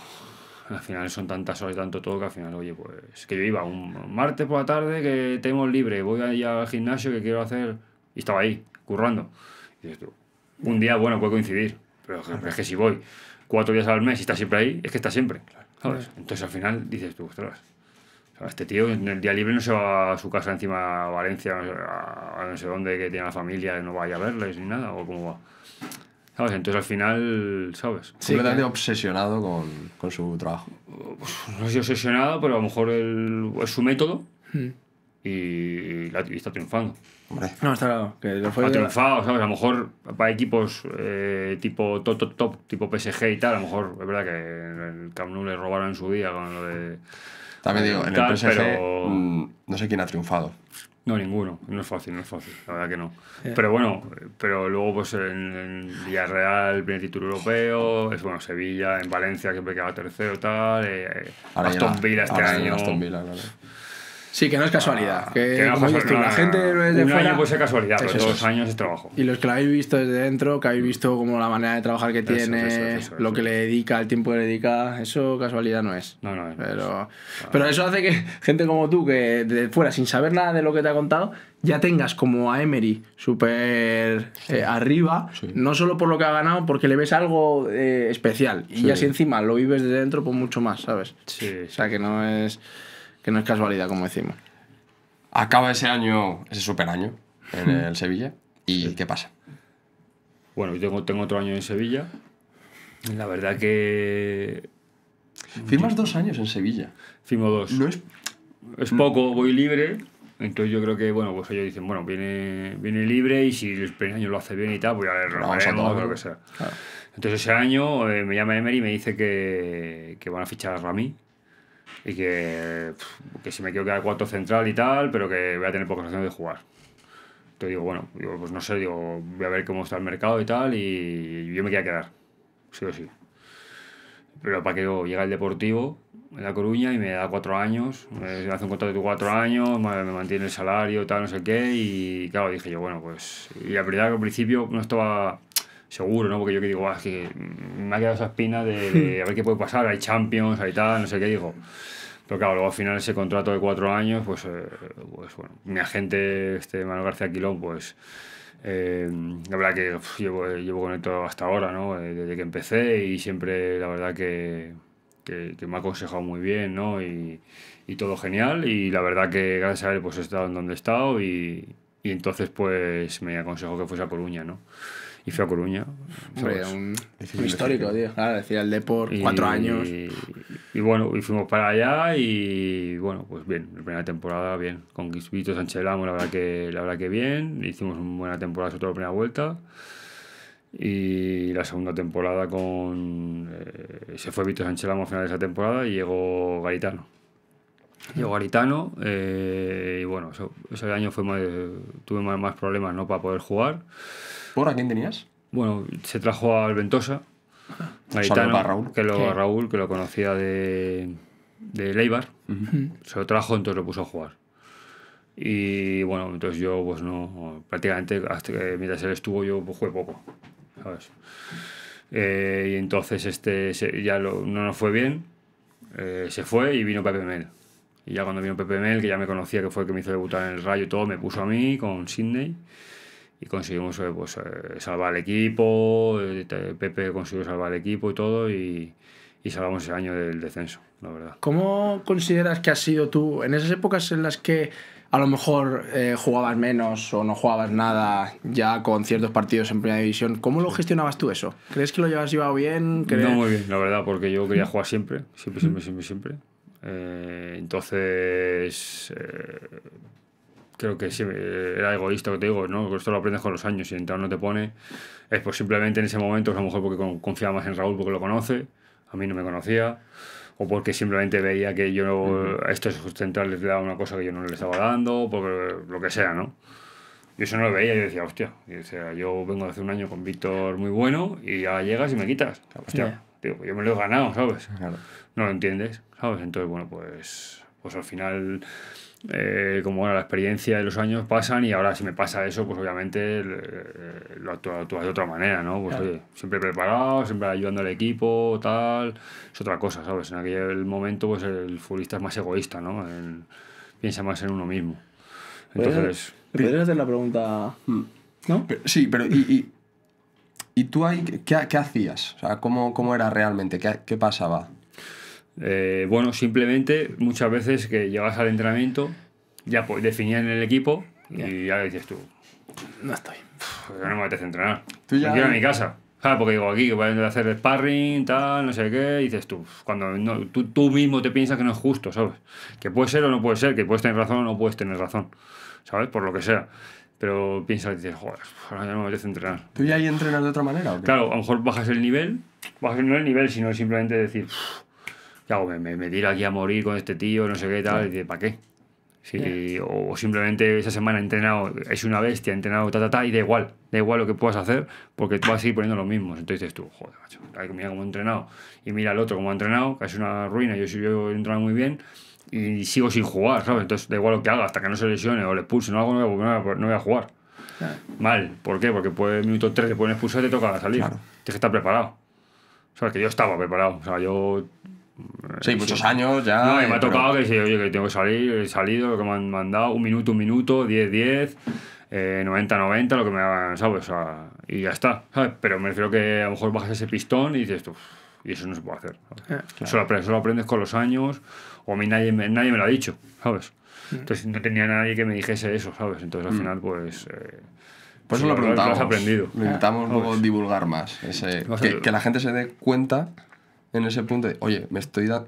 Al final son tantas horas y tanto todo que al final, oye, pues que yo iba un martes por la tarde que tengo libre, voy allá al gimnasio que quiero hacer, y estaba ahí, currando. un día, bueno, puede coincidir, pero es que si voy cuatro días al mes y está siempre ahí, es que está siempre. Entonces al final dices tú, ostras, este tío en el día libre no se va a su casa encima a Valencia, a no sé dónde, que tiene la familia, no vaya a verles ni nada, o cómo va. ¿Sabes? Entonces al final, ¿sabes? Sí, completamente obsesionado con, con, su trabajo. Pues, no soy obsesionado, pero a lo mejor es su método hmm. y, la, y, está triunfando. No, está claro. ha triunfado, ¿sabes? A lo mejor para equipos eh, tipo top, top, top, tipo PSG y tal, a lo mejor es verdad que el Camp Nou le robaron en su día con lo de. También digo, en el PSG mm, no sé quién ha triunfado. No, ninguno. No es fácil, no es fácil. La verdad que no. Eh. Pero bueno, pero luego pues en, en Villarreal, primer título europeo, es bueno, Sevilla, en Valencia siempre quedaba tercero, y tal. Eh, Aston Villa este año. Aston Villa, Sí, que no es casualidad. Ah, que, la gente desde un fuera... año puede ser casualidad, pero años de trabajo. Y los que lo habéis visto desde dentro, que habéis mm. visto como la manera de trabajar que tiene, lo que le dedica, el tiempo que le dedica, eso casualidad no es. No, no, es. pero, ah. pero eso hace que gente como tú, que de fuera, sin saber nada de lo que te ha contado, ya tengas como a Emery súper eh, arriba, no solo por lo que ha ganado, porque le ves algo eh, especial. Y así ya si encima lo vives desde dentro, por pues mucho más, ¿sabes? Sí. O sea, que no es que no es casualidad, como decimos. Acaba ese año, ese super año, en hmm. el Sevilla. ¿Y qué pasa? Bueno, yo tengo, tengo otro año en Sevilla. La verdad que. Firmas dos años en Sevilla. Firmo dos. No es... es poco, voy libre. Entonces yo creo que, bueno, pues ellos dicen, bueno, viene, viene libre y si el primer año lo hace bien y tal, pues ya le todo, lo que sea. Entonces ese año eh, me llama Emery y me dice que, que van a fichar a Rami y que, que si me quiero quedar cuarto central y tal, pero que voy a tener pocas opciones de jugar. Entonces digo, bueno, pues no sé, digo, voy a ver cómo está el mercado y tal, y yo me quiero quedar, sí o sí. Pero para que yo llega el Deportivo en La Coruña y me da cuatro años, me hace un contrato de cuatro años, me mantiene el salario, tal, no sé qué, y claro, dije yo, bueno, pues, y la verdad que al principio no estaba seguro, ¿no? Porque yo que digo, es que me ha quedado esa espina hmm. de, a ver qué puede pasar, hay Champions, hay tal, no sé qué digo. Pero claro, luego al final ese contrato de cuatro años, pues, eh, pues bueno, mi agente, este Manuel García Quilón, pues eh, la verdad que llevo, llevo, con esto hasta ahora, ¿no? Eh, desde que empecé y siempre la verdad que, que, que me ha aconsejado muy bien, ¿no? Y, y, todo genial y la verdad que gracias a él pues he estado en donde he estado y, y entonces pues me aconsejó que fuese a Coruña, ¿no? Y fue a Coruña. fue un, histórico, tío. Claro, decía el Depor, cuatro años. Y, bueno, y fuimos para allá y bueno, pues bien, la primera temporada bien. Con Vito Sánchez la verdad que, la verdad que bien. Hicimos una buena temporada, sobre todo la primera vuelta. Y la segunda temporada con. Eh, se fue Vito Sánchez a final de esa temporada y llegó Garitano. Llegó Garitano eh, y bueno, ese año fue tuve más, más problemas ¿no? para poder jugar. ¿Por a quién tenías? Bueno, se trajo al Ventosa, Raúl. Que lo, a Raúl, que lo conocía de, de Leibar. Se lo trajo, entonces lo puso a jugar. Y bueno, entonces yo, pues no, prácticamente mientras él estuvo, yo pues, jugué poco. Eh, y entonces este ya no nos fue bien, eh, se fue y vino Pepe Mel. Y ya cuando vino Pepe Mel, que ya me conocía, que fue el que me hizo debutar en el Rayo y todo, me puso a mí con Sidney y conseguimos eh, pues, eh, salvar el equipo, eh, Pepe consiguió salvar el equipo y todo, y, salvamos ese año del descenso, la verdad. ¿Cómo consideras que has sido tú en esas épocas en las que a lo mejor jugabas menos o no jugabas nada ya con ciertos partidos en primera división? ¿Cómo lo gestionabas tú eso? ¿Crees que lo llevas llevado bien? No, muy bien, la verdad, porque yo quería jugar siempre, siempre, siempre, siempre, siempre. entonces creo que sí, era egoísta que te digo, ¿no? Esto lo aprendes con los años y entrar no te pone. Es pues simplemente en ese momento, a lo mejor porque confiaba más en Raúl porque lo conoce, a mí no me conocía, o porque simplemente veía que yo a estos centrales le daba una cosa que yo no le estaba dando, porque lo que sea, ¿no? Yo eso no lo veía, yo decía, hostia, o sea, yo vengo hace un año con Víctor muy bueno y ya llegas y me quitas. Hostia, digo yo me lo he ganado, ¿sabes? Claro. No lo entiendes, ¿sabes? Entonces, bueno, pues, pues al final eh, como la experiencia de los años pasan y ahora si me pasa eso, pues obviamente eh, eh, lo actúas de otra manera, ¿no? Pues siempre preparado, siempre ayudando al equipo, tal, es otra cosa, ¿sabes? En aquel momento pues el futbolista es más egoísta, ¿no? piensa más en uno mismo. Entonces... ¿Podrías hacer la pregunta... Mm, ¿No? sí, pero y, y, y, tú ahí qué, qué hacías? O sea, ¿cómo, ¿cómo, era realmente? ¿Qué, qué pasaba? Eh, bueno, simplemente muchas veces que llegas al entrenamiento, ya pues, definían el equipo y ya dices tú, no estoy. ya no me a entrenar. ¿Tú ya me quiero a mi casa. Ah, porque digo, aquí voy a hacer sparring, tal, no sé qué, y dices tú, cuando no, tú, mismo te piensas que no es justo, ¿sabes? Que puede ser o no puede ser, que puedes tener razón o no puedes tener razón, ¿sabes? Por lo que sea. Pero piensas y dices, joder, ya no me a entrenar. ¿Tú ya ahí entrenar de otra manera? ¿o qué? Claro, a lo mejor bajas el nivel, bajas no el nivel, sino simplemente decir, me, me, me aquí a morir con este tío, no sé qué tal, y y ¿para qué? O, simplemente esa semana he entrenado, es una bestia, he entrenado ta, ta, ta, y da igual, da igual lo que puedas hacer, porque tú vas a ir poniendo lo mismo. Entonces dices tú, joder, macho, mira cómo he entrenado, y mira al otro cómo ha entrenado, que es una ruina, yo, yo he entrenado muy bien, y sigo sin jugar, ¿sabes? Entonces da igual lo que haga, hasta que no se lesione o le pulse no hago, voy a, no voy a jugar. Mal, ¿por qué? Porque puede, minuto 3 te pueden expulsar y te toca salir. Tienes que estar preparado. O sea, que yo estaba preparado. O sea, yo Sí, eh, muchos años ya. No, y me ha tocado que oye, que tengo que salir, he salido, lo que me han mandado, un minuto, un minuto, 10, 10, eh, 90, 90, lo que me han, ¿sabes? y ya está, ¿sabes? Pero me refiero que a lo mejor bajas ese pistón y dices tú, y eso no se puede hacer. Eh, eso, lo aprendes, con los años, o a mí nadie, nadie me lo ha dicho, ¿sabes? Mm. Entonces no tenía nadie que me dijese eso, ¿sabes? Entonces al mm. final, pues. Eh, por eso lo preguntamos. Lo has aprendido. Intentamos ah, luego divulgar más. Ese, que, que la gente se dé cuenta en ese punto de, oye, me estoy da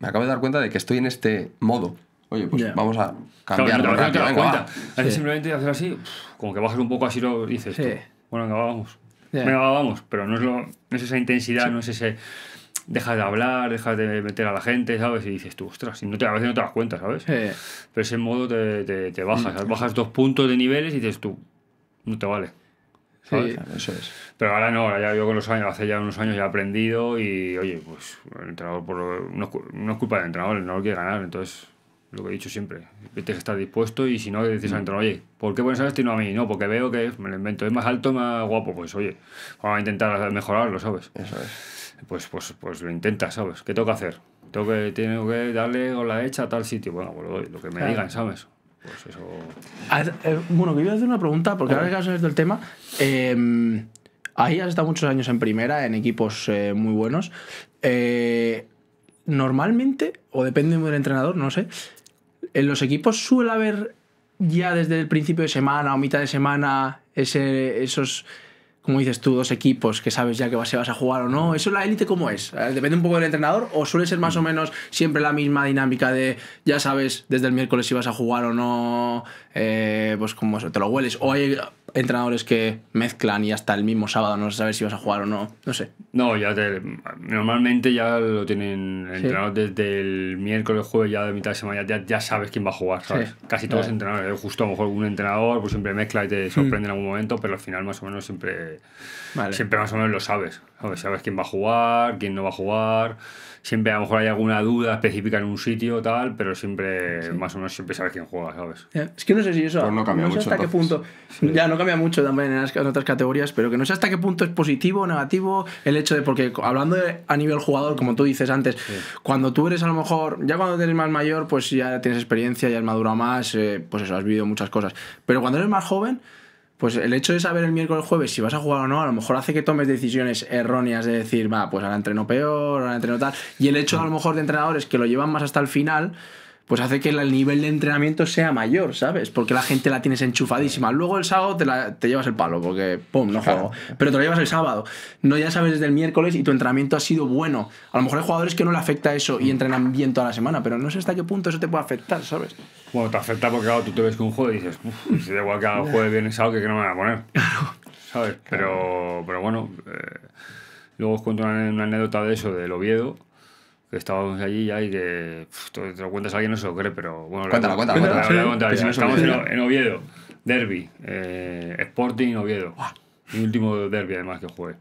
me acabo de dar cuenta de que estoy en este modo. Oye, pues vamos a cambiar rápido, venga, simplemente hacer así, como que bajas un poco así lo dices tú. Bueno, venga, vamos. Venga, vamos. Pero no es, lo, no es esa intensidad, no es ese... Dejas de hablar, dejas de meter a la gente, ¿sabes? Y dices tú, ostras, y no te, a veces no te das cuenta, ¿sabes? Pero ese modo te, te, te bajas, bajas dos puntos de niveles y dices tú, no te vale. Pero ahora no, ahora ya yo con los años, hace ya unos años ya he aprendido y oye, pues el entrenador no, es culpa del entrenador, el entrenador quiere ganar, entonces lo que he dicho siempre, tienes que estar dispuesto y si no, decís al mm. entrenador, oye, ¿por qué pones a este no a mí? No, porque veo que me lo invento, es más alto, más guapo, pues oye, vamos a intentar mejorarlo, ¿sabes? Pues, pues, pues lo intentas, ¿sabes? ¿Qué tengo que hacer? Tengo que, que darle o la hecha a tal sitio. Bueno, pues, lo, que me digan, ¿sabes? Pues eso... Ah, eh, iba a bueno, quería hacer una pregunta, porque ahora que has visto del tema, em, ahí has estado muchos años en primera, en equipos eh, muy buenos. Eh, normalmente, o depende del entrenador, no sé, en los equipos suele haber ya desde el principio de semana o mitad de semana ese, esos como dices tú, dos equipos que sabes ya que vas, vas a jugar o no. ¿Eso la élite cómo es? Eh, ¿Depende un poco del entrenador o suele ser más o mm. menos siempre la misma dinámica de ya sabes desde el miércoles si vas a jugar o no? Eh, pues como te lo hueles. O hay entrenadores que mezclan y hasta el mismo sábado no sabes si vas a jugar o no. No sé. No, ya normalmente ya lo tienen entrenados desde el miércoles, jueves, ya de mitad de semana, ya, ya sabes quién va a jugar, ¿sabes? Casi todos los entrenadores, eh, justo a lo mejor un entrenador pues siempre mezcla y te hmm. sorprende en algún momento, pero al final más o menos siempre, siempre más o menos lo sabes, ¿sabes? Sabes quién va a jugar, quién no va a jugar, siempre a lo mejor hay alguna duda específica en un sitio tal, pero siempre más o menos siempre sabes quién juega, ¿sabes? Es que no sé si eso... Pues no cambia sé hasta qué punto... Ya no cambia mucho también en, otras categorías, pero que no sé hasta qué punto es positivo, negativo, el hecho de, porque hablando a nivel jugador, como tú dices antes, cuando tú eres a lo mejor, ya cuando eres más mayor, pues ya tienes experiencia, ya has madurado más, eh, pues eso, has vivido muchas cosas. Pero cuando eres más joven, pues el hecho de saber el miércoles jueves si vas a jugar o no, a lo mejor hace que tomes decisiones erróneas de decir, va, pues ahora entreno peor, ahora entreno tal. Y el hecho a lo mejor de entrenadores que lo llevan más hasta el final, pues hace que el nivel de entrenamiento sea mayor, ¿sabes? Porque la gente la tienes enchufadísima. Luego el sábado te, llevas el palo, porque pum, no juego. Pero te lo llevas el sábado. No ya sabes desde el miércoles y tu entrenamiento ha sido bueno. A lo mejor hay jugadores que no le afecta eso y entrenan bien toda la semana, pero no sé hasta qué punto eso te puede afectar, ¿sabes? Bueno, te afecta porque claro, tú te ves con un juego y dices, uff, pues da igual que haga jueves, el sábado, que no me voy a poner. ¿Sabes? Pero, pero bueno, eh, luego os cuento una, una anécdota de eso, del Oviedo que estábamos allí ya y que te lo cuentas alguien no se lo cree, pero bueno. cuéntalo. cuéntalo estamos en, Oviedo, Derby, eh, Sporting Oviedo. Mi último derby además que jugué.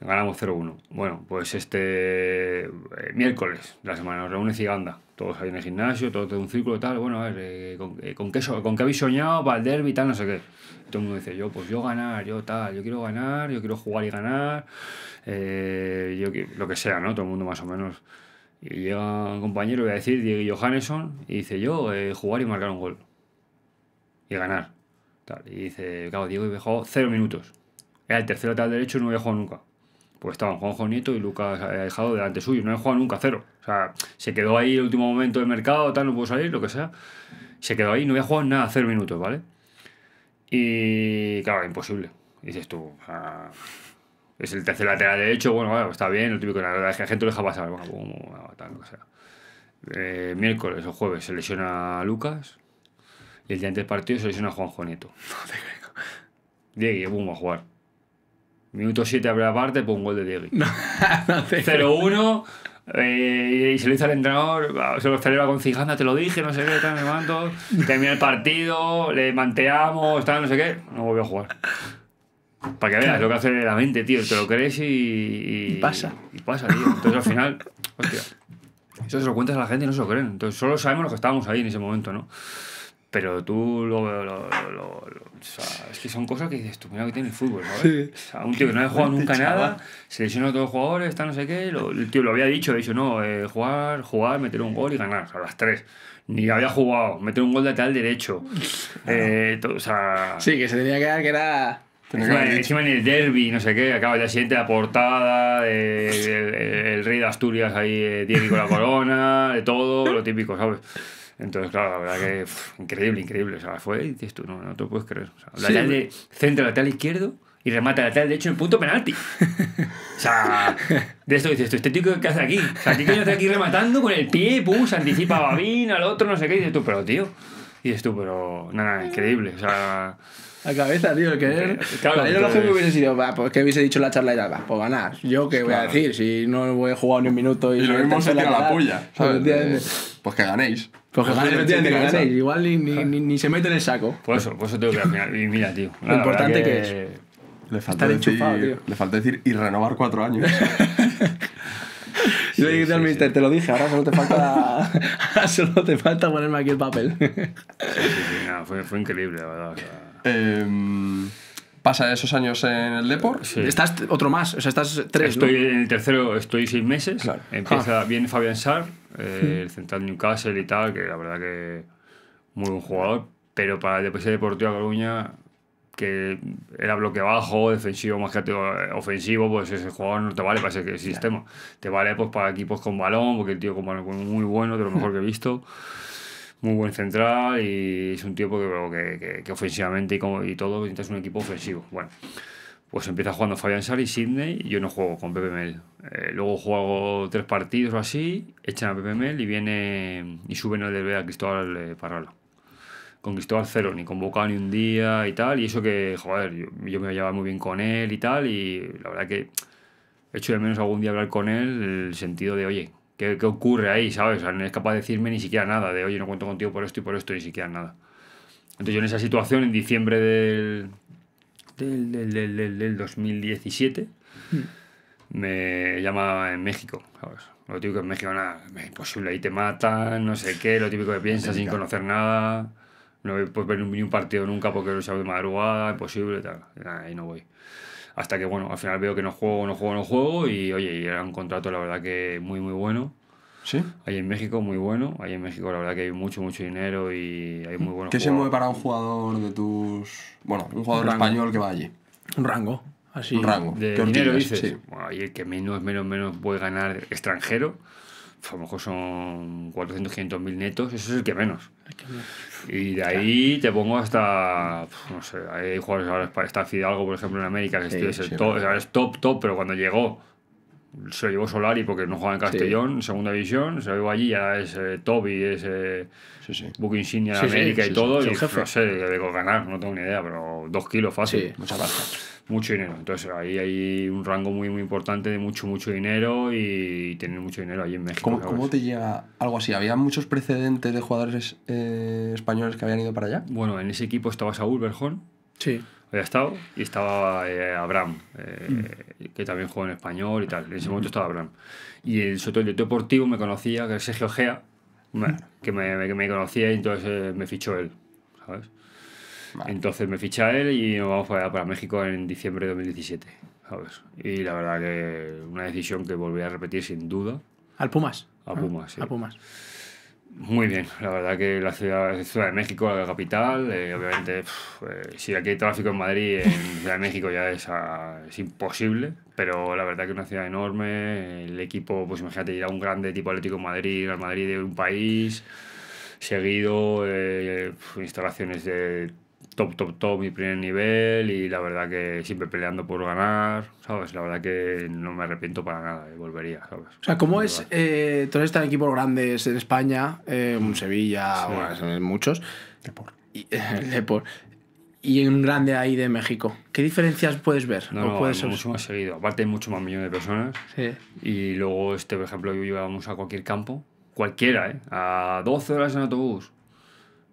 Ganamos 0-1. Bueno, pues este eh, miércoles de la semana nos y anda. Todos ahí en el gimnasio, todos de un círculo tal. Bueno, a ver, eh, con, qué, ¿con habéis soñado para el derby tal? No sé qué todo el mundo dice yo pues yo ganar yo tal yo quiero ganar yo quiero jugar y ganar yo lo que sea no todo el mundo más o menos y llega un compañero, voy a decir, Diego Johanneson, y dice yo, eh, jugar y marcar un gol. Y ganar. Y dice, claro, Diego había jugado cero minutos. Era el tercero tal derecho y no había jugado nunca. Pues estaban Juanjo Nieto y Lucas dejado eh, delante suyo. No había jugado nunca, cero. O sea, se quedó ahí el último momento de mercado, tal, no pudo salir, lo que sea. Se quedó ahí, no había jugado nada, cero minutos, ¿vale? Y claro, imposible. Y dices tú, es el tercer lateral derecho, bueno, pues está bien, lo típico, la verdad es que la gente lo deja pasar, bueno, eh, miércoles o jueves se lesiona Lucas y el día antes del partido se lesiona a Juanjo Nieto. Diegui, boom, a jugar. Minuto 7 abre la parte, pues un gol de Diegui. 0-1 eh, y se lo dice al entrenador, se lo celebra con Cijanda, te lo dije, no sé qué, tal, no Termina el partido, le manteamos, tal, no sé qué. No volvió a jugar. Para que veas lo que hace la mente, tío. Te lo crees y, y, pasa. Y pasa, tío. Entonces al final. hostia. Eso se lo cuentas a la gente y no se lo creen. Entonces solo sabemos los que estábamos ahí en ese momento, ¿no? Pero tú lo. o sea, es que son cosas que dices tú, mira que tiene el fútbol, ¿sabes? Sí. O sea, un tío que no había jugado nunca nada, se lesionó a todos los jugadores, está no sé qué. el tío lo había dicho, ha dicho, no, eh, jugar, jugar, meter un gol y ganar, o sea, a las tres ni había jugado, meter un gol de tal derecho. Eh, o sea... Sí, que se tenía que dar que era Encima, en el derby, no sé qué, acaba de siguiente la portada, de, el, rey de Asturias ahí, eh, Diego con la corona, de todo, lo típico, ¿sabes? Entonces, claro, la verdad que increíble, increíble. O sea, fue, dices tú, no, no te puedes creer. O la tal centro lateral izquierdo y remata lateral derecho en punto penalti. o sea, de esto dices tú, este tío ¿qué hace aquí. O sea, ¿qué hace aquí rematando con el pie? Pum, se anticipa a Babín, al otro, no sé qué. dices tú, pero tío. Y dices tú, pero nada, increíble. O sea. La cabeza, tío, que eh, claro, para yo lo que me hubiese sido, pues que hubiese dicho la charla y tal, va, pues ganar. Yo qué voy a decir si no voy a jugar ni un minuto y. y lo mismo se la, la puya. pues que ganéis. Pues que pues ganéis, Igual ni, ni, ni, se mete en el saco. Por eso, por eso tengo que al Y mira, tío. Lo importante que, es. Le falta, decir, tío. le falta decir y renovar cuatro años. Yo al mister, te lo dije, ahora solo te falta, solo te falta ponerme aquí el papel. fue, fue increíble, la verdad. Eh, pasa esos años en el Depor. Estás otro más, o sea, estás tres. Estoy en el tercero, estoy seis meses. Empieza, ah. bien Fabian Sar, eh, el central Newcastle y tal, que la verdad que muy buen jugador, pero para el Deportivo de Coruña, que era bloque bajo, defensivo más que ofensivo, pues ese jugador no te vale para ese sistema. Te vale pues para equipos con balón, porque el tío con balón muy bueno, de lo mejor que he visto muy buen central y es un tipo que, que, que ofensivamente y, como, y todo es un equipo ofensivo. Bueno, pues empieza jugando Fabián y Sidney, y yo no juego con Pepe Mel. Eh, luego juego tres partidos o así, echan a Pepe Mel y viene y suben al DB a Cristóbal eh, Parralo. Con Cristóbal cero, ni convocado ni un día y tal, y eso que, joder, yo, yo me llevaba muy bien con él y tal, y la verdad que he hecho de menos algún día hablar con él el sentido de, oye, ¿Qué, ocurre ahí? ¿Sabes? no es capaz de decirme ni siquiera nada, de oye, no cuento contigo por esto y por esto, ni siquiera nada. Entonces yo en esa situación, en diciembre del, del, del, del, 2017, hmm. me llamaba en México, ¿sabes? Lo típico en México, nada, imposible, ahí te matan, no sé qué, lo típico que piensas sin conocer nada, no puedes ver ni un partido nunca porque lo sabes de madrugada, imposible, tal. ahí no voy hasta que, bueno, al final veo que no juego, no juego, no juego y, oye, y era un contrato, la verdad que muy, muy bueno. Sí. Ahí en México, muy bueno. Ahí en México, la verdad que hay mucho, mucho dinero y hay muy buenos. ¿Qué se mueve para un jugador de tus. Bueno, un jugador español que va allí? Un rango. Así. Un rango. De dinero dices. Sí. el que menos, menos, menos puede ganar extranjero. A lo mejor son 400, 500 mil netos. Eso es el que menos. El que menos. Y de ahí te pongo hasta. No sé, hay jugadores ahora. Está Fidalgo, por ejemplo, en América, que es top, top, pero cuando llegó se lo llevó Solari porque no juega en Castellón, segunda división, se lo llevó allí, ya es eh, Toby, es eh, Insignia de América y todo, y no sé, debo ganar, no tengo ni idea, pero dos kilos fácil, mucha pasta, mucho dinero. Entonces ahí hay un rango muy muy importante de mucho, mucho dinero y tener mucho dinero allí en México. ¿Cómo, te llega algo así? ¿Había muchos precedentes de jugadores eh, españoles que habían ido para allá? Bueno, en ese equipo estaba Saúl Berjón. Sí había estado, y estaba eh, Abraham, eh, que también juega en español y tal. En ese momento estaba Abraham. Y el, sobre deportivo me conocía, que es Sergio Gea, que me, que me conocía y entonces eh, me fichó él, ¿sabes? Entonces me ficha él y nos vamos para, para México en diciembre de 2017, ¿sabes? Y la verdad que una decisión que volví a repetir sin duda. ¿Al Pumas? al Pumas, sí. Pumas. Muy bien, la verdad que la ciudad, es ciudad de México, la capital, eh, obviamente, eh, si aquí hay tráfico en Madrid, en Ciudad de México ya es, ah, es imposible, pero la verdad que es una ciudad enorme, el equipo, pues imagínate ir a un grande tipo Atlético en Madrid, al Madrid de un país, seguido, eh, instalaciones de top, top, top mi primer nivel y la verdad que siempre peleando por ganar, ¿sabes? La verdad que no me arrepiento para nada y eh, volvería, ¿sabes? O sea, ¿cómo es? Eh, todos están equipos grandes en España, eh, en mm. Sevilla, son muchos. Y, Y en un grande ahí de México. ¿Qué diferencias puedes ver? No, no mucho más seguido. Aparte hay mucho más millones de personas. Sí. Y luego, este, por ejemplo, yo íbamos a cualquier campo, cualquiera, ¿eh? A 12 horas en autobús,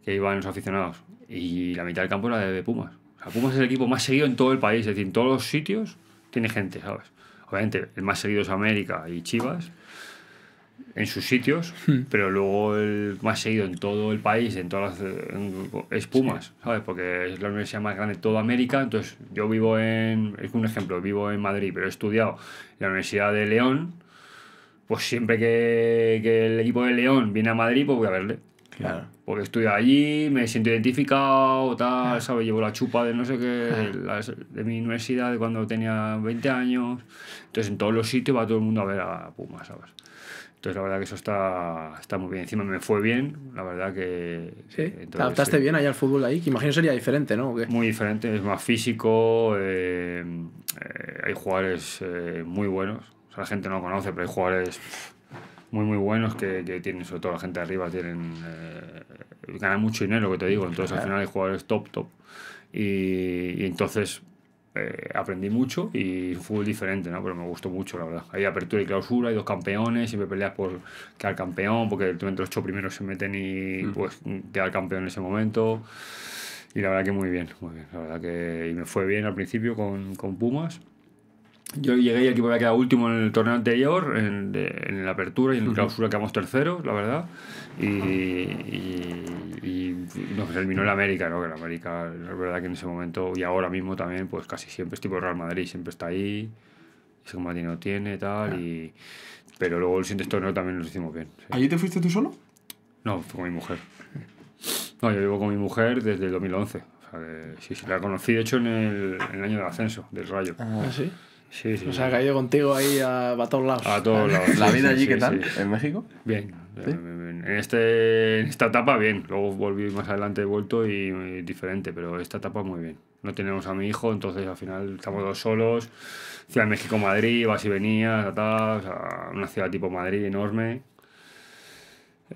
que iban los aficionados y la mitad del campo era de Pumas. O sea, Pumas es el equipo más seguido en todo el país, es decir, en todos los sitios tiene gente, ¿sabes? Obviamente, el más seguido es América y Chivas en sus sitios, hmm. pero luego el más seguido en todo el país, en todas es Pumas, ¿sabes? Porque es la universidad más grande de toda América. Entonces, yo vivo en, es un ejemplo, vivo en Madrid, pero he estudiado en la Universidad de León. Pues siempre que, que el equipo de León viene a Madrid, pues voy a verle. Claro porque estoy allí, me siento identificado, tal, ah. ¿sabes? Llevo la chupa de no sé qué, ah. de mi universidad de cuando tenía 20 años. Entonces, en todos los sitios va todo el mundo a ver a Puma, ¿sabes? Entonces, la verdad que eso está, está muy bien. Encima me fue bien, la verdad que... ¿Sí? ¿Te adaptaste bien allá al fútbol ahí? Que imagino sería diferente, ¿no? Muy diferente, es más físico, eh, eh, hay jugadores eh, muy buenos. la gente no lo conoce, pero hay jugadores muy, muy buenos que, que tienen, sobre todo la gente de arriba, tienen gana mucho dinero, que te digo. Entonces, al final, jugador es top, top. Y, entonces eh, aprendí mucho y fue diferente, ¿no? Pero me gustó mucho, la verdad. Hay apertura y clausura, hay dos campeones, siempre peleas por quedar campeón, porque entre los ocho primeros se meten y mm. pues quedar campeón en ese momento. Y la verdad que muy bien, muy bien. La verdad que y me fue bien al principio con, con Pumas yo llegué y el equipo había quedado último en el torneo anterior, en, en la apertura y en la clausura quedamos terceros, la verdad. Y, y, y nos terminó el América, ¿no? Que el América, la verdad que en ese momento y ahora mismo también, pues casi siempre es tipo Real Madrid, siempre está ahí, ese combate no tiene, tal. Y, pero luego el siguiente torneo también nos hicimos bien. ¿Allí te fuiste tú solo? No, fue con mi mujer. No, yo vivo con mi mujer desde el 2011. O sí, la conocí de hecho en el, en el año del ascenso, del Rayo. Ah, sí. Sí, O sea, ha caído contigo ahí a, a todos lados. A todos lados. ¿La vida allí qué tal? ¿En México? Bien. En, este, en esta etapa, bien. Luego volví más adelante, he vuelto y, diferente, pero esta etapa muy bien no tenemos a mi hijo, entonces al final estamos dos solos. Ciudad de México, Madrid, vas y venías, tal o una ciudad tipo Madrid enorme.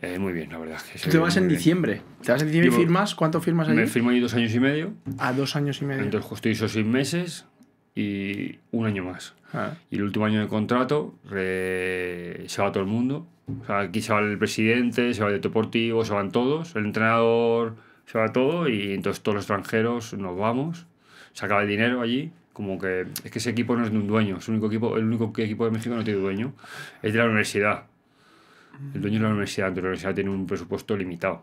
Eh, muy bien, la verdad. Que te vas en diciembre. ¿Te vas en diciembre y firmas? ¿Cuánto firmas allí? Me firmo ahí dos años y medio. A ah, dos años y medio. Entonces justo hizo seis meses y un año más. Ah. Y el último año de contrato se va todo el mundo. O sea, aquí se va el presidente, se va el deportivo, se van todos, el entrenador, se va todo y entonces todos los extranjeros nos vamos. Se acaba el dinero allí. Como que es que ese equipo no es de un dueño, es el único equipo, el único equipo de México no tiene dueño, es de la universidad. El dueño es la universidad, entonces la universidad tiene un presupuesto limitado.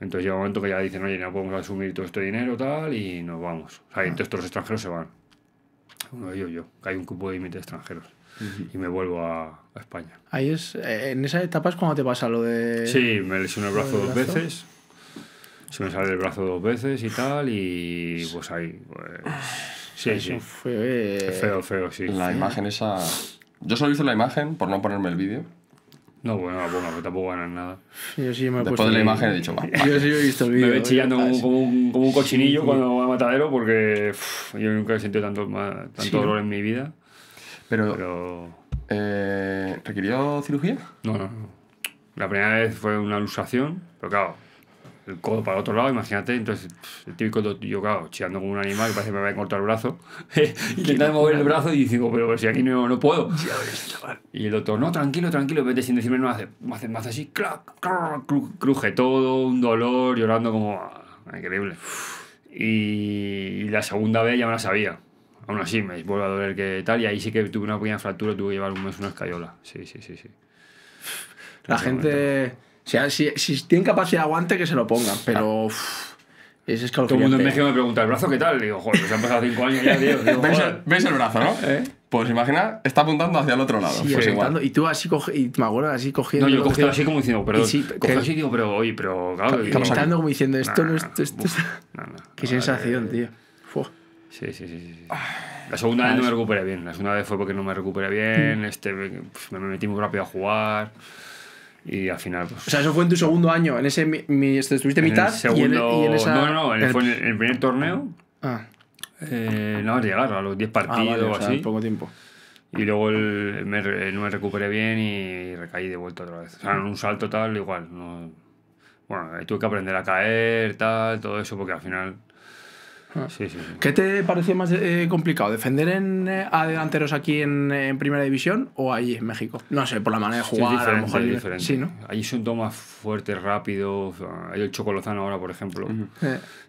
Entonces llega un momento que ya dicen, oye, no podemos asumir todo este dinero, tal, y nos vamos. entonces todos los extranjeros se van bueno, yo, que hay un cupo de límite extranjeros. Y me vuelvo a, España. Ahí es, eh, en esa etapa es cuando te pasa lo de. Sí, me lesioné el brazo dos veces. Se me sale el brazo dos veces y tal, y pues ahí. Pues, sí, sí. Fue... Eh. Feo, feo, sí. La imagen esa. Yo solo hice la imagen por no ponerme el vídeo. No, bueno, no tampoco ganan nada. Yo sí me he Después de la imagen he dicho, va. Yo sí he visto el Me ve chillando ¿eh? como, un, cochinillo cuando va a matadero porque yo nunca he sentido tanto, tanto dolor en mi vida. Pero. Eh, ¿Requirió cirugía? No, no, no. La primera vez fue una alusación, pero claro, el codo para otro lado, imagínate. Entonces, el típico, yo, claro, chillando como un animal que parece que me va a cortar el brazo, intentando mover el brazo y digo, pero, si aquí no, puedo. y el doctor, no, tranquilo, tranquilo, vete sin decirme, no Me hace, más así, cruje todo, un dolor, llorando como, ah, increíble. Y, la segunda vez ya me la sabía. Aún así, me vuelve a doler que tal, y ahí sí que tuve una pequeña fractura, tuve que llevar un mes una escayola. Sí, sí, sí, sí. La gente si, si, si tienen capacidad de aguante, que se lo pongan, pero... es es Todo el mundo en México me pregunta, ¿el brazo qué tal? Digo, joder, se pues han pasado 5 años ya, tío. Digo, ¿Ves, el, brazo, no? ¿Eh? Pues imagina, está apuntando hacia el otro lado. Pues y tú así y me acuerdo así cogiendo. No, yo cogí así como diciendo, perdón. Sí, cogí así digo, pero oye, pero claro. como diciendo, esto no es. Esto, qué sensación, tío. Fue. Sí, sí, sí, sí. La segunda vez no me recuperé bien. La segunda vez fue porque no me recuperé bien. Mm. Este, metí me rápido a jugar. Y al final, pues, O sea, eso fue en tu segundo año. En ese. Este, estuviste mitad. segundo, y, en, e-, No, no, en el, fue en el primer torneo. Ah. ah. Eh, no, llegaron a los 10 ah, partidos o así. poco tiempo. Y luego no me recuperé bien y recaí de vuelta otra vez. O sea, en un salto tal, igual. No, bueno, tuve que aprender a caer, tal, todo eso, porque al final Ah. ¿Qué te pareció más eh, complicado? ¿Defender en, eh, a delanteros aquí en, Primera División o allí en México? No sé, por la manera de jugar. a es diferente. Sí, ¿no? Allí son tomas fuerte, rápido. Hay el Chocolozano ahora, por ejemplo. Uh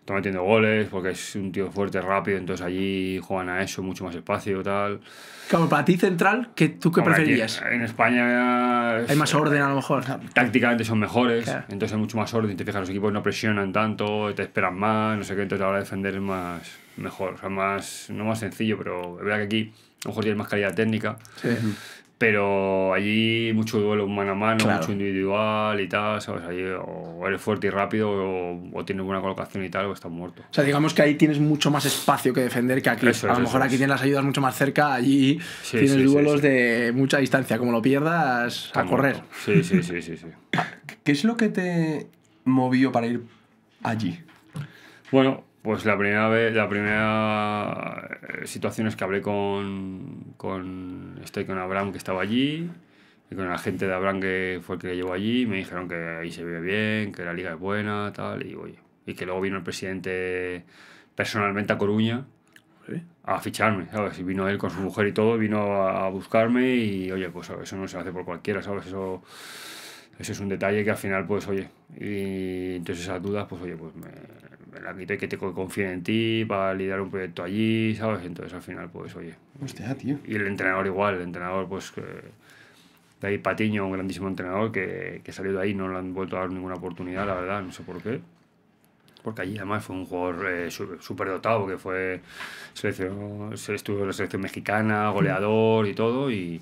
Está metiendo goles porque es un tío fuerte, rápido. Entonces allí juegan a eso, mucho más espacio, tal. Claro, para ti central, ¿qué, ¿tú qué preferías en España... hay más orden a lo mejor. Ah, tácticamente son mejores, entonces hay mucho más orden. Te fijas, los equipos no presionan tanto, te esperan más, no sé qué. Entonces ahora defender es más, mejor, o sea, más, no más sencillo, pero es verdad que aquí a lo mejor tienes más calidad técnica. Sí pero allí mucho duelo mano a mano, mucho individual y tal, o eres fuerte y rápido o, tienes buena colocación y tal o estás muerto. O sea, digamos que ahí tienes mucho más espacio que defender que aquí. a lo mejor aquí tienes las ayudas mucho más cerca, allí tienes duelos de mucha distancia. Como lo pierdas, a correr. sí, sí, sí, sí. Ah, ¿Qué es lo que te movió para ir allí? Bueno, pues la primera vez, la primera eh, situación es que hablé con, con, con Abraham que estaba allí y con la gente de Abraham que fue el que le llevó allí. me dijeron que ahí se vive bien, que la liga es buena, tal. Y oye, y que luego vino el presidente personalmente a Coruña a ficharme, ¿sabes? Y vino él con su mujer y todo, vino a, buscarme y, oye, pues eso no se hace por cualquiera, ¿sabes? Eso, eso es un detalle que al final, pues, oye, y entonces esas dudas, pues, oye, pues me, el arquitecto que confíen en ti para liderar un proyecto allí, ¿sabes? Entonces al final, pues oye. Hostia, tío. Y el entrenador igual, el entrenador, pues. Que, David Patiño, un grandísimo entrenador que, que salió de ahí, no le han vuelto a dar ninguna oportunidad, la verdad, no sé por qué. Porque allí además fue un jugador eh, súper dotado, que fue selección, estuvo en la selección mexicana, goleador y todo, y,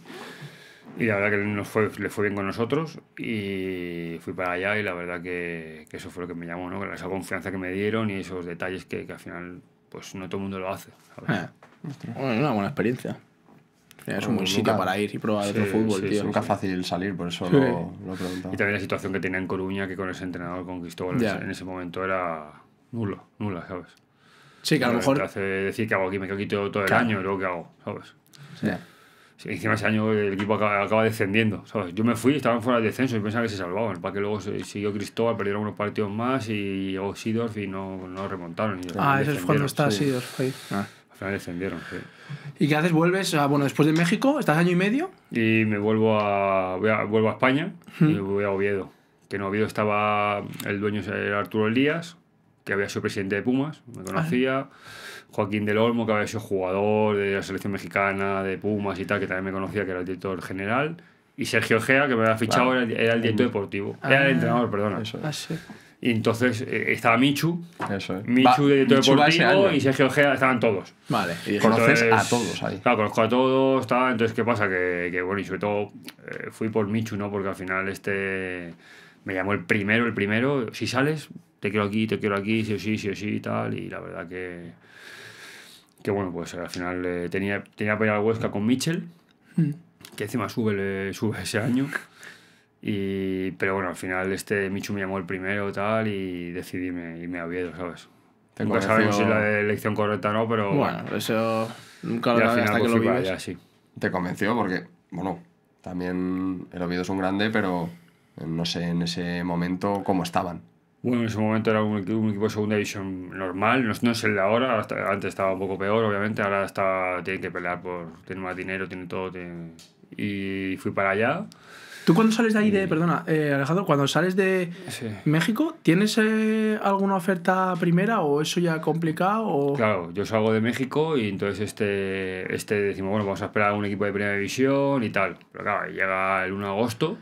y la verdad que nos fue, le fue bien con nosotros y fui para allá y la verdad que, eso fue lo que me llamó, ¿no? esa confianza que me dieron y esos detalles que, que al final pues no todo el mundo lo hace. Ah, una buena experiencia. Es un buen sitio para ir y probar otro fútbol, Es nunca fácil salir, por eso lo, lo preguntaba. Y también la situación que tenía en Coruña, que con ese entrenador, con Cristóbal, en ese momento era nulo, nula, ¿sabes? Sí, que a lo mejor... Te hace decir que hago aquí, me quedo todo, el año luego qué hago, ¿sabes? Encima ese año el equipo acaba, descendiendo. Yo me fui, estaban fuera del descenso y pensaba que se salvaban. Para que luego siguió Cristóbal, perdieron unos partidos más y llegó Sidorf y no, no remontaron. ah, ese es cuando está Sidorf ahí. Ah, al final descendieron, ¿Y qué haces? ¿Vuelves? A, bueno, después de México, estás año y medio. Y me vuelvo a, vuelvo a España y voy a Oviedo. Que en Oviedo estaba el dueño, Arturo Elías, que había sido presidente de Pumas, me ah. conocía. Joaquín del Olmo, que había sido jugador de la selección mexicana, de Pumas y tal, que también me conocía, que era el director general. Y Sergio Gea, que me había fichado, era, el director mm. deportivo. Ah. era el entrenador, perdona. Ah, y entonces eh, estaba Michu, Michu director deportivo y Sergio Gea, estaban todos. Vale, conoces a todos ahí. Claro, conozco a todos, estaba Entonces, ¿qué pasa? Que, bueno, y sobre todo eh, fui por Michu, ¿no? Porque al final este me llamó el primero, el primero. Si sales, te quiero aquí, te quiero aquí, sí o sí, sí o sí y tal. Y la verdad que que bueno, pues al final eh, tenía, tenía para ir a la Huesca con Mitchell, mm. que encima sube, sube ese año. Y, pero bueno, al final este Michu me llamó el primero tal y decidí irme, me a Oviedo, ¿sabes? Te sabemos si es la elección correcta o no, pero... Bueno, eso nunca lo al hasta que pues lo vives. Te convenció porque, bueno, también el Oviedo es un grande, pero no sé en ese momento cómo estaban. Bueno, en ese momento era un, un equipo de segunda división normal, no, no es el de ahora, antes estaba un poco peor, obviamente, ahora está, tienen que pelear por, tener más dinero, tienen todo, y fui para allá. ¿Tú cuando sales de ahí, de, perdona, eh, Alejandro, cuando sales de México, ¿tienes eh, alguna oferta primera o eso ya complicado? Claro, yo salgo de México y entonces este, este decimos, bueno, vamos a esperar a un equipo de primera división y tal. Pero claro, llega el 1 de agosto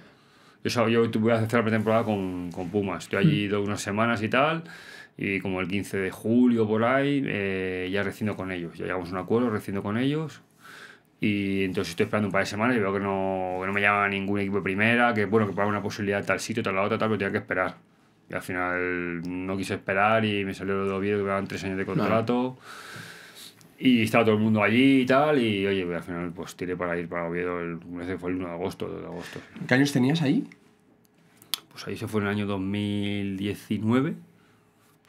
yo, yo voy a hacer la pretemporada con, con Pumas. Estoy allí mm. dos unas semanas y tal. Y como el 15 de julio por ahí, eh, ya recién con ellos. Ya llegamos un acuerdo, reciendo con ellos. Y entonces estoy esperando un par de semanas y veo que no, que no me llama ningún equipo de primera, que bueno, que para una posibilidad tal sitio, tal la otra, tal, pero tenía que esperar. Y al final no quise esperar y me salió lo de Oviedo, que me daban tres años de contrato. Y estaba todo el mundo allí y tal, y oye, pues, al final pues tiré para ir para Oviedo, el, fue el 1 de agosto, de agosto. ¿Qué años tenías ahí? Pues ahí se fue en el año 2019,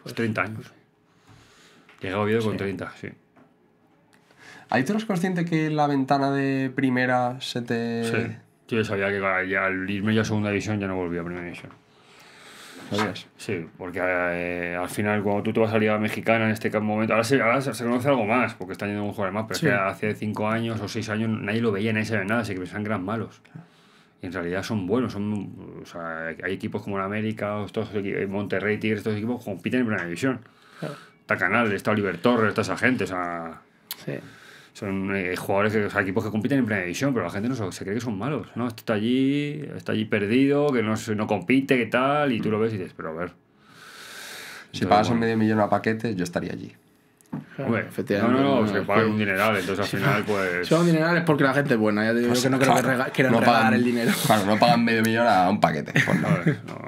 pues 30 años. Llegué a Oviedo con 30, sí. ¿Ahí tú eres consciente que la ventana de primera se te...? Sí, yo ya sabía que ya, al irme ya a segunda división ya no volví a primera división. Sí, porque eh, al final cuando tú te vas a la Liga Mexicana en este momento, ahora se, se conoce algo más, porque están yendo a un jugador más, pero es que hace cinco años o seis años nadie lo veía, nadie sabía nada, así que pensaban grandes malos. Y en realidad son buenos, son, hay equipos como el América, Monterrey, Tigres, estos equipos compiten en primera división. Está Canal, está Oliver Torres, está esa gente, o sea son eh, jugadores, que, equipos que compiten en primera división, pero la gente no se, cree que son malos. No, está allí, está allí perdido, que no, no compite, que tal, y tú mm. lo ves y dices, pero a ver. si pagas un medio millón a paquetes, yo estaría allí. Hombre, No, no, no, se pagan un dineral, entonces al final, pues. Son dinerales porque la gente es buena, ya digo, que pues no creo que quieran pagar el dinero. Claro, no pagan medio millón a un paquete. Pues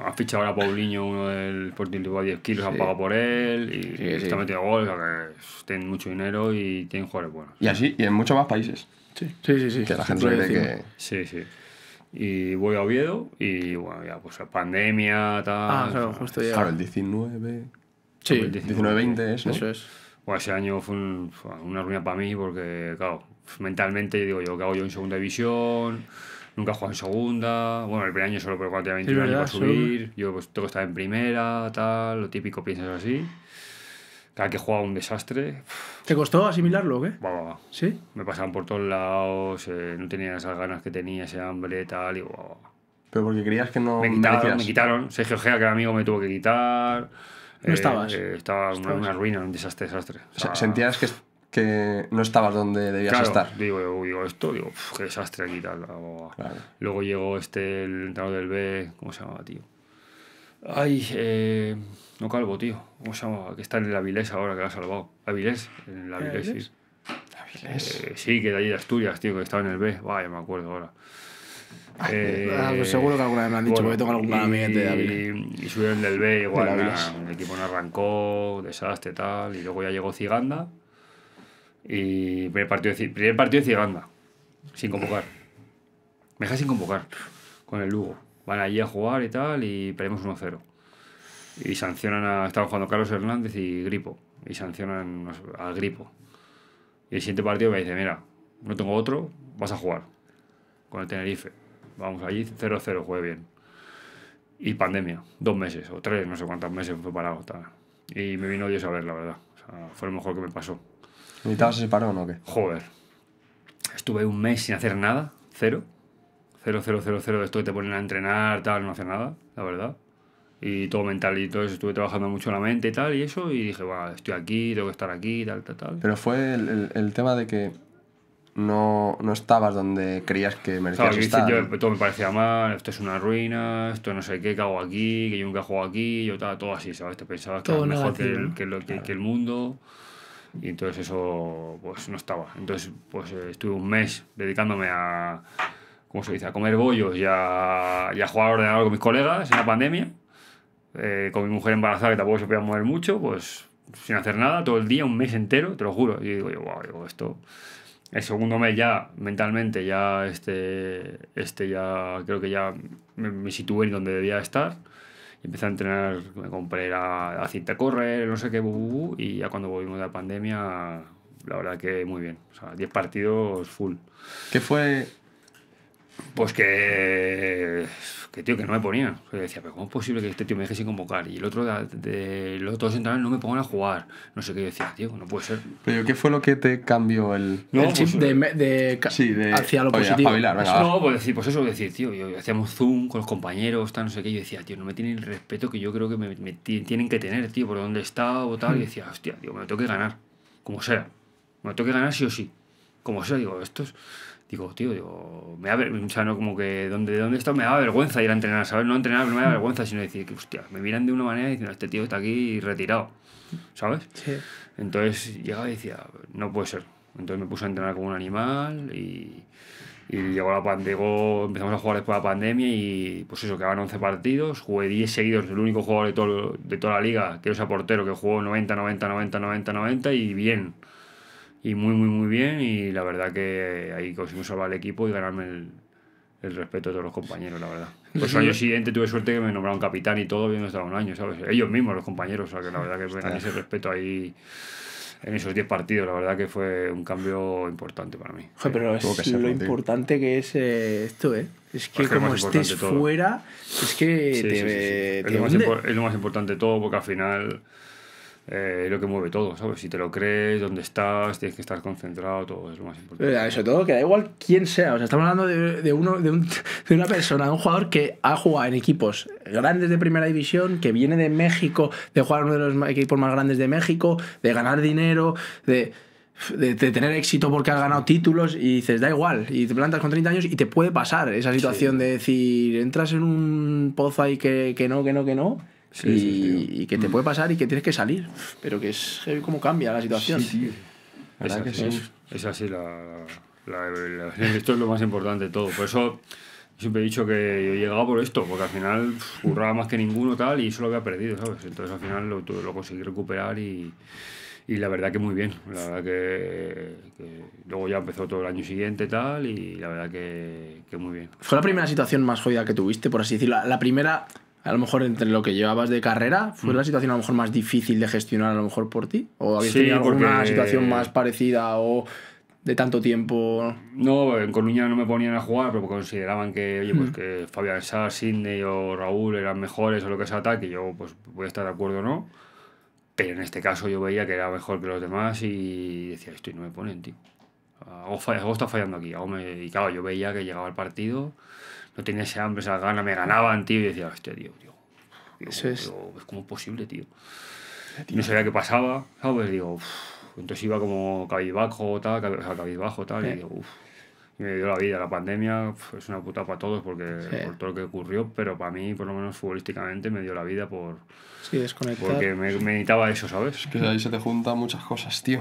ha fichado ahora a Paulinho, uno del Sporting Lisboa, 10 kilos, han pagado por él, y está metido gol, o que tienen mucho dinero y tienen jugadores buenos. Y así, y en muchos más países. Sí, sí, sí. Que la gente cree que. Sí, sí y voy a Oviedo y bueno, ya pues pandemia, tal. Ah, claro, justo ya. Claro, el 19. Sí, el 19-20 Eso es ese año fue una ruina para mí porque, claro, mentalmente digo yo, ¿qué hago yo en segunda división? Nunca he jugado en segunda. Bueno, el primer año solo, por cuando tenía 21 años para subir. Yo pues tengo que estar en primera, tal, lo típico piensas así. Cada que jugaba un desastre. ¿Te costó asimilarlo o qué? Va, ¿Sí? Me pasaban por todos lados, eh, no tenía esas ganas que tenía, ese hambre, tal, y va, Pero porque creías que no. Me quitaron, me quitaron. Sergio Gea, que era amigo, me tuvo que quitar. No estabas. en eh, una ruina, un desastre, desastre. O sea, Sentías que, que, no estabas donde debías estar. Digo, digo, esto, digo, qué desastre aquí tal. Luego llegó este, el entrenador del B, ¿cómo se llamaba, tío? Ay, eh, no calvo, tío. ¿Cómo se llamaba? Que está en el Avilés ahora, que lo ha salvado. Avilés, en el Avilés, sí. Eh, sí, que de allí de Asturias, tío, que estaba en el B. Vaya, me acuerdo ahora. Ah, pues eh, seguro que alguna vez me han dicho, que tengo algún ambiente de Ávila. Y, subieron del B, igual, el equipo no arrancó, desastre, tal. Y luego ya llegó Ciganda. Y primer partido de, primer partido de Ciganda, sin convocar. Me deja sin convocar con el Lugo. Van allí a jugar y tal, y perdemos 1-0. Y sancionan a. Estaban jugando Carlos Hernández y Gripo. Y sancionan a Gripo. Y el siguiente partido me dice: Mira, no tengo otro, vas a jugar con el Tenerife. Vamos, allí 0-0 jugué bien. Y pandemia, dos meses o tres, no sé cuántos meses fue parado. Y me vino Dios a ver, la verdad. fue lo mejor que me pasó. ¿Necesitabas se separó o qué? Joder. Estuve un mes sin hacer nada, cero. Cero, cero, cero, cero de esto que te ponen a entrenar, tal, no hacer nada, la verdad. Y todo mental y todo eso, estuve trabajando mucho la mente y tal, y eso, y dije, bueno, estoy aquí, tengo que estar aquí, tal, tal, tal. Pero fue el, el tema de que no, no estabas donde creías que merecías estar. todo me parecía mal, esto es una ruina, esto no sé qué, cago aquí, que yo nunca juego aquí, yo estaba todo así, ¿sabes? Te pensabas que era mejor que el, que, lo, el mundo y entonces eso pues no estaba. Entonces pues eh, estuve un mes dedicándome a, ¿cómo se dice?, a comer bollos y a, jugar a jugar ordenador con mis colegas en la pandemia, eh, con mi mujer embarazada que tampoco se podía mover mucho, pues sin hacer nada, todo el día, un mes entero, te lo juro. Y digo, yo, wow, digo, esto el segundo mes ya mentalmente ya este este ya creo que ya me, situé en donde debía estar y empecé a entrenar me compré la, cinta cinta correr no sé qué y ya cuando volvimos de la pandemia la verdad que muy bien o sea 10 partidos full ¿qué fue pues que, que tío, que no me ponían. Yo decía, pero ¿cómo es posible que este tío me deje sin convocar? Y el otro de, los dos centrales no me pongan a jugar. No sé qué yo decía, tío, no puede ser. Pero ¿qué fue lo que te cambió el, chip pues, de, eh, sí, de, hacia lo positivo? no, pues, pues eso, decir, tío, yo, hacíamos Zoom con los compañeros, tal, no sé qué. Yo decía, tío, no me tienen el respeto que yo creo que me, tienen que tener, tío, por dónde estaba o tal. Y mm. decía, hostia, tío, me tengo que ganar, como sea. Me tengo que ganar sí o sí. Como sea, digo, estos. Es, digo, tío, me da vergüenza, como que dónde me vergüenza ir a entrenar, ¿sabes? No entrenar, no me da mm. vergüenza, sino decir que, hostia, me miran de una manera dicen, este tío está aquí retirado, ¿sabes? Entonces llegaba y decía, no puede ser. Entonces me puse a entrenar como un animal y, y llegó la pandemia, empezamos a jugar después de la pandemia y pues eso, que quedaban 11 partidos, jugué 10 seguidos, el único jugador de, todo, de toda la liga, que era ese portero, que jugó 90, 90, 90, 90, 90 y bien y muy, muy, muy bien. Y la verdad que ahí conseguimos salvar al equipo y ganarme el, respeto de todos los compañeros, la verdad. Pues al año siguiente tuve suerte que me nombraron capitán y todo, bien estado un año, ¿sabes? Ellos mismos, los compañeros, o sea, que la verdad que gané ese respeto ahí en esos 10 partidos, la verdad que fue un cambio importante para mí. pero es lo importante que es eh, esto, ¿eh? Es que, como estés fuera, es que lo más es, lo más importante de todo, porque al final eh, lo que mueve todo, ¿sabes? Si te lo crees, dónde estás, tienes que estar concentrado, todo es lo más importante. Eh, eso todo, que da igual quién sea. O sea, estamos hablando de, uno, de, una persona, de un jugador que ha jugado en equipos grandes de primera división, que viene de México, de jugar uno de los equipos más grandes de México, de ganar dinero, de, tener éxito porque ha ganado títulos y dices, da igual, y te plantas con 30 años y te puede pasar esa situación de decir, entras en un pozo ahí que no, que no, que no y, que te puede pasar y que tienes que salir. Pero que es cómo cambia la situación. Sí, es, así, es, así la, Esto es lo más importante de todo. Por eso siempre he dicho que yo llegaba por esto, porque al final curraba más que ninguno tal y eso lo había perdido, ¿sabes? Entonces al final lo, lo conseguí recuperar y, y la verdad que muy bien. La verdad que, luego ya empezó todo el año siguiente tal y la verdad que, que muy bien. ¿Fue la primera situación más jodida que tuviste, por así decirlo? La primera a lo mejor entre lo que llevabas de carrera, ¿fue la mm. situación a lo mejor más difícil de gestionar a lo mejor por ti? ¿O habías tenido alguna situación más parecida o de tanto tiempo? No, en Coruña no me ponían a jugar, pero consideraban que, oye, pues mm. que Fabián Sá, Sidney o Raúl eran mejores o lo que sea tal, que yo pues voy a estar de acuerdo o no. Pero en este caso yo veía que era mejor que los demás y decía, estoy no me ponen, tío. Algo, está fallando aquí. Y claro, yo veía que llegaba el partido no tenía ese hambre, esa gana, me ganaban, tío, y decía, hostia, tío, tío, Eso es. es como posible, tío. no sabía qué pasaba, ¿sabes? Digo, entonces iba como cabizbajo, tal, cabizbajo, tal, y digo, uff. me dio la vida, la pandemia es una puta para todos porque por todo lo que ocurrió, pero para mí, por lo menos futbolísticamente, me dio la vida por. Sí, desconectar. Porque me, me necesitaba eso, ¿sabes? que ahí se te juntan muchas cosas, tío.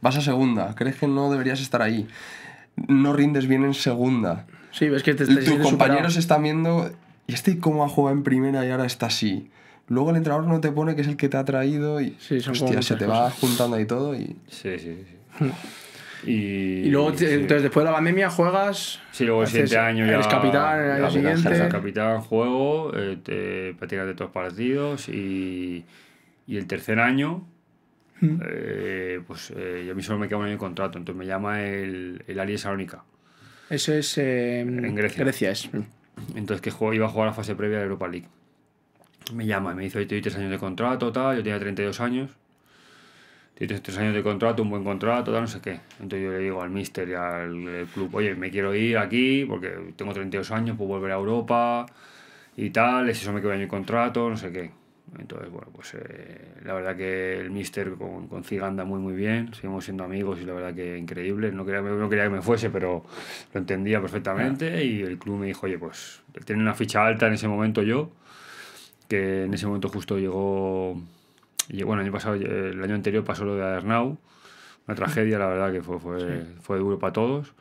Vas a segunda, crees que no deberías estar ahí no rindes bien en segunda. Sí, ves que Tus compañeros están viendo, ¿y este cómo ha jugado en primera y ahora está así? Luego el entrenador no te pone que es el que te ha traído y se te va juntando y todo y... Sí, sí, sí. Y, luego, entonces, después de la pandemia juegas. Sí, luego Eres capitán, el año siguiente. Eres capitán, juego, eh, te, de todos partidos y, y el tercer año, mm. eh, pues eh, yo a mí solo me queda en año contrato, entonces me llama el, el Aries Salónica. Eso es em, en Grecia. es. Entonces que juego, iba a jugar la fase previa de Europa League. Me llama y me dice, hoy tengo tres años de contrato, tal, yo tenía 32 años. Tienes tres años de contrato, un buen contrato, tal, no sé qué. Entonces yo le digo al mister y al club, oye, me quiero ir aquí porque tengo 32 años, puedo volver a Europa y tal, es eso me queda en mi contrato, no sé qué. Entonces, bueno, pues eh, la verdad que el Mister con, con Ziga anda muy, muy bien. Seguimos siendo amigos y la verdad que increíble. No quería, no quería que me fuese, pero lo entendía perfectamente. Y el club me dijo, oye, pues tiene una ficha alta en ese momento yo, que en ese momento justo llegó. Y bueno, el año, pasado, eh, el año anterior pasó lo de Adernau, una tragedia, la verdad que fue, fue, fue duro para todos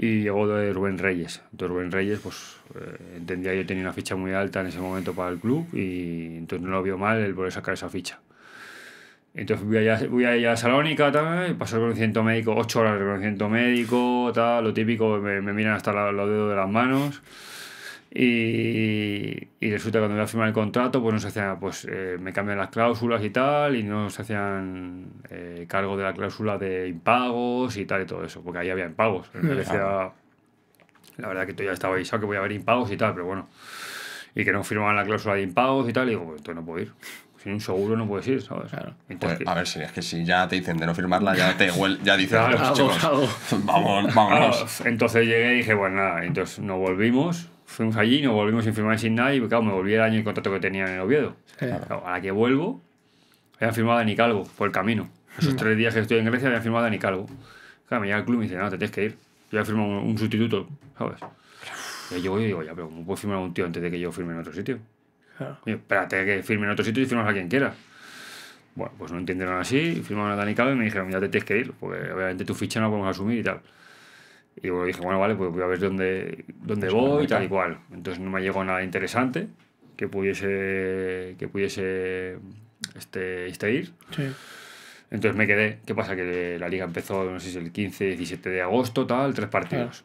y llegó de Rubén Reyes. Entonces Rubén Reyes, pues eh, entendía yo tenía una ficha muy alta en ese momento para el club y entonces no lo vio mal el poder sacar esa ficha. Entonces voy allá, voy allá a Salónica, tal, pasó el conocimiento médico, ocho horas de conocimiento médico, tal, lo típico, me, miran hasta los dedos de las manos. Y, resulta que cuando iba a firmar el contrato, pues no pues eh, me cambian las cláusulas y tal, y no se hacían eh, cargo de la cláusula de impagos y tal y todo eso, porque ahí había impagos. Mm. la verdad que tú ya estaba avisado que voy a haber impagos y tal, pero bueno. Y que no firmaban la cláusula de impagos y tal, y digo, pues entonces no puedo ir sin un seguro no puedes ir, ¿sabes? Pues, a ver, si es que si ya te dicen de no firmarla, ya te ya dicen claro, pues, vamos, entonces llegué y dije, bueno, pues nada, entonces no volvimos, fuimos allí, nos volvimos sin firmar sin nada y claro, me volví el año el contrato que tenía en Oviedo. Ahora a que vuelvo, habían firmado a Calvo, por el camino. Esos mm. tres días que estoy en Grecia habían firmado a Nicalvo. me llega el club y me dice, no, te tienes que ir. Yo ya firmo un, sustituto, ¿sabes? yo voy y digo, ya, pero ¿cómo puedo firmar a un tío antes de que yo firme en otro sitio? Claro. espérate que firme en otro sitio y firmas a quien quiera. Bueno, pues no entendieron así, firmaron a Dani Calvo y me dijeron, ya te tienes que ir, porque obviamente tu ficha no la podemos asumir y tal. Y bueno, dije, bueno, vale, pues voy a ver dónde, dónde pues voy tal y cual. Entonces no me llegó nada interesante que pudiese, que pudiese este, este ir. Entonces me quedé. ¿Qué pasa? Que la liga empezó, no sé si el 15, 17 de agosto, tal, tres partidos.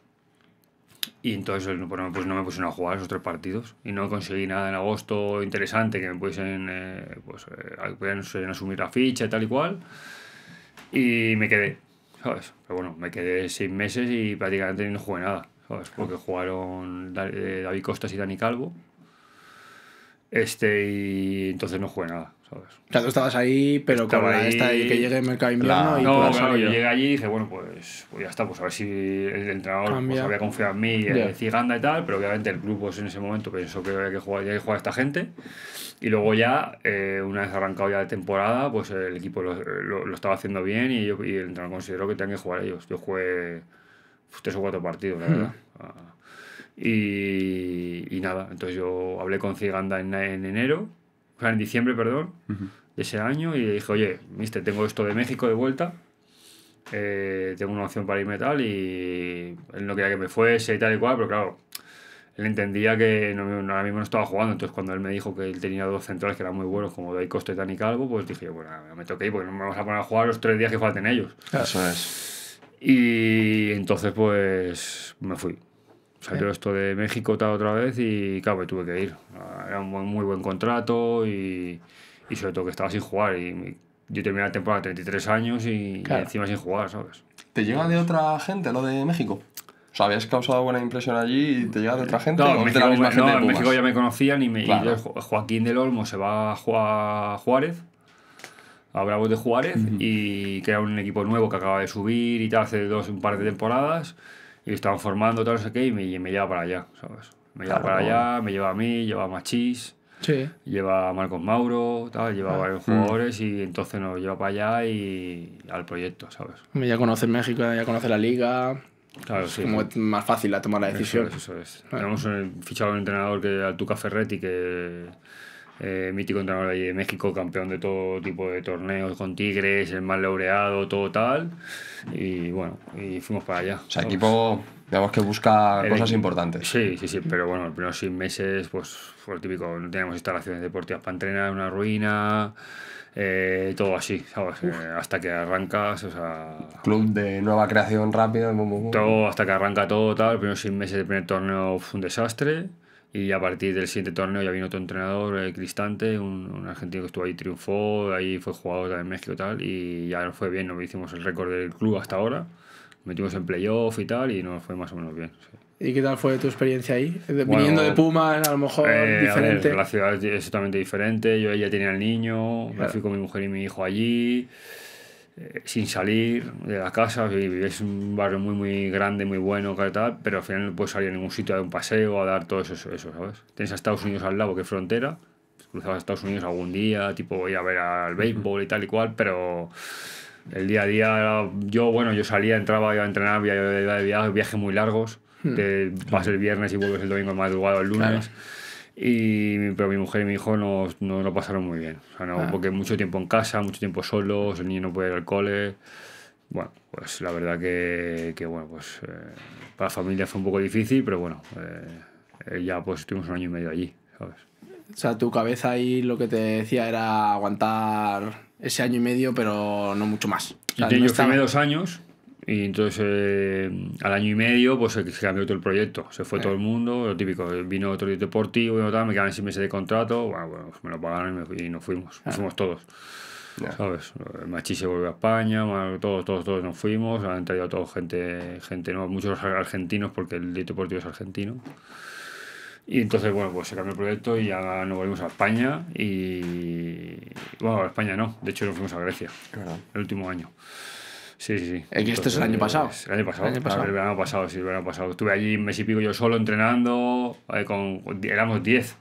Y entonces pues, no pues, me pusieron a jugar esos tres partidos. Y no conseguí nada en agosto interesante que me pudiesen, eh, pues, eh, asumir la ficha y tal y cual. Y me quedé. Pero bueno, me quedé seis meses y prácticamente no jugué nada, Porque jugaron eh, David Costas y Dani Calvo. Este, y entonces no jugué nada. ¿sabes? O sea, tú estabas ahí, pero Estaba con la esta de que llegue el mercado No, yo llegué allí y dije, bueno, pues, pues, ya está, pues a ver si el entrenador pues, había confiado en mí, yeah. en Ciganda y tal, pero obviamente el club pues, en ese momento pensó que había que jugar, que a esta gente. Y luego ya, eh, una vez arrancado ya de temporada, pues el equipo lo, estaba haciendo bien y, yo, el entrenador consideró que tenían que jugar ellos. Yo jugué pues, tres o cuatro partidos, la hmm. verdad. Ah. Y, y, nada, entonces yo hablé con Ciganda en enero o sea, en diciembre, perdón, de ese año, y dije, oye, viste, tengo esto de México de vuelta, eh, tengo una opción para irme tal, y él no quería que me fuese y tal y cual, pero claro, él entendía que ahora mismo no estaba jugando, entonces cuando él me dijo que él tenía dos centrales que eran muy buenos, como ahí Costa y Dani Calvo, pues dije, bueno, me toqué, porque no me vamos a poner a jugar los tres días que falten ellos. Eso es. Y entonces, pues, me fui. Salió esto de México otra vez y claro, me tuve que ir. Era un muy buen contrato y, sobre todo que estaba sin jugar. Y yo terminé la temporada 33 años y, encima sin jugar, ¿sabes? ¿Te llega de otra gente lo de México? O sea, habías causado buena impresión allí y te llega de otra gente. No, en México ya me conocían y, me, Joaquín del Olmo se va a, Juárez, a Bravos de Juárez, y crea un equipo nuevo que acaba de subir y tal hace dos, un par de temporadas y estaban formando, tal, no sé y me, lleva para allá, ¿sabes? Me lleva para allá, me lleva a mí, lleva a Machis lleva a Marcos Mauro, tal, lleva a ah, varios mm. jugadores y entonces nos lleva para allá y al proyecto, ¿sabes? Me Ya conocer México, ya conoce la liga. es Como más fácil la tomar la decisión. Eso es. Eso es. Tenemos fichado a un entrenador que al Tuca Ferretti que eh, mítico entrenador de, de México, campeón de todo tipo de torneos con Tigres, el más laureado, todo tal. Y bueno, y fuimos para allá. O sea, equipo, digamos que busca cosas importantes. Sí, sí, sí, pero bueno, los primeros seis meses, pues fue el típico, no teníamos instalaciones deportivas para entrenar, una ruina. Eh, todo así, eh, hasta que arrancas, o sea... Club de nueva creación rápida, todo, hasta que arranca todo, tal, los primeros seis meses del primer torneo fue un desastre, y a partir del siguiente torneo ya vino otro entrenador, eh, Cristante, un, argentino que estuvo ahí, triunfó, ahí fue jugador también en México tal, y ya nos fue bien, nos hicimos el récord del club hasta ahora, metimos en playoff y tal, y nos fue más o menos bien. ¿Y qué tal fue tu experiencia ahí? Viniendo de Puma, a lo mejor eh, diferente. la ciudad es totalmente diferente. Yo ya tenía el niño, claro. me fui con mi mujer y mi hijo allí. Eh, sin salir de la casa, es un barrio muy, muy grande, muy bueno, tal, pero al final no puedes salir a ningún sitio a dar un paseo, a dar todo eso, eso ¿sabes? Tienes a Estados Unidos al lado, que frontera, cruzabas a Estados Unidos algún día, tipo voy a ver al béisbol y tal y cual, pero el día a día, yo, bueno, yo salía, entraba, iba a entrenar, iba de viaje, viajes muy largos, hmm. te vas el viernes y vuelves el domingo madrugado el lunes. Y, pero mi mujer y mi hijo no, no lo pasaron muy bien. O sea, ah. Porque mucho tiempo en casa, mucho tiempo solos, el niño no puede ir al cole. Bueno, pues la verdad que, que bueno, pues eh, para la familia fue un poco difícil, pero bueno, eh, eh, ya pues estuvimos un año y medio allí, O sea, tu cabeza ahí lo que te decía era aguantar ese año y medio, pero no mucho más. yo, dos años, y entonces eh, al año y medio pues se cambió todo el proyecto, se fue todo eh. el mundo, lo típico, vino otro deportivo, y me quedaban seis meses de contrato, bueno, pues me lo pagaron y, nos fuimos, nos ah. fuimos todos. ¿Sabes? Eh, Machi se volvió a España, todos, todos, todos nos fuimos, han traído a gente, gente muchos argentinos porque el deportivo es argentino. Y entonces, bueno, pues se cambió el proyecto y ya nos volvimos a España y... Bueno, a España no, de hecho nos fuimos a Grecia, el último año. Sí, sí, sí. Es que este es el año pasado. El año pasado. El verano pasado, sí, el verano pasado. Estuve allí un mes y pico yo solo entrenando, eh, con, éramos 10.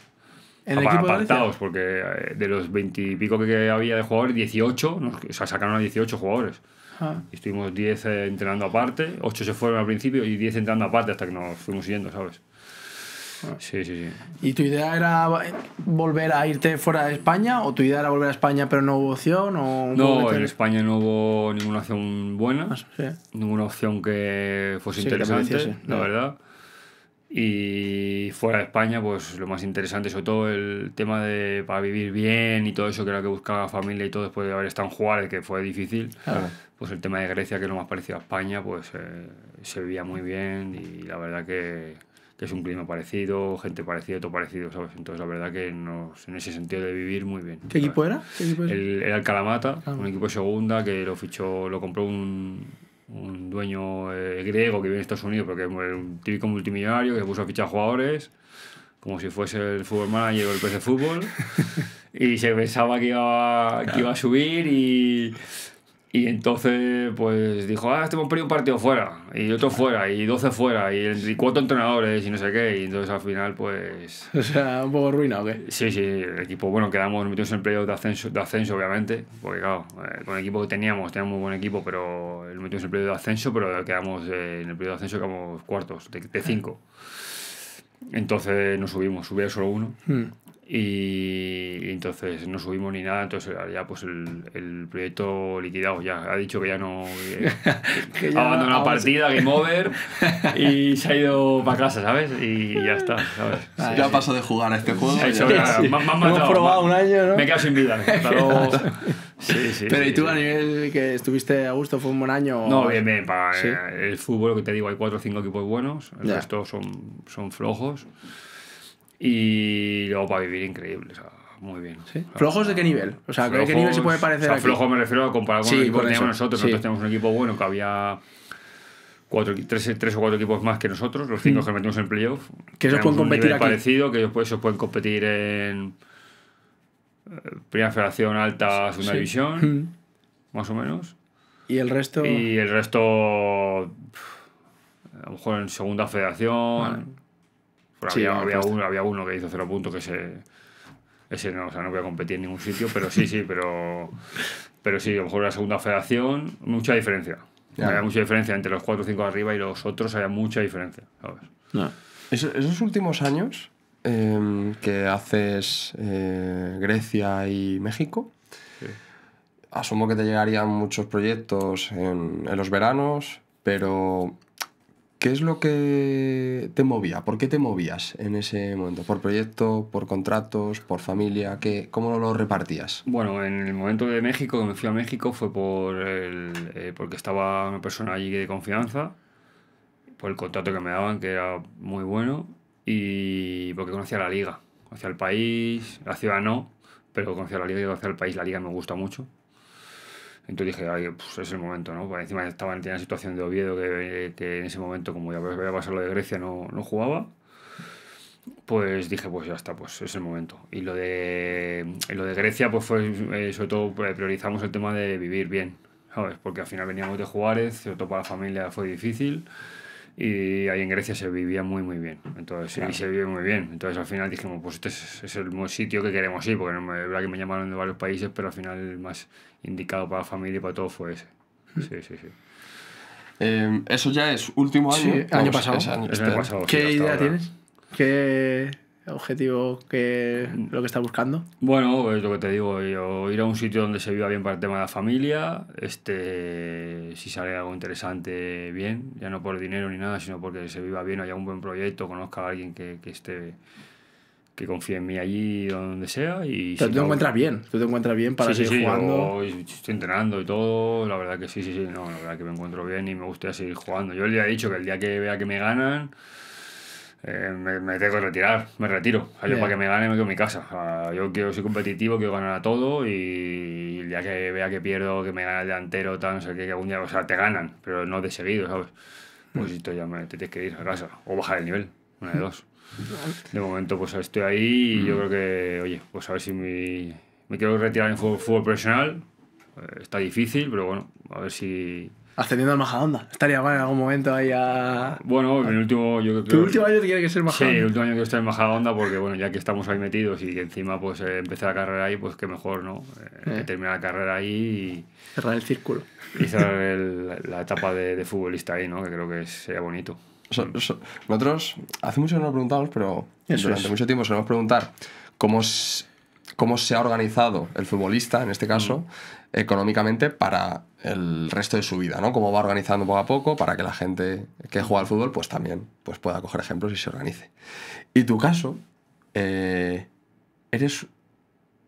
apartados, porque eh, de los 20 y pico que había de jugadores, 18, o sea, sacaron a 18 jugadores. Ah. estuvimos 10 eh, entrenando aparte, 8 se fueron al principio y 10 entrando aparte hasta que nos fuimos yendo, ¿sabes? Ah. Sí, sí, sí. ¿Y tu idea era volver a irte fuera de España? ¿O tu idea era volver a España pero no hubo opción? O no, en España no hubo ninguna opción buena, ah, ninguna opción que fuese interesante, la verdad. Y fuera de España, pues lo más interesante, sobre todo el tema de para vivir bien y todo eso, que era que buscaba familia y todo después de haber estado en Juárez, que fue difícil. Pues el tema de Grecia, que no lo más parecido a España, pues eh, se vivía muy bien y la verdad que es un clima parecido, gente parecida, todo parecido, ¿sabes? Entonces la verdad que en ese sentido de vivir muy bien. ¿Qué equipo era? Era el, Calamata, un equipo de segunda que lo fichó, lo compró un, dueño eh, griego que viene en Estados Unidos, porque es un típico multimillonario que se puso a fichar jugadores como si fuese el fútbol manager o el pez de fútbol y se pensaba que iba, que iba a subir y y entonces, pues dijo, ah, este hemos perdido un partido fuera, y otro fuera, y 12 fuera, y, cuatro entrenadores, y no sé qué. Y entonces al final, pues. O sea, un poco ruina, ¿o qué? Sí, sí, el equipo, bueno, quedamos metidos en el de ascenso, de ascenso, obviamente, porque claro, eh, con el equipo que teníamos, teníamos muy buen equipo, pero el metimos en el de ascenso, pero quedamos eh, en el periodo de ascenso, quedamos cuartos, de, de cinco. Entonces nos subimos, subía solo uno. Hmm y entonces no subimos ni nada, entonces ya pues el, el proyecto liquidado, ya ha dicho que ya no ha abandonado la partida, Game Over y se ha ido para casa, ¿sabes? Y ya está, ¿sabes? ya paso de jugar a este juego. Sí, ya. Me, me han probado un año, ¿no? Me he quedado sin vida. Pero, ¿y tú a nivel que estuviste a gusto? ¿Fue un buen año? No, bien, bien. Eh, el fútbol, que te digo, hay 4 o 5 equipos buenos, el resto son, son flojos. Y luego para vivir increíble, o sea, muy bien. ¿Flojos de qué nivel? O sea, ¿de qué nivel se puede parecer? O sea, flojo me refiero a comparar con el equipo que teníamos nosotros. Nosotros tenemos un equipo bueno que había cuatro, tres, tres o cuatro equipos más que nosotros, los cinco mm. que metimos en playoff. Que ellos pueden competir aquí. parecido, que ellos, pues, pueden competir en eh, Primera Federación Alta, Segunda División, mm. más o menos. ¿Y el resto? Y el resto, a lo mejor en Segunda Federación había, uno, había, uno, que hizo cero puntos que se. Ese no, no voy a competir en ningún sitio, pero sí, sí, pero. Pero sí, a lo mejor la segunda federación, mucha diferencia. Había mucha diferencia entre los 4 o 5 arriba y los otros, había mucha diferencia, esos últimos años em, que haces eh, Grecia y México, asumo que te llegarían muchos proyectos en los veranos, pero ¿Qué es lo que te movía? ¿Por qué te movías en ese momento? ¿Por proyecto, por contratos, por familia? ¿Qué, ¿Cómo lo repartías? Bueno, en el momento de México, que me fui a México, fue por eh, porque estaba una persona allí de confianza, por el contrato que me daban, que era muy bueno, y porque conocía la liga, conocía el país, la ciudad no, pero conocía la liga y conocía el país, la liga me gusta mucho. Entonces dije, Ay, pues es el momento, ¿no? Porque encima estaba en la situación de Oviedo que, en ese momento, como ya había pasado lo de Grecia, no, no jugaba pues dije, pues ya está, pues es el momento. Y lo de, lo de Grecia, pues fue, eh, sobre todo eh, priorizamos el tema de vivir bien, ¿sabes? Porque al final veníamos de Juárez, sobre todo para la familia fue difícil y ahí en Grecia se vivía muy muy bien entonces y se vive muy bien entonces al final dijimos pues este es, el sitio que queremos ir porque verdad que me llamaron de varios países pero al final el más indicado para la familia y para todo fue ese hmm. sí sí sí eh, eso ya es último año año, pasado. qué idea tienes qué objetivo que lo que está buscando? Bueno, es pues lo que te digo, yo, ir a un sitio donde se viva bien para el tema de la familia, este, si sale algo interesante, bien, ya no por dinero ni nada, sino porque se viva bien, haya un buen proyecto, conozca a alguien que, que esté que confíe en mí allí donde sea y si tú te encuentras bien tú te encuentras bien para seguir jugando estoy entrenando y todo la verdad que sí sí sí no la verdad que me encuentro bien y me gustaría seguir jugando yo le he dicho que el día que vea que me ganan eh, me, tengo que retirar, me retiro. para que me gane me quedo en mi casa. yo quiero ser competitivo, quiero ganar a todo y el día que vea que pierdo, que me gana el delantero, tal, no sé qué, que algún día, o sea, te ganan, pero no de seguido, ¿sabes? Pues esto ya me, te tienes que ir a casa o bajar el nivel, una de dos. De momento, pues estoy ahí y yo creo que, oye, pues a ver si me, me quiero retirar en fútbol, fútbol profesional. Eh, está difícil, pero bueno, a ver si Ascendiendo al onda Estaría mal en algún momento ahí a. Bueno, el último. Yo creo... ¿Tu último año tiene que ser onda Sí, el último año que estoy en onda porque bueno, ya que estamos ahí metidos y encima pues eh, empecé la carrera ahí, pues qué mejor, ¿no? Eh, eh. Terminar la carrera ahí y. Cerrar el círculo. Y cerrar la etapa de, futbolista ahí, ¿no? Que creo que sería bonito. nosotros, hace mucho que no preguntamos, pero durante mucho tiempo solemos preguntar cómo, cómo se ha organizado el futbolista, en este caso. Mm económicamente para el resto de su vida, ¿no? Cómo va organizando poco a poco para que la gente que juega al fútbol pues también pues pueda coger ejemplos y se organice. Y tu caso, eh, eres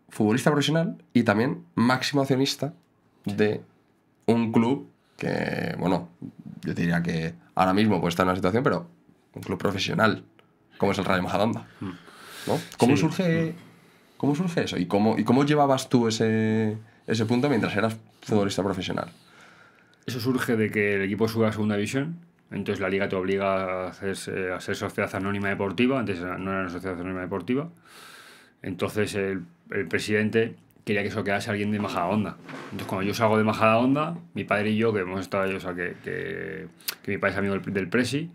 futbolista profesional y también máximo accionista de un club que, bueno, yo diría que ahora mismo pues está en una situación, pero un club profesional, como es el Rayo Majadahonda, ¿no? ¿Cómo, mm. surge, eso? ¿Y ¿Y cómo llevabas tú ese ese punto mientras eras futbolista profesional. Eso surge de que el equipo suba a segunda división, entonces la liga te obliga a, ser sociedad anónima deportiva, antes no era una sociedad anónima deportiva, entonces el, presidente quería que eso quedase alguien de Majada Onda. Entonces, cuando yo salgo de Majada Onda, mi padre y yo, que hemos estado, o sea, que, que, mi padre es amigo del, del, Presi,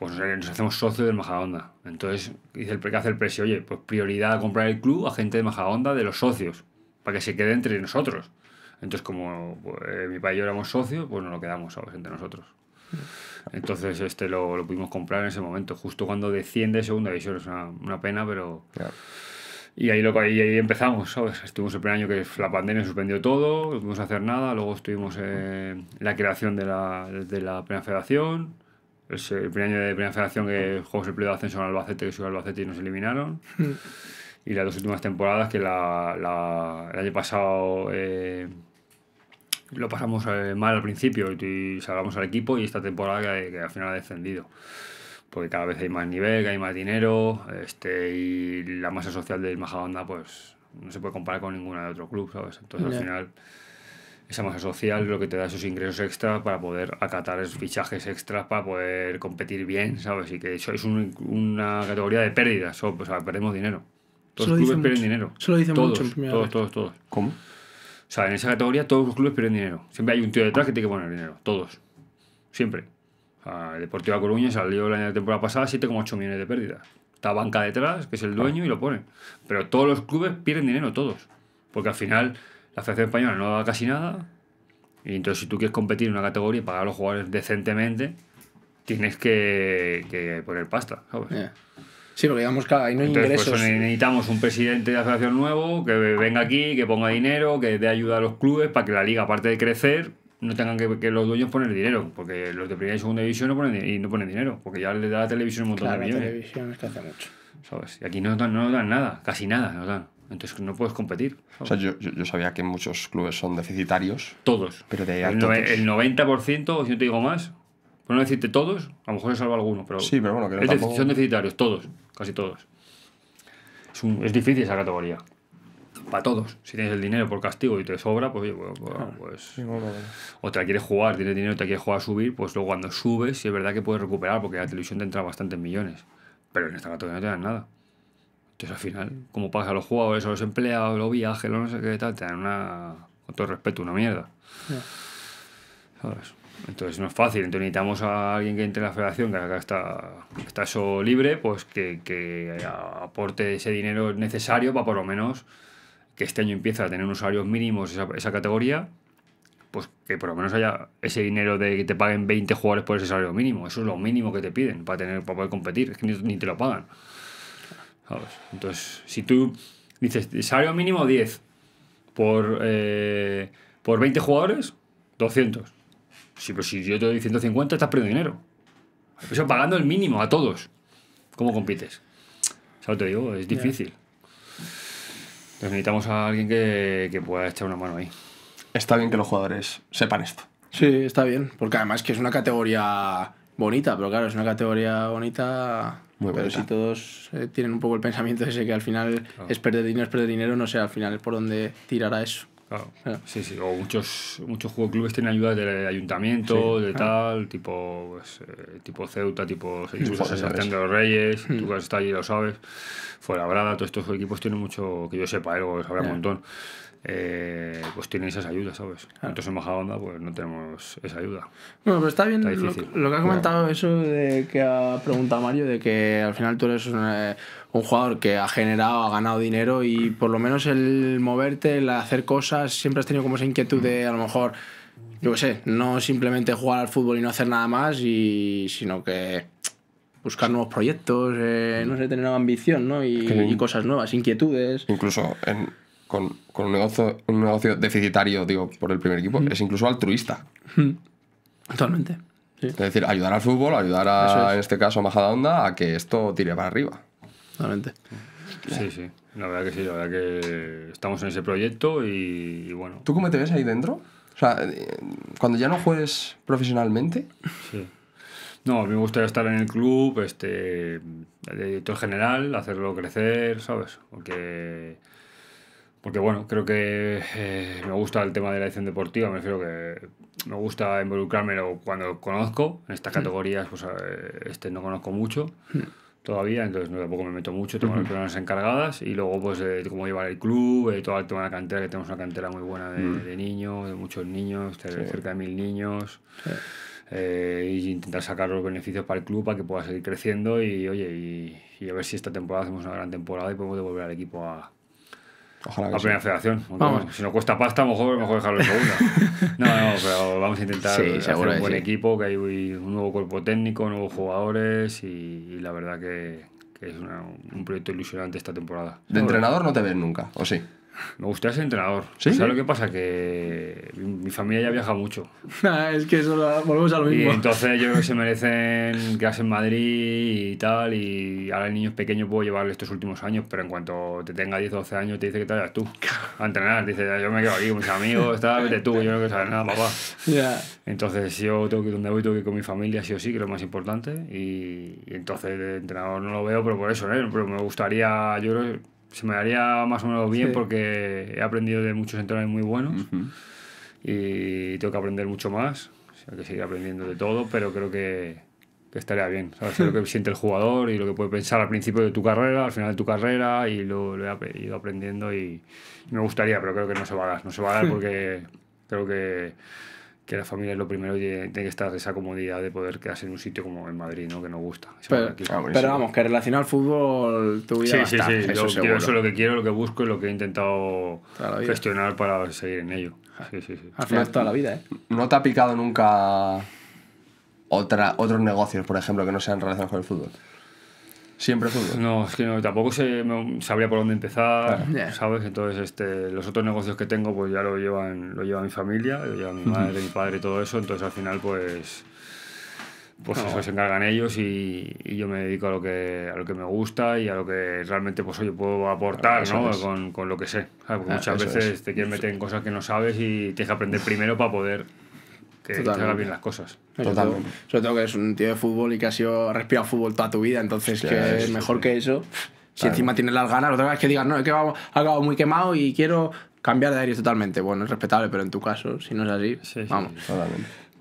pues nos hacemos socios de majahonda Entonces, dice el, ¿qué hace el Presi? Oye, pues prioridad a comprar el club a gente de majahonda de los socios para que se quede entre nosotros. Entonces, como eh, mi padre y yo éramos socios, pues nos lo quedamos entre nosotros. Entonces, este lo, pudimos comprar en ese momento, justo cuando desciende segunda división. Es una, pena, pero. Y ahí, lo, empezamos, ¿sabes? Estuvimos el primer año que la pandemia suspendió todo, no pudimos hacer nada. Luego estuvimos en la creación de la, de la Primera Federación. El, primer año de Primera Federación que juegos el de ascenso en Albacete, que subió Albacete y nos eliminaron. y las dos últimas temporadas, que la, el año pasado eh, lo pasamos eh, mal al principio y, salgamos al equipo y esta temporada que, al final ha descendido. Porque cada vez hay más nivel, hay más dinero este, y la masa social del Majadonda pues no se puede comparar con ninguna de otro club, ¿sabes? Entonces al final esa masa social lo que te da esos ingresos extra para poder acatar esos fichajes extras para poder competir bien, ¿sabes? Y que eso es una categoría de pérdidas, o, pues, perdemos dinero. Todos los clubes pierden dinero. Se lo todos, mucho en todos, todos, todos, ¿Cómo? O sea, en esa categoría todos los clubes pierden dinero. Siempre hay un tío detrás que tiene que poner dinero. Todos. Siempre. O el Deportivo de Coruña salió la temporada pasada 7,8 millones de pérdidas. Está banca detrás, que es el dueño, y lo pone. Pero todos los clubes pierden dinero, todos. Porque al final la Federación Española no da casi nada. Y entonces si tú quieres competir en una categoría y pagar a los jugadores decentemente, tienes que, poner pasta, ¿sabes? Sí, porque digamos, claro, ahí no hay pues, ingresos. necesitamos un presidente de asociación nuevo que venga aquí, que ponga dinero, que dé ayuda a los clubes para que la liga, aparte de crecer, no tengan que, que los dueños poner dinero, porque los de primera y segunda división no ponen, y no ponen dinero, porque ya le da la televisión un montón de millones. televisión hace mucho. ¿Sabes? Y aquí no nos dan, no dan nada, casi nada nos dan. Entonces no puedes competir. O sea, yo, yo, sabía que muchos clubes son deficitarios. Todos. Pero de el, el 90%, si no te digo más, por no decirte todos, a lo mejor se salva alguno, pero, sí, son necesitarios, todos, casi todos. Es, difícil esa categoría. Para todos. Si tienes el dinero por castigo y te sobra, pues, pues, pues, ah, pues o te la quieres jugar, tienes dinero, te la quieres jugar a subir, pues luego cuando subes, sí es verdad que puedes recuperar, porque la televisión te entra bastantes millones. Pero en esta categoría no te dan nada. Entonces al final, como pasa a los jugadores, a los empleados, los viajes, no sé qué tal, te dan una, con respeto, una mierda. Entonces no es fácil, entonces necesitamos a alguien que entre en la federación, que acá está, está eso libre, pues que, aporte ese dinero necesario para por lo menos que este año empiece a tener unos salarios mínimos esa, esa categoría, pues que por lo menos haya ese dinero de que te paguen 20 jugadores por ese salario mínimo. Eso es lo mínimo que te piden para, tener, para poder competir, es que ni, te lo pagan. Entonces, si tú dices salario mínimo 10 por, eh, por 20 jugadores, 200 si yo te doy 150, estás perdiendo dinero. Eso pagando el mínimo a todos. ¿Cómo compites? ¿Sabes? Te digo, es difícil. necesitamos a alguien que, que pueda echar una mano ahí. Está bien que los jugadores sepan esto. Sí, está bien. Porque además que es una categoría bonita, pero claro, es una categoría bonita. pero si todos eh, tienen un poco el pensamiento ese que al final es perder dinero, es perder dinero, no sé al final es por dónde tirará eso. Claro. Sí, sí. O muchos, muchos clubes tienen ayuda del ayuntamiento, de tal, tipo, pues, eh, tipo Ceuta, tipo incluso de los Reyes, hmm. tú que has estado allí lo sabes. Fuera Brada, todos estos equipos tienen mucho, que yo sepa, algo, ¿eh? que sabrá un montón. Eh, pues tienen esas ayudas, ¿sabes? entonces Nosotros en Baja Onda pues no tenemos esa ayuda. Bueno, pero está bien lo, que ha comentado eso de que ha preguntado Mario, de que al final tú eres un, jugador que ha generado, ha ganado dinero y por lo menos el moverte, el hacer cosas, siempre has tenido como esa inquietud de a lo mejor, yo qué sé, no simplemente jugar al fútbol y no hacer nada más, y, sino que buscar nuevos proyectos, eh, no sé, tener una ambición ¿no? y cosas nuevas, inquietudes. Incluso en con, un, negocio, deficitario, digo, por el primer equipo, es incluso altruista. Totalmente. Es decir, ayudar al fútbol, ayudar a, en este caso a onda a que esto tire para arriba. Totalmente. Sí, sí. La verdad que sí, la verdad que estamos en ese proyecto y, bueno. ¿Tú cómo te ves ahí dentro? O sea, eh, cuando ya no juegues profesionalmente. Sí. No, a mí me gustaría estar en el club, este, director general, hacerlo crecer, ¿sabes? Porque porque bueno, creo que eh, me gusta el tema de la edición deportiva, me refiero que me gusta involucrarme cuando conozco. En estas categorías, pues eh, este no conozco mucho todavía, entonces tampoco me meto mucho, tengo algunas personas encargadas y luego pues eh, cómo llevar el club, todo el tema de la cantera, que tenemos una cantera muy buena de, niños, de muchos niños, cerca de mil niños. y intentar sacar los beneficios para el club para que pueda seguir creciendo y oye y a ver si esta temporada hacemos una gran temporada y podemos devolver al equipo a, Ojalá primera federación. Si no cuesta pasta, mejor, mejor dejarlo en segunda. no, no, pero vamos a intentar sí, hacer un buen equipo, que hay un nuevo cuerpo técnico, nuevos jugadores y, la verdad que, es un proyecto ilusionante esta temporada. ¿De entrenador no te ves nunca, o sí? Me gustaría ser entrenador. ¿Sabes lo que pasa? Que mi familia ya viaja mucho. Ah, es que eso volvemos a lo mismo. Y entonces yo creo que se merecen quedarse en Madrid y tal. Y ahora el niño es pequeño, puedo llevarle estos últimos años. Pero en cuanto te tenga 10 12 años, te dice que te vayas tú a entrenar. Dice, yo me quedo aquí con mis amigos, tal, vete tú, yo no quiero saber nada, papá. Entonces yo tengo que ir donde voy, tengo que ir con mi familia, sí o sí, que es lo más importante. Y, entonces entrenador no lo veo, pero por eso, ¿eh? Pero me gustaría, yo creo se me daría más o menos bien porque he aprendido de muchos entrenadores muy buenos y tengo que aprender mucho más. hay que seguir aprendiendo de todo, pero creo que, que estaría bien. ¿sabes? lo que siente el jugador y lo que puede pensar al principio de tu carrera, al final de tu carrera, y lo, lo he ido aprendiendo y, y, me gustaría, pero creo que no se va a dar. No se va a dar hmm. porque creo que que la familia es lo primero y tiene que estar de esa comodidad de poder quedarse en un sitio como en Madrid, ¿no? Que nos gusta. Pero, ah, vamos, que relacionar al fútbol tu vida sí, eso, es lo que quiero, lo que busco y lo que he intentado gestionar para seguir en ello. Sí, Al toda la vida, ¿eh? ¿No te ha picado nunca otra, otros negocios, por ejemplo, que no sean relacionados con el fútbol? siempre fútbol. No, es que tampoco se sabría por dónde empezar, ¿sabes? Entonces, este, los otros negocios que tengo, pues ya lo llevan, lo lleva mi familia, lo lleva mi madre, mi padre todo eso. Entonces, al final, pues, pues eso se encargan ellos y, yo me dedico a lo que a lo que me gusta y a lo que realmente pues yo puedo aportar ¿no? con, con, lo que sé ah, muchas veces te quieren meter en cosas que no sabes y tienes que aprender primero para poder total te bien las cosas. total sobre todo, que es un tío de fútbol y que ha sido respirado fútbol toda tu vida, entonces que es mejor que eso. Si encima tienes las ganas, otra vez que digas, no, es que ha acabado muy quemado y quiero cambiar de aire totalmente. Bueno, es respetable, pero en tu caso, si no es así, vamos.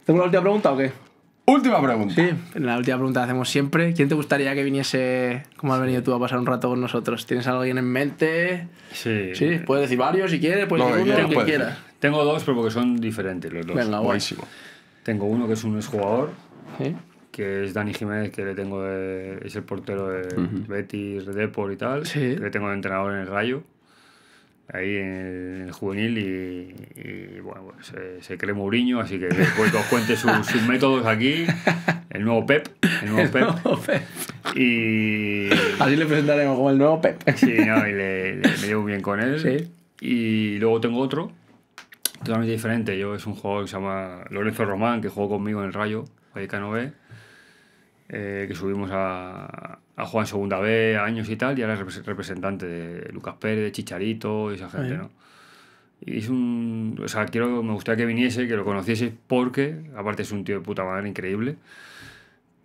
¿Tengo la última pregunta o qué? Última pregunta. Sí, la última pregunta la hacemos siempre. ¿Quién te gustaría que viniese, como has venido tú, a pasar un rato con nosotros? ¿Tienes a alguien en mente? Sí. Sí, puedes decir varios si quieres, puedes decir uno, quien quieras. Tengo dos, pero porque son diferentes los dos. Tengo uno que es un exjugador, que es Dani Jiménez, que le tengo es el portero de uh -huh. Depor y tal, le tengo de entrenador en el Rayo, ahí en el, juvenil, y, bueno, pues, se, se, cree Mourinho, así que después que os cuente sus métodos aquí, el nuevo Pep, el nuevo, Pep. Y... Así le presentaremos como el nuevo Pep. Sí, no, y le, me llevo bien con él. Sí. Y luego tengo otro, totalmente diferente. Yo es un jugador que se llama Lorenzo Román, que jugó conmigo en el Rayo, Vallecano B, eh, que subimos a, a jugar en segunda B años y tal, y ahora es representante de Lucas Pérez, de Chicharito y esa gente, ¿no? Y es un. O sea, quiero, me gustaría que viniese, que lo conociese, porque, aparte, es un tío de puta madre increíble.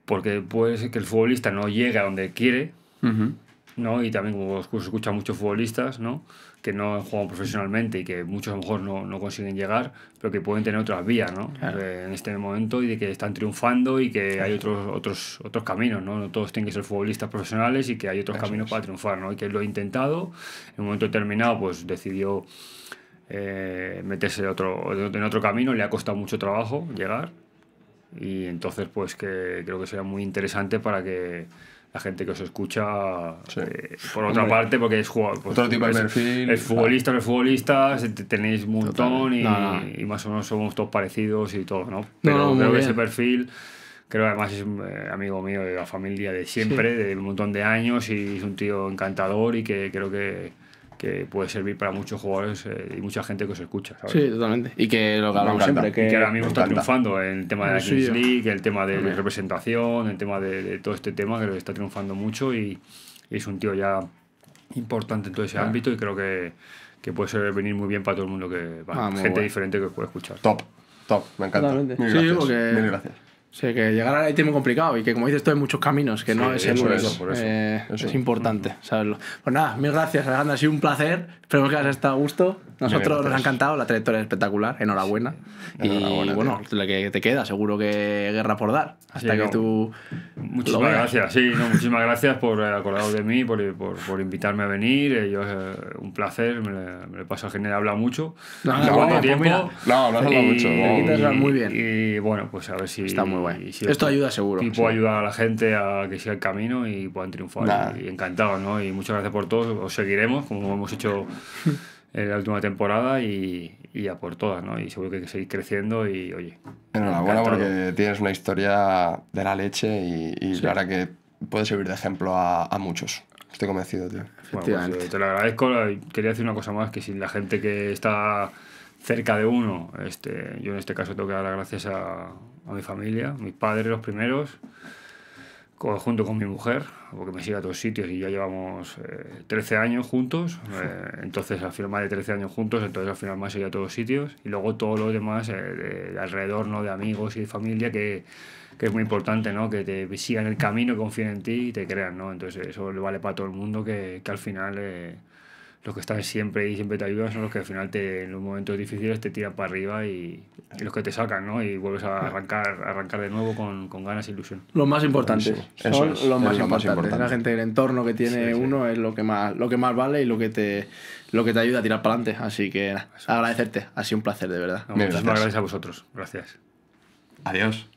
Porque puede ser que el futbolista no llegue a donde quiere, ¿no? Y también, como escucha muchos futbolistas, ¿no? que no juegan profesionalmente y que muchos a lo mejor no, no consiguen llegar, pero que pueden tener otras vías, eh, En este momento y de que están triunfando y que hay otros, otros, otros caminos, ¿no? No todos tienen que ser futbolistas profesionales y que hay otros caminos para triunfar, ¿no? Y que lo ha intentado, en un momento determinado pues decidió eh, meterse otro, en otro camino, le ha costado mucho trabajo llegar y entonces pues que creo que sería muy interesante para que la gente que os escucha, eh, por otra parte, porque es jugador. otro pues, tipo de perfil. Es futbolista, no es futbolista, tenéis un montón y, más o menos somos todos parecidos y todo, ¿no? Pero creo que ese perfil creo además es eh, amigo mío de la familia de siempre, de un montón de años y es un tío encantador y que creo que que puede servir para muchos jugadores eh, y mucha gente que os escucha. Sí, totalmente. Y que lo siempre. Que, ahora mismo está triunfando en el tema de la Kings League, el tema de representación, representación, el tema de, todo este tema que lo está triunfando mucho y, es un tío ya importante en todo ese ámbito y creo que, que puede ser, venir muy bien para todo el mundo que ah, gente diferente que puede escuchar. Top, top, me encanta. Sí, gracias. Sí, que llegar a la IT es muy complicado y que, como dices, todo hay muchos caminos, que no es el eso, Es, es, importante saberlo. Pues nada, mil gracias, Alejandro ha sido un placer Esperemos que hayas estado a gusto. Nosotros nos ha encantado, la trayectoria es espectacular, enhorabuena. y bueno, lo que te queda, seguro que guerra por dar. Hasta que tú. Muchísimas gracias, sí, muchísimas gracias por acordaros de mí, por, por, por invitarme a venir. Eh, yo, es eh, un placer, me, le, me le paso habla mucho. No, no, tiempo, no, mucho. Y, muy bien. Y, bueno, pues a ver si. Está muy bueno. Esto ayuda seguro. Y puedo ayudar a la gente a que siga el camino y puedan triunfar. Y, encantado, ¿no? Y muchas gracias por todo. Os seguiremos, como hemos hecho en la última temporada y, y, a por todas, ¿no? Y seguro que hay que seguir creciendo y, oye. Enhorabuena porque tienes una historia de la leche y, la verdad que puede servir de ejemplo a, muchos. Estoy convencido, tío. Pues, eh, te lo agradezco. Quería decir una cosa más, que si la gente que está cerca de uno, este, yo en este caso tengo que dar las gracias a, a mi familia, mis padres los primeros, junto con mi mujer, porque me sigue a todos sitios y ya llevamos 13 eh, eh, años juntos. entonces, al final más de 13 años juntos, entonces al final más sigue a todos sitios. Y luego todo lo demás eh, alrededor, ¿no? De amigos y de familia que que es muy importante, ¿no? Que te sigan el camino, confíen en ti y te crean, ¿no? Entonces eso le vale para todo el mundo que, al final los que están siempre y siempre te ayudan son los que al final te, en los momentos difíciles te tiran para arriba y, los que te sacan, ¿no? Y vuelves a arrancar, arrancar de nuevo con, con ganas e ilusión. Los más importantes. son los más, lo importantes. más, importantes. La gente del entorno que tiene uno es lo que más, lo que más vale y lo que te lo que te ayuda a tirar para adelante. Así que agradecerte. Ha sido un placer, de verdad. Muchas gracias a vosotros. Gracias. Adiós.